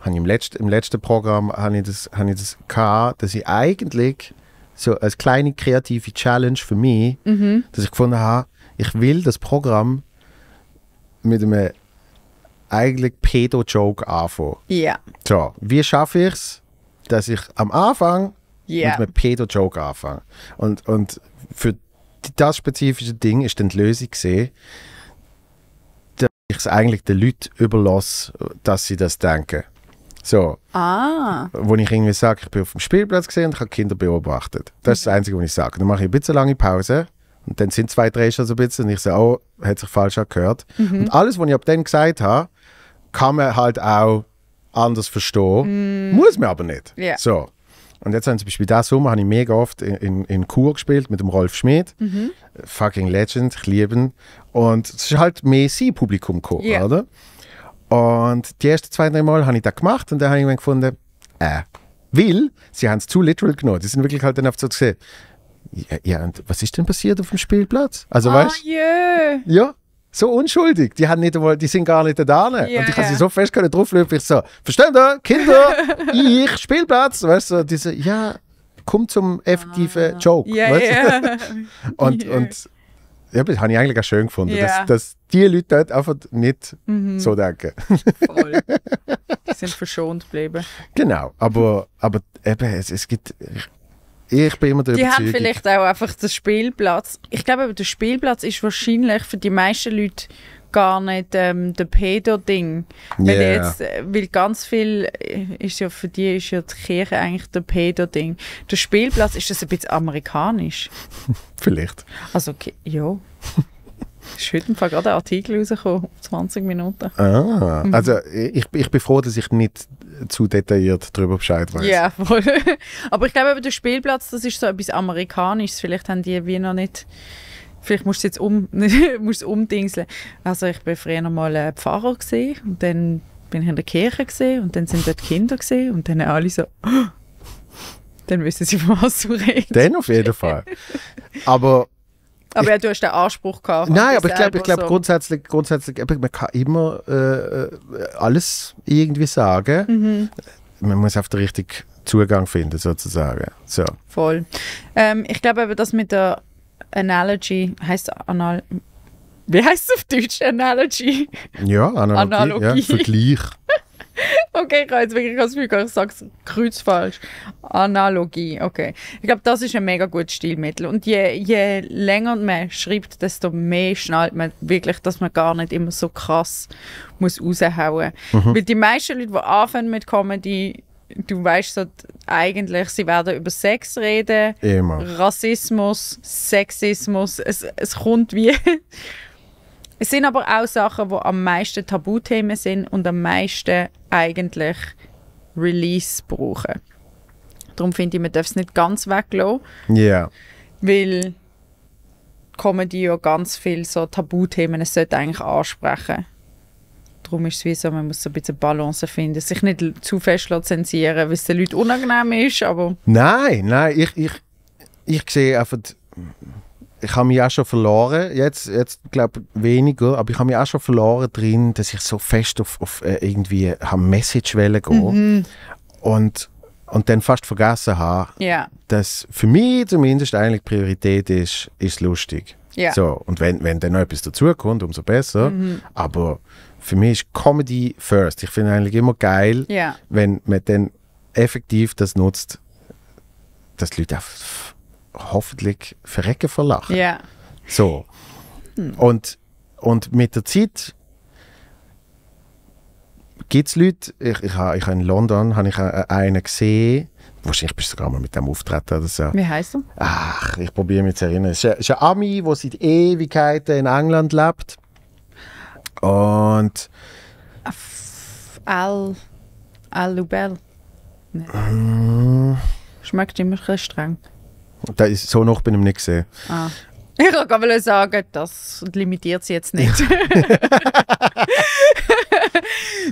Speaker 2: habe ich im, letzten, im letzten Programm habe ich das, habe ich das gehabt, dass ich eigentlich so als kleine kreative Challenge für mich, mhm. dass ich gefunden habe, ich will das Programm mit einem eigentlich Pedo-Joke anfangen. Ja. So, wie schaffe ich es, dass ich am Anfang yeah. mit einem Pedo-Joke anfangen. Und, und für das spezifische Ding ist dann die Lösung gesehen, dass ich es eigentlich den Leuten überlasse, dass sie das denken. So.
Speaker 4: Ah.
Speaker 2: Wo ich irgendwie sage, ich bin auf dem Spielplatz gesehen und habe Kinder beobachtet. Das ist das mhm. Einzige, was ich sage. Dann mache ich ein bisschen lange Pause und dann sind zwei, drei schon so ein bisschen und ich sage, oh, hat sich falsch angehört. Mhm. Und alles, was ich ab dann gesagt habe, kann man halt auch anders verstehen. Mm. Muss man aber nicht. Yeah. So. Und jetzt haben sie zum Beispiel diesen Sommer habe ich mega oft in, in, in Chur gespielt mit dem Rolf Schmidt. Mhm. Fucking Legend, ich liebe ihn. Und es ist halt mehr sein Publikum gekommen, yeah. oder? Und die ersten zwei, drei Mal habe ich das gemacht und dann habe ich irgendwann gefunden, äh, weil sie haben es zu literal genommen. Die sind wirklich halt dann auf so gesehen. Ja, ja, und was ist denn passiert auf dem Spielplatz? Also, oh, weißt yeah. Ja, so unschuldig. Die, haben nicht einmal, die sind gar nicht da. Yeah, und ich habe sie so fest können drauflöpen. Ich so, versteht ihr, Kinder, (laughs) ich, Spielplatz. Weißt du, diese, ja, komm zum effektiven ah, Joke. Ja, weißt yeah. (laughs) und, und ja, das habe ich eigentlich auch schön gefunden, yeah. dass, dass die Leute dort einfach nicht mhm. so denken.
Speaker 3: Voll. (laughs) Die sind verschont geblieben.
Speaker 2: Genau, aber, aber eben, es, es gibt ich bin immer der Die haben vielleicht
Speaker 3: auch einfach den Spielplatz. Ich glaube, der Spielplatz ist wahrscheinlich für die meisten Leute gar nicht ähm, der Pedo-Ding. Weil, yeah. jetzt, äh, weil ganz viel äh, ist ja für die ist ja die Kirche eigentlich der Pedo-Ding. Der Spielplatz ist das ein bisschen amerikanisch.
Speaker 4: (laughs)
Speaker 2: Vielleicht.
Speaker 3: Also, okay, ja. ist heute gerade ein Artikel rausgekommen, 20 Minuten. Ah, also
Speaker 2: äh, ich, ich bin froh, dass ich nicht zu detailliert darüber Bescheid weiß.
Speaker 3: Ja, voll. (laughs) Aber ich glaube, der Spielplatz, das ist so etwas Amerikanisches. Vielleicht haben die wie noch nicht. Vielleicht musst du jetzt um, (laughs) musst umdingseln. Also ich war früher mal äh, Pfarrer gewesen, und dann bin ich in der Kirche gewesen, und dann sind dort Kinder gewesen, und dann alle so
Speaker 2: (gasps) dann wissen sie, von was du redest. Dann auf jeden Fall. (laughs) Aber
Speaker 3: aber ich, du hast den Anspruch gehabt. Nein, halt aber ich glaube, ich glaub, so.
Speaker 2: grundsätzlich, grundsätzlich, man kann immer äh, äh, alles irgendwie sagen. Mhm. Man muss auf den richtigen Zugang finden, sozusagen. So.
Speaker 3: Voll. Ähm, ich glaube aber, das mit der Analogy heißt Anal. Wie heißt es auf Deutsch? Analogy?
Speaker 2: Ja, Analogie. Analogie. Ja, Vergleich.
Speaker 3: Okay, ich habe jetzt wirklich das Gefühl, ich sage es kreuzfalsch. Analogie, okay. Ich glaube, das ist ein mega gutes Stilmittel. Und je, je länger man schreibt, desto mehr schnallt man wirklich, dass man gar nicht immer so krass muss raushauen muss. Mhm. Weil die meisten Leute, die anfangen mit Comedy, du weißt so, eigentlich, sie werden über Sex reden, Immer. Rassismus, Sexismus. Es, es kommt wie es sind aber auch Sachen, die am meisten Tabuthemen sind und am meisten eigentlich Release brauchen. Darum finde ich, man darf es nicht ganz weglassen. Ja. Yeah. Weil Comedy ja ganz viele so Tabuthemen, es sollte eigentlich ansprechen. Darum ist es wie so, man muss so ein bisschen Balance finden, sich nicht zu fest zensieren, weil es den Leuten unangenehm ist, aber...
Speaker 2: Nein, nein, ich, ich, ich sehe einfach ich habe mich auch schon verloren, jetzt, jetzt glaube weniger, aber ich habe mich auch schon verloren drin, dass ich so fest auf, auf äh, irgendwie eine Message gehen mhm. und, und dann fast vergessen habe, ja. dass für mich zumindest eigentlich Priorität ist, ist lustig. Ja. So, und wenn, wenn dann noch etwas dazukommt, umso besser. Mhm. Aber für mich ist Comedy first. Ich finde eigentlich immer geil, ja. wenn man dann effektiv das nutzt, dass die Leute auch hoffentlich verrecken vor Lachen. Ja. So. Hm. Und, und mit der Zeit gibt es Leute, ich, ich, ich in London habe ich einen gesehen, wahrscheinlich bist du sogar mal mit dem auftreten oder so. Wie heißt er? Ach, ich probiere mich zu erinnern. Es ist ein Ami, der seit Ewigkeiten in England lebt. Und...
Speaker 3: Al... Al Lubel. Nee.
Speaker 2: Mm.
Speaker 3: Schmeckt immer ein streng.
Speaker 2: Da ist, so noch bin ich nicht gesehen.
Speaker 3: Ah. Ich wollte sagen, das limitiert sie jetzt nicht. (laughs)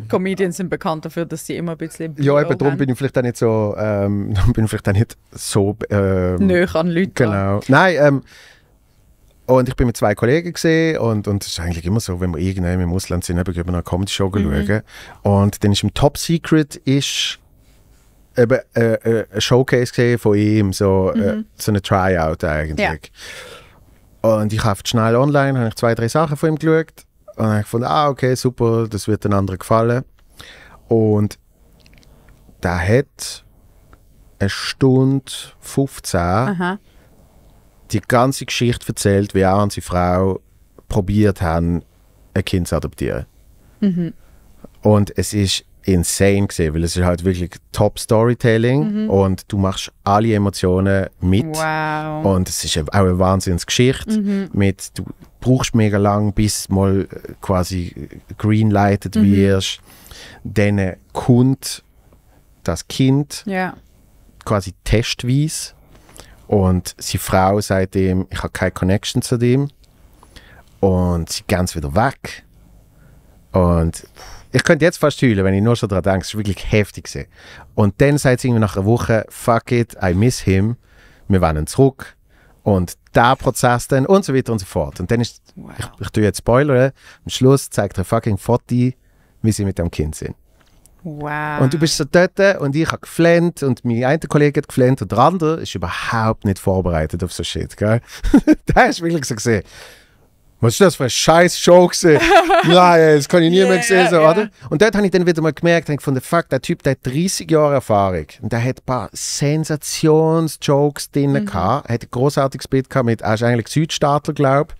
Speaker 3: Comedians sind bekannt dafür, dass sie immer ein bisschen. Ja, eben darum haben. bin
Speaker 2: ich vielleicht auch nicht so. Ähm, (laughs) bin ich vielleicht auch nicht so. Ähm, Nöch an Leute. Genau. Nein, ähm, und ich bin mit zwei Kollegen gesehen und es ist eigentlich immer so, wenn wir irgendwann im Ausland sind, eben gehen wir eine Comedy Show mhm. schauen. Und dann ist im Top Secret ist eben äh, äh, ein Showcase von ihm, so, äh, mhm. äh, so ein Tryout eigentlich. Ja. Und ich habe schnell online, habe ich zwei, drei Sachen von ihm geschaut und habe gefunden, ah, okay, super, das wird den anderen gefallen. Und da hat eine Stunde 15 Aha. die ganze Geschichte erzählt, wie er und seine Frau probiert haben, ein Kind zu adoptieren. Mhm. Und es ist insane gesehen, weil es ist halt wirklich top Storytelling mhm. und du machst alle Emotionen mit. Wow. Und es ist auch eine Wahnsinnsgeschichte mhm. mit, du brauchst mega lang, bis mal äh, quasi äh, greenlighted mhm. wirst. Dann kommt das Kind yeah. quasi testweise und seine Frau sagt ihm, ich habe keine Connection zu dem und sie ganz wieder weg. Und ich könnte jetzt fast heulen, wenn ich nur schon daran denke. Es war wirklich heftig. Gewesen. Und dann sagt sie nach einer Woche, fuck it, I miss him, wir wollen zurück. Und der Prozess dann und so weiter und so fort. Und dann ist, wow. ich, ich tue jetzt Spoiler, am Schluss zeigt er fucking Foto, wie sie mit dem Kind sind.
Speaker 3: Wow. Und du
Speaker 2: bist so dort und ich habe geflennt und mein einer Kollege hat geflennt und der andere ist überhaupt nicht vorbereitet auf so Shit, gell? da hast du wirklich so gesehen. Was ist das für ein scheiß Show gewesen? Nein, (laughs) das kann ich nie yeah, mehr sehen, yeah, oder? Yeah. Und dort habe ich dann wieder mal gemerkt, von der Fakt, der Typ, der hat 30 Jahre Erfahrung und der hat ein paar Sensationsjokes drin mhm. gehabt, hat ein großartiges Bild gehabt mit, er ist eigentlich Südstaatler, glaube ich.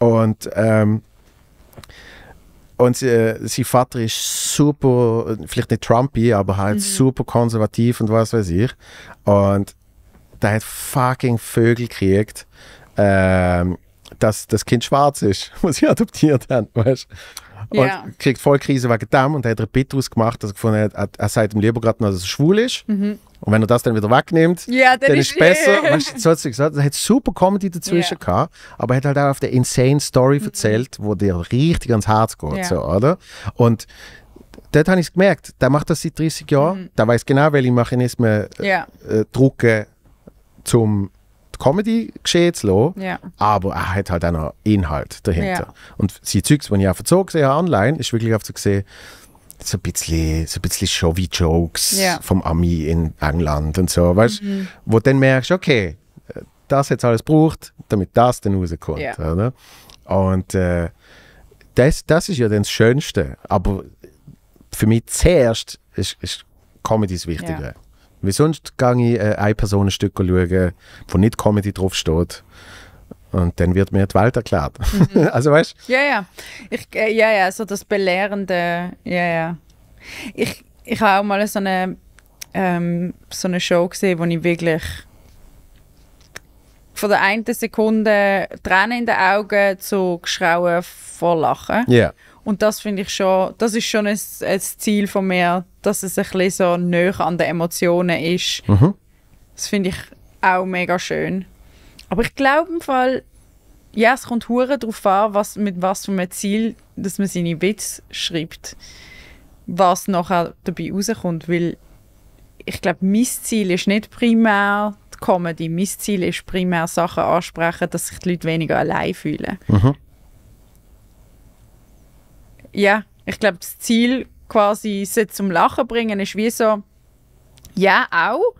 Speaker 2: Und, ähm, und äh, sein Vater ist super, vielleicht nicht Trumpy, aber halt mhm. super konservativ und was weiß ich. Und der hat fucking Vögel gekriegt. Ähm, dass das Kind schwarz ist, was (laughs) sie adoptiert haben, weißt Und ja. kriegt voll Krise wegen dem und hat einen Bit draus dass er gefunden hat, er, er sagt ihm lieber gerade noch, dass er schwul ist. Mhm. Und wenn er das dann wieder wegnimmt, ja, dann, ist es besser. (laughs) weißt, so hat sie er hat super Comedy dazwischen ja. gehabt, aber er hat halt auch auf der insane Story mhm. erzählt, wo dir richtig ans Herz geht, ja. so, oder? Und dort habe ich es gemerkt, der macht das seit 30 Jahren, mhm. der weiß genau, welche Mechanismen ja. äh, drucken, zum Comedy geschehen zu lassen, yeah. aber er hat halt auch noch Inhalt dahinter. Yeah. Und sein Zeugs, die ich auch verzogen gesehen habe online, ist wirklich oft so gesehen, so ein bisschen, so ein bisschen Showy-Jokes yeah. vom Ami in England und so, weißt du, Mm wo dann merkst, okay, das jetzt alles braucht, damit das dann rauskommt. Oder? Und äh, das, das ist ja dann das Schönste, aber für mich zuerst ist, ist Comedy das Wichtige. Weil sonst gehe ich äh, ein Personenstück schauen, wo nicht Comedy draufsteht. Und dann wird mir die Welt erklärt. Mhm. (laughs) also weißt
Speaker 3: du? Ja, ja. Ich, äh, ja, ja, so das Belehrende. Ja, ja. Ich, ich habe auch mal so eine, ähm, so eine Show gesehen, wo ich wirklich von der einen Sekunde Tränen in den Augen zu Geschrauen vor Lachen. Yeah. Und das finde ich schon, das ist schon ein, ein Ziel von mir, dass es ein bisschen so näher an den Emotionen ist. Mhm. Das finde ich auch mega schön. Aber ich glaube im Fall, ja, es kommt hure darauf an, was, mit was für einem Ziel, dass man seine Witze schreibt, was nachher dabei rauskommt, weil ich glaube, mein Ziel ist nicht primär die Comedy, mein Ziel ist primär Sachen ansprechen, dass sich die Leute weniger allein fühlen. Mhm. Ja, ich glaube, das Ziel quasi sie zum Lachen bringen, ist wie so, ja, auch,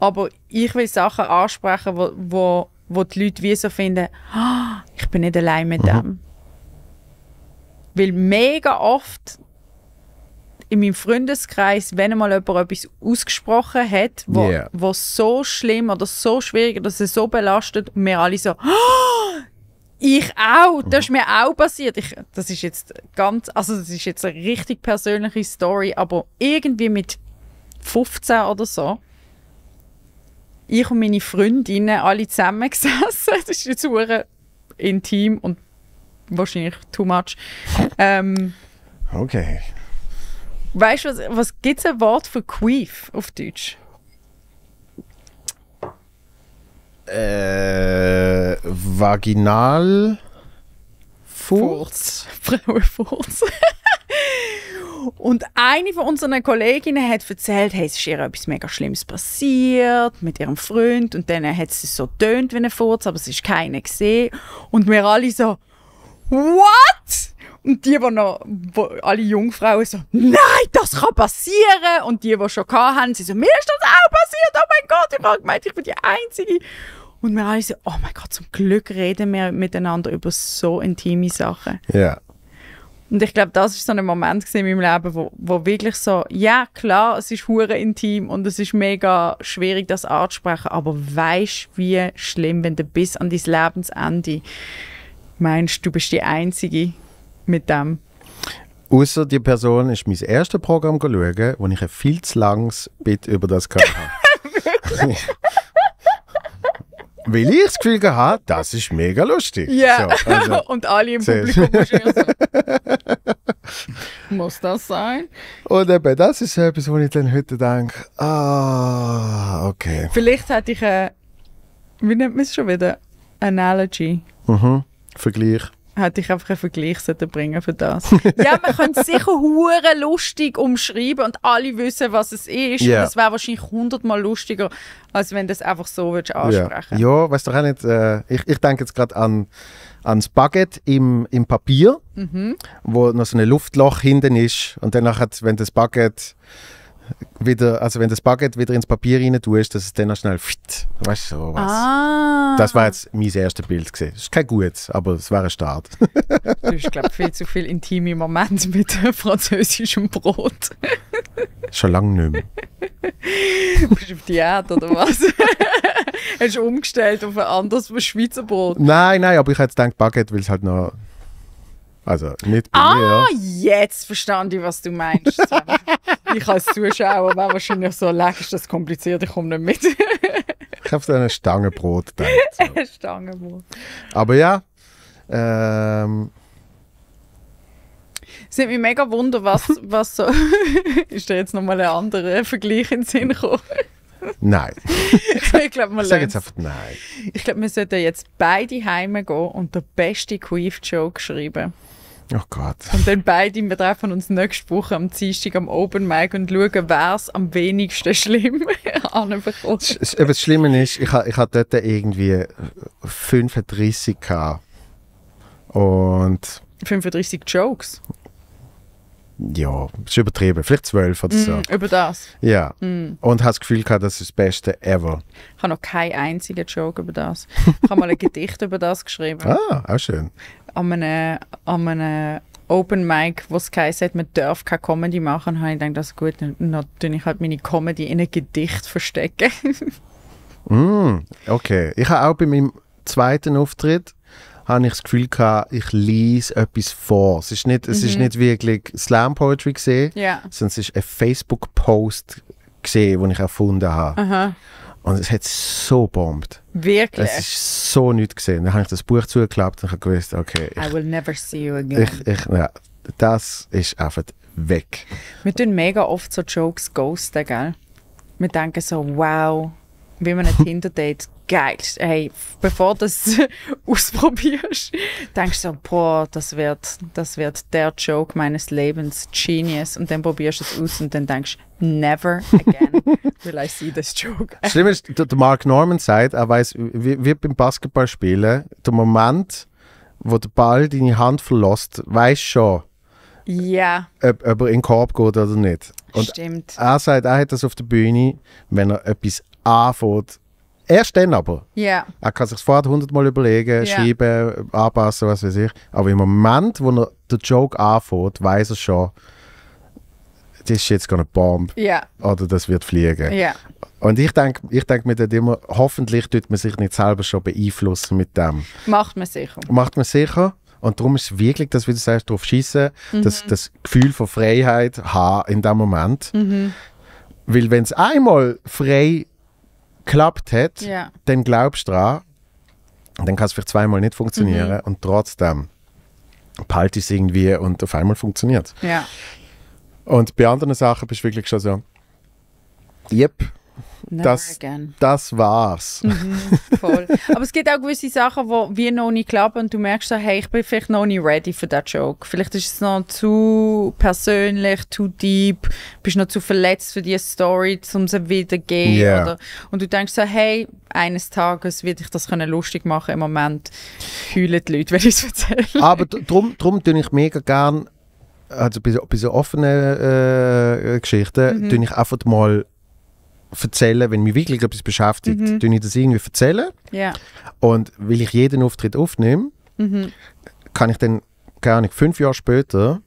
Speaker 3: aber ich will Sachen ansprechen, wo, wo, wo die Leute wie so finden, oh, ich bin nicht allein mit dem. Mhm. Weil mega oft in meinem Freundeskreis, wenn mal jemand etwas ausgesprochen hat, was yeah. Wo so schlimm oder so schwierig oder so belastet, und wir alle so, oh, ich auch. Das ist mhm. mir auch passiert. Ich, das ist jetzt ganz, also das ist jetzt eine richtig persönliche Story, aber irgendwie mit 15 oder so. Ich und meine Freundinnen alle zusammen (laughs) gesessen. Das ist jetzt hure intim und wahrscheinlich too much. Ähm, okay. Weißt du, was, was gibt es ein Wort für Queef auf Deutsch?
Speaker 1: Äh,
Speaker 2: Vaginal. Furz. Frauenfurz.
Speaker 4: (laughs)
Speaker 3: (laughs) Und eine von unseren Kolleginnen hat erzählt, hey, es ist ihr etwas mega Schlimmes passiert mit ihrem Freund und dann hat es so tönt wie ein Furz, aber es ist keiner gesehen. Und wir alle so, what? Und die, die noch, wo, alle Jungfrauen so, nein, das kann passieren. Und die, die schon hatten, sie so, mir ist das auch passiert, oh mein Gott, ich habe ich bin die Einzige. Und wir alle so, oh mein Gott, zum Glück reden wir miteinander über so intime Sachen. Ja. Und ich glaube, das ist so ein Moment in meinem Leben, wo, wo wirklich so, ja klar, es ist hure intim und es ist mega schwierig, das anzusprechen, aber weißt wie schlimm, wenn du bis an dein Lebensende meinst, du bist die Einzige, mit dem.
Speaker 2: Außer die Person ist mein erstes Programm schauen, wo ich ein viel zu langes Bit über das gehört habe. (laughs) Weil ich das Gefühl hatte, das ist mega lustig. Ja, yeah. so, also. (laughs) und alle im Publikum so.
Speaker 3: (laughs) Muss das sein?
Speaker 2: Und eben, das ist etwas, wo ich dann heute denke, ah, okay.
Speaker 3: Vielleicht hätte ich eine, wie nennt man es schon wieder, Analogy.
Speaker 2: Mhm, Vergleich
Speaker 3: hätte ich einfach einen Vergleich bringen für das. (laughs) ja, man könnte sicher hure lustig umschreiben und alle wissen, was es ist. Yeah. Und es wäre wahrscheinlich hundertmal lustiger, als wenn das einfach so ansprechen.
Speaker 2: Ja, ja weißt du auch nicht, äh, ich, ich denke jetzt gerade an, das Baguette im, im Papier, mhm. wo noch so ein Luftloch hinten ist und dann, wenn das Baguette wieder, also wenn das Baguette wieder ins Papier rein tust, dass es dann noch schnell fit, weißt du, was. Ah. Das war jetzt mein erstes Bild Das Ist kein gutes, aber es war ein Start.
Speaker 3: du hast, glaube viel zu viel intime Momente (laughs) mit französischem Brot.
Speaker 2: Schon lange nicht mehr.
Speaker 3: Bist du auf Diät oder was? (laughs) Hast du umgestellt auf ein anderes Schweizer Brot?
Speaker 2: Nein, nein, aber ich habe jetzt gedacht Baguette, will es halt noch also nicht bei ah, mir.
Speaker 3: jetzt verstand ich, was du meinst. (laughs) ich als Zuschauer wäre wahrscheinlich so, leck, ist das kompliziert, ich komme nicht mit.
Speaker 2: ich habe so ein Stangenbrot gedacht.
Speaker 3: So. (laughs) Stangenbrot.
Speaker 2: Aber ja, ähm,
Speaker 3: es nimmt mich mega wunder, was, (laughs) was so. (laughs) ist da jetzt nochmal ein anderer Vergleich in den Sinn gekommen?
Speaker 2: Nein. ich glaube, man sage jetzt einfach nein.
Speaker 3: Ich glaube, wir sollten jetzt beide heimgehen und den beste Queef-Joke schreiben. Oh Gott. Und dann beide, wir treffen uns nächste Woche am Dienstag am Open Mic und schauen, wer es am wenigsten schlimm (laughs) anbekommt. Das,
Speaker 2: das Schlimme ist, ich hatte ich dort irgendwie 35 gehabt. und...
Speaker 3: 35 Jokes?
Speaker 2: Ja, ist übertrieben. Vielleicht 12 oder so. Mm, über das? Ja. Mm. Und habe das Gefühl gehabt, das ist das Beste ever.
Speaker 3: Ich habe noch keinen einzigen Joke über das. Ich habe mal ein Gedicht (laughs) über das geschrieben. Ah, auch schön an einem, an einem Open Mic, wo es hat, man darf keine Comedy machen, habe ich gedacht, das also ist gut, dann, dann ich halt meine Comedy in ein Gedicht verstecken.
Speaker 2: (laughs) mm, okay. Ich habe auch bei meinem zweiten Auftritt habe ich das Gefühl gehabt, ich lese etwas vor. Es ist nicht, es mhm. ist nicht wirklich Slam Poetry gesehen, yeah. sondern es ist ein Facebook Post gesehen, den ich erfunden habe. Aha. Und es hat so bombt.
Speaker 3: Wirklich? Es
Speaker 2: ist so nichts gesehen. Dann habe ich das Buch zugeklappt und gewusst, okay. Ich, I
Speaker 3: will never see you again.
Speaker 2: Ich, ja, das ist einfach weg.
Speaker 3: Wir tun mega oft so Jokes ghosten, gell? Wir denken so, wow, wie man ein Tinder-Date geil. Hey, bevor du das (laughs) ausprobierst, denkst du so, boah, das wird, das wird der Joke meines Lebens, Genius. Und dann probierst du es aus und dann denkst never again (laughs) will I
Speaker 1: see this joke. Schlimm
Speaker 2: ist, der Mark Norman sagt, er weiß, wie, wie beim spielen, der Moment, wo der Ball deine Hand verlässt, weiß schon,
Speaker 3: ja.
Speaker 2: ob, ob er in den Korb geht oder nicht. Und Stimmt. Er sagt, er hat das auf der Bühne, wenn er etwas anfängt, Erst dann aber. Yeah. Er kann sich vorher hundertmal überlegen, yeah. schreiben, anpassen, was weiß ich. Aber im Moment, wo er den Joke anfängt, weiß er schon, das ist jetzt eine Bombe. Yeah. Oder das wird fliegen. Yeah. Und ich denke ich denk mir dann immer, hoffentlich tut man sich nicht selber schon beeinflussen mit dem.
Speaker 3: Macht man sicher.
Speaker 2: Macht man sicher. Und darum ist es wirklich, dass, wie du sagst, darauf schießen, mhm. das, das Gefühl von Freiheit haben in dem Moment. Mhm. Weil wenn es einmal frei ist, geklappt hat, ja. dann glaubst du dran, dann kann es vielleicht zweimal nicht funktionieren mhm. und trotzdem palt es irgendwie und auf einmal funktioniert es. Ja. Und bei anderen Sachen bist du wirklich schon so, yep, Never das, again. das war's. Mhm,
Speaker 3: voll. Aber es gibt auch gewisse Sachen, wo wir noch nicht klappen und du merkst so, hey, ich bin vielleicht noch nicht ready für diesen Joke. Vielleicht ist es noch zu persönlich, zu deep, bist noch zu verletzt für diese Story, um sie wiedergeben. Yeah. und du denkst so, hey, eines Tages wird ich das können lustig machen. Im Moment
Speaker 2: heulen die Leute, wenn ich es erzähle. Aber darum drum tue ich mega gerne, also bei so, bei so offenen äh, Geschichten, mhm. tue ich einfach mal erzählen, wenn mich wirklich etwas beschäftigt, mhm. tue ich das irgendwie erzählen. Yeah. Und weil ich jeden Auftritt aufnehme, mhm. kann ich dann, gar nicht fünf Jahre später,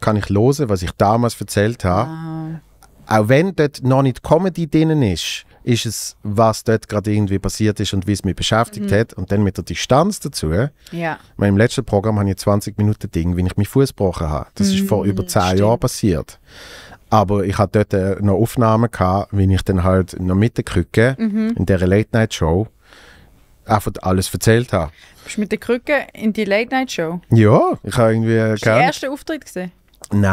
Speaker 2: kann ich hören, was ich damals erzählt habe. Wow. Auch wenn dort noch nicht Comedy drin ist, ist es, was dort gerade irgendwie passiert ist und wie es mich beschäftigt mhm. hat. Und dann mit der Distanz dazu. Ja. im letzten Programm habe ich 20 Minuten Ding, wie ich meinen Fuß gebrochen habe. Das mhm. ist vor mhm, über 10 Stimmt. Jahren passiert. Aber ich hatte dort äh, noch Aufnahmen, gehabt, wie ich dann halt noch mit der Krücke mhm. in dieser Late-Night-Show einfach alles erzählt habe.
Speaker 3: Bist du mit der Krücke in die Late-Night-Show?
Speaker 2: Ja, ich habe irgendwie... Hast du den ersten
Speaker 3: Auftritt gesehen?
Speaker 2: Nein.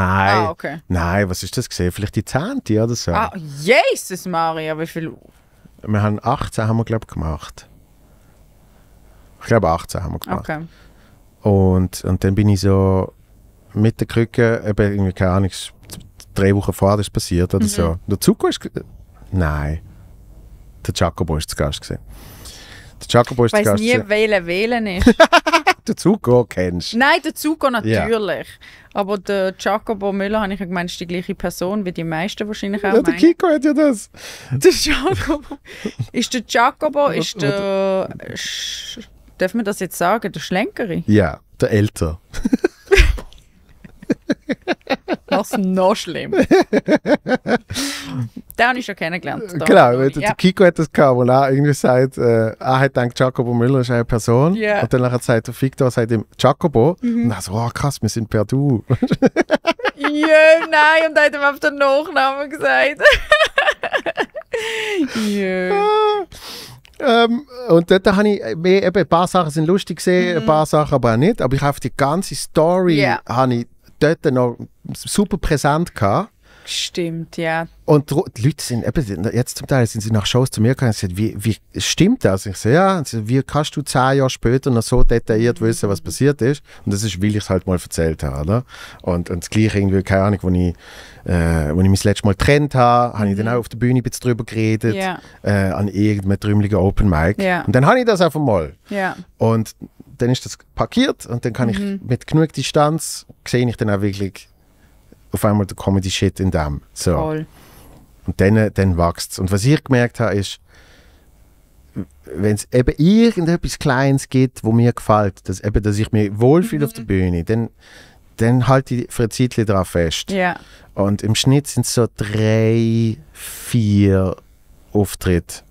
Speaker 2: Ah, okay. Nein, was ist das gesehen? Vielleicht die Zehnte oder so. Ah,
Speaker 3: Jesus Maria, wie
Speaker 1: viel?
Speaker 2: Wir haben 18 haben wir glaube gemacht. Ich glaube 18 haben wir gemacht. Okay. Und, und dann bin ich so mit der Krücke, eben irgendwie keine Ahnung, drei Wochen vorher ist passiert oder mhm. so. Der Zuko ist. Nein. Der Jacobo ist zu Gast. Gewesen. Der Jacobo ist ich weiß nie,
Speaker 3: wählen wählen ist. (laughs)
Speaker 2: der Zuko kennst du.
Speaker 3: Nein, der Zuko natürlich. Ja. Aber der Jacobo Müller habe ich gemeint, ist die gleiche Person wie die meisten wahrscheinlich auch. Ja, der
Speaker 4: Kiko hat ja das. Der
Speaker 3: Jacobo. ist der Jacobo, ist der. Darf man das jetzt sagen? Der Schlenkere?
Speaker 2: Ja, der Älter. (laughs)
Speaker 3: (laughs) Das ist noch schlimm. (laughs) da habe ich schon kennengelernt. Da genau, der ja.
Speaker 2: Kiko hat das gehabt, wo er irgendwie sagt, äh, er ah, hat gedacht, Jacobo Müller ist eine Person. Yeah. Und dann nachher sagt der Victor, sagt ihm Jacobo. Mhm. Und dann so, oh krass, wir sind per Du. (laughs)
Speaker 3: ja, nein, und hat ihm auf den Nachnamen gesagt.
Speaker 2: yeah. Ähm, und dort habe ich äh, mehr, eben, ein paar Sachen sind lustig gesehen, mhm. ein paar Sachen aber auch nicht. Aber ich habe die ganze Story yeah. habe ich dort noch super präsent gehabt.
Speaker 3: Stimmt, ja.
Speaker 2: Und die Leute sind, eben, jetzt zum Teil sind sie nach Shows zu mir gekommen und gesagt, wie, wie stimmt das? Ich sage, ja, sie, wie kannst du zehn Jahre später noch so detailliert wissen, was passiert ist? Und das ist, weil ich es halt mal erzählt habe. Oder? Und, und das Gleiche irgendwie, keine Ahnung, als ich, äh, ich mich das letzte Mal getrennt habe, mhm. habe ich dann mhm. auch auf der Bühne ein bisschen drüber geredet, yeah. äh, an irgendeinem trümmeligen Open Mic. Yeah. Und dann habe ich das einfach mal. Yeah. Und dann ist das parkiert und dann kann mhm. ich mit genug Distanz, sehe ich dann auch wirklich auf einmal der Comedy-Shit in dem. So. Voll. Und dann, dann wächst es. Und was ich gemerkt habe, ist, wenn es eben irgendetwas Kleines gibt, wo mir gefällt, dass, eben, dass ich mich wohlfühle mhm. auf der mhm. Bühne, dann, dann halte ich für ein Zeitchen drauf fest. Yeah. Und im Schnitt sind es so drei, vier Auftritte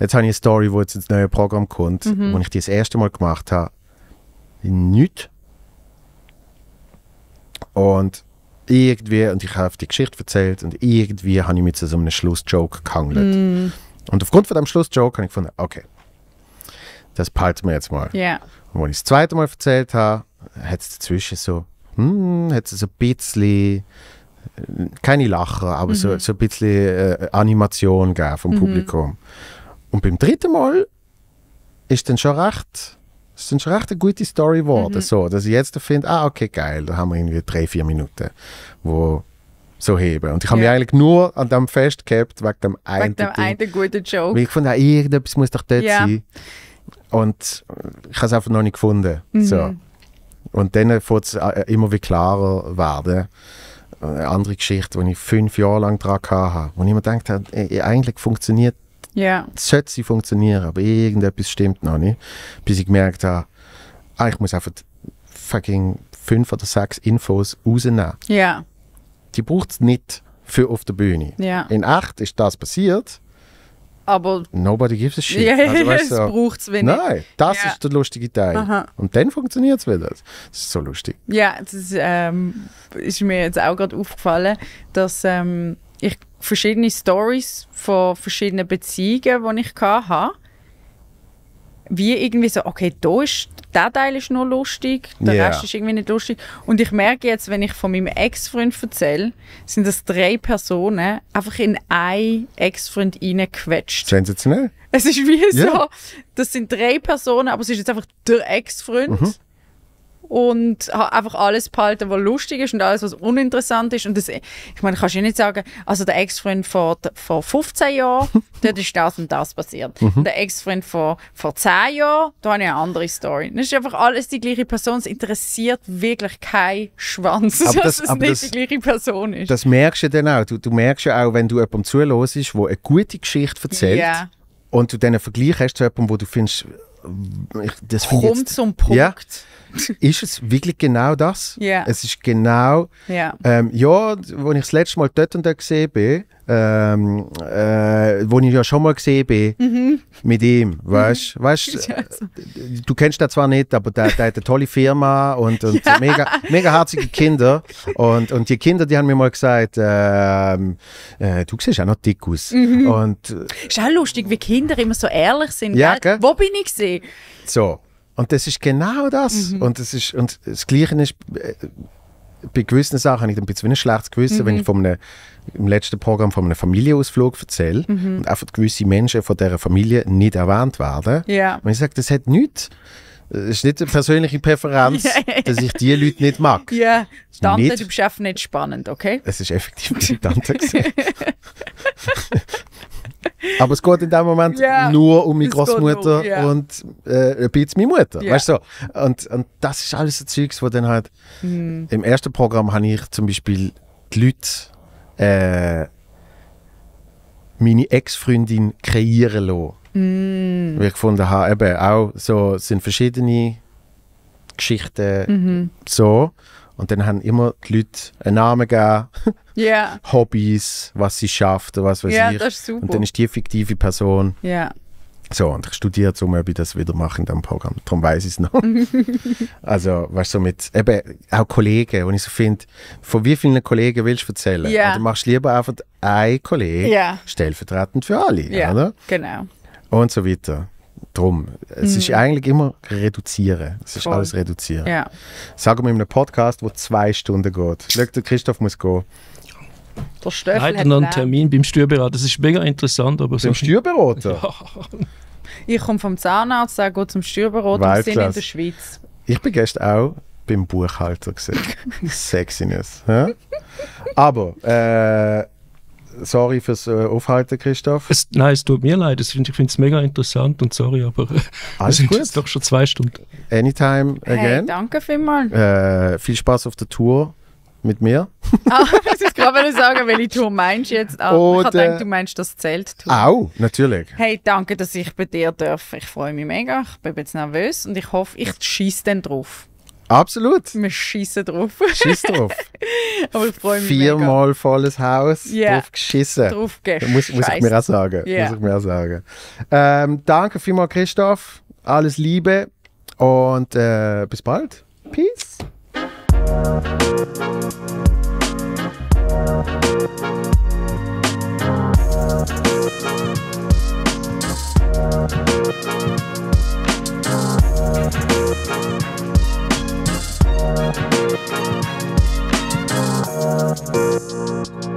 Speaker 2: Jetzt habe ich eine Story, die jetzt ins neue Programm kommt, mhm. wo ich die das erste Mal gemacht habe. Nichts. Und irgendwie, und ich habe die Geschichte erzählt und irgendwie habe ich mich zu so einem Schlussjoke gehangelt. Mm. Und aufgrund von diesem Schlussjoke habe ich gefunden, okay, das behalten wir jetzt mal. Yeah. Und als ich das zweite Mal erzählt habe, hat es dazwischen so, hm, hat es so ein bisschen, äh, keine Lacher, aber mm so, mhm. so ein bisschen äh, Animation gegeben vom mm -hmm. Publikum. Und beim dritten Mal ist dann schon recht, ist dann schon recht eine gute Story geworden. Mhm. So, dass ich jetzt finde, ah, okay, geil, da haben wir irgendwie drei, vier Minuten, wo so heben. Und ich habe ja. mich eigentlich nur an dem festgehabt, wegen dem einen. Wegen dem einen
Speaker 3: guten Joke. Weil ich
Speaker 2: fand, ah, irgendetwas muss doch dort ja. sein. Und ich habe es einfach noch nicht gefunden. Mhm. So. Und dann wird es äh, äh, immer wie klarer werden. Eine andere Geschichte, die ich fünf Jahre lang dran hatte, wo ich mir gedacht habe, eigentlich funktioniert ja. Es sollte sie funktionieren, aber irgendetwas stimmt noch nicht. Bis ich gemerkt habe, ah, ich muss einfach fucking fünf oder sechs Infos rausnehmen. Ja. Die braucht es nicht für auf der Bühne. Ja. In acht ist das passiert. Aber Nobody gives a shit. Ja, also, (laughs) weißt es braucht es wenig. Nein, das ja. ist der lustige Teil. Aha. Und dann funktioniert es wieder. Das ist so lustig.
Speaker 3: Ja, das ähm, ist mir jetzt auch gerade aufgefallen, dass ähm, ich verschiedene Stories von verschiedenen Beziehungen, die ich hatte, wie irgendwie so, okay, da ist, der Teil ist nur lustig, der yeah. Rest ist irgendwie nicht lustig. Und ich merke jetzt, wenn ich von meinem Ex-Freund erzähle, sind das drei Personen einfach in einen Ex-Freund reingequetscht.
Speaker 2: Sensationell.
Speaker 3: Es ist wie yeah. so, das sind drei Personen, aber es ist jetzt einfach der Ex-Freund. Mhm und habe einfach alles behalten, was lustig ist und alles, was uninteressant ist. Und das, ich meine, kannst du nicht sagen, also der Ex-Freund vor, vor 15 Jahren, (laughs) dort ist das und das passiert. Mhm. Der Ex-Freund vor, vor 10 Jahren, da habe ich eine andere Story. Das ist einfach alles die gleiche Person. Es interessiert wirklich kein Schwanz, aber (laughs) dass das, es nicht das, die gleiche Person ist. Das
Speaker 2: merkst du dann auch. Du, du merkst ja auch, wenn du jemandem zuhörst, der eine gute Geschichte erzählt yeah. und du dann einen Vergleich hast zu jemandem, wo du findest, ich, das finde Kommt zum Punkt. Ja, ist es wirklich genau das? Yeah. Es ist genau, yeah. ähm, ja, wo ich das letzte Mal dort und da gesehen bin, ähm, äh, wo ich ja schon mal gesehen bin, mhm. mit ihm, weißt du? Mhm. (laughs) Äh, du kennst ihn zwar nicht, aber der, der hat eine tolle Firma und, und ja. mega, mega herzige Kinder. Und, und die Kinder, die haben mir mal gesagt, ähm, äh, du siehst auch noch dick aus. Mhm. Und, äh,
Speaker 3: ist auch lustig, wie Kinder immer so ehrlich sind. Ja, gell? Gell? Wo bin ich gesehen?
Speaker 2: So. Und das ist genau das. Mhm. Und, das ist, und das Gleiche ist, äh, bei gewissen Sachen habe ich ein bisschen ein schlechtes Gewissen, mhm. wenn ich mhm. von einem, im letzten Programm von einem Familienausflug erzähle mhm. und einfach gewisse Menschen von dieser Familie nicht erwähnt werden. Ja. Und ich sage, das hat nichts. Es ist nicht eine persönliche Präferenz, (laughs) ja, ja, ja. dass ich diese Leute nicht mag.
Speaker 3: Ja, Tante, du bist einfach nicht spannend, okay?
Speaker 2: Es ist effektiv (laughs) die Tante (laughs) (laughs) Aber es geht in dem Moment yeah, nur um meine Großmutter um, yeah. und äh, ein bisschen meine Mutter. Yeah. Weißt du? Und, und das ist alles ein Zeugs, das dann halt. Mm. Im ersten Programm habe ich zum Beispiel die Leute, äh, meine Ex-Freundin kreieren lassen. Mm. Weil ich gefunden habe, eben auch so sind verschiedene Geschichten mm -hmm. so. Und dann haben immer die Leute einen Namen gegeben, yeah. (laughs) Hobbys, was sie schafft, was weiß yeah, ich. Das ist super. Und dann ist die fiktive Person. Yeah. So, und ich studiere jetzt, um ob ich das wieder mache in diesem Programm. Darum weiß ich es noch. (laughs) also, weißt du, so mit eben auch Kollegen, und ich so finde, von wie vielen Kollegen willst du erzählen? Yeah. Oder machst du lieber einfach einen Kollegen yeah. stellvertretend für alle, yeah. oder? Genau. Und so weiter. Drum. Es mhm. ist eigentlich immer reduzieren. Es ist Voll. alles reduzieren. Ja. Sagen wir in einem Podcast, der zwei Stunden geht. Schau, der Christoph muss gehen.
Speaker 3: Der Stöffel Leider noch einen
Speaker 1: Termin beim Stürberater. Das ist mega interessant. Aber
Speaker 2: beim Stürberater?
Speaker 4: Ja.
Speaker 3: Ich komme vom Zahnarzt, er gehe zum Stürberater. Wir sind in der
Speaker 2: Schweiz. Ich bin gestern auch beim Buchhalter gesehen. (laughs) Sexiness. Ja? Aber äh, sorry fürs äh, Aufhalten, Christoph. Es,
Speaker 1: nein, es tut mir leid. Ich finde es mega interessant und sorry, aber (laughs) Alles sind jetzt doch schon zwei Stunden.
Speaker 2: Anytime again. Hey,
Speaker 3: danke vielmals.
Speaker 2: Äh, viel Spaß auf der Tour mit mir. (laughs)
Speaker 3: Ah, das ist gerade nur sagen, welche Tour meinst du jetzt? Oh, Oder, ich denke, du meinst das Zelt.
Speaker 2: -Tour. Auch, natürlich.
Speaker 3: Hey, danke, dass ich bei dir darf. Ich freue mich mega. Ich bin jetzt nervös und ich hoffe, ich schieße dann drauf.
Speaker 2: Absolut. Wir schießen drauf. Schiss drauf.
Speaker 3: (laughs) Aber ich freue mich.
Speaker 2: Viermal mega. volles Haus, yeah. drauf geschissen. Drauf geschissen. Muss, muss, ich mir auch sagen. Yeah. Muss ich mir auch sagen. Ähm, danke vielmals, Christoph. Alles Liebe und äh, bis bald.
Speaker 1: Peace. Música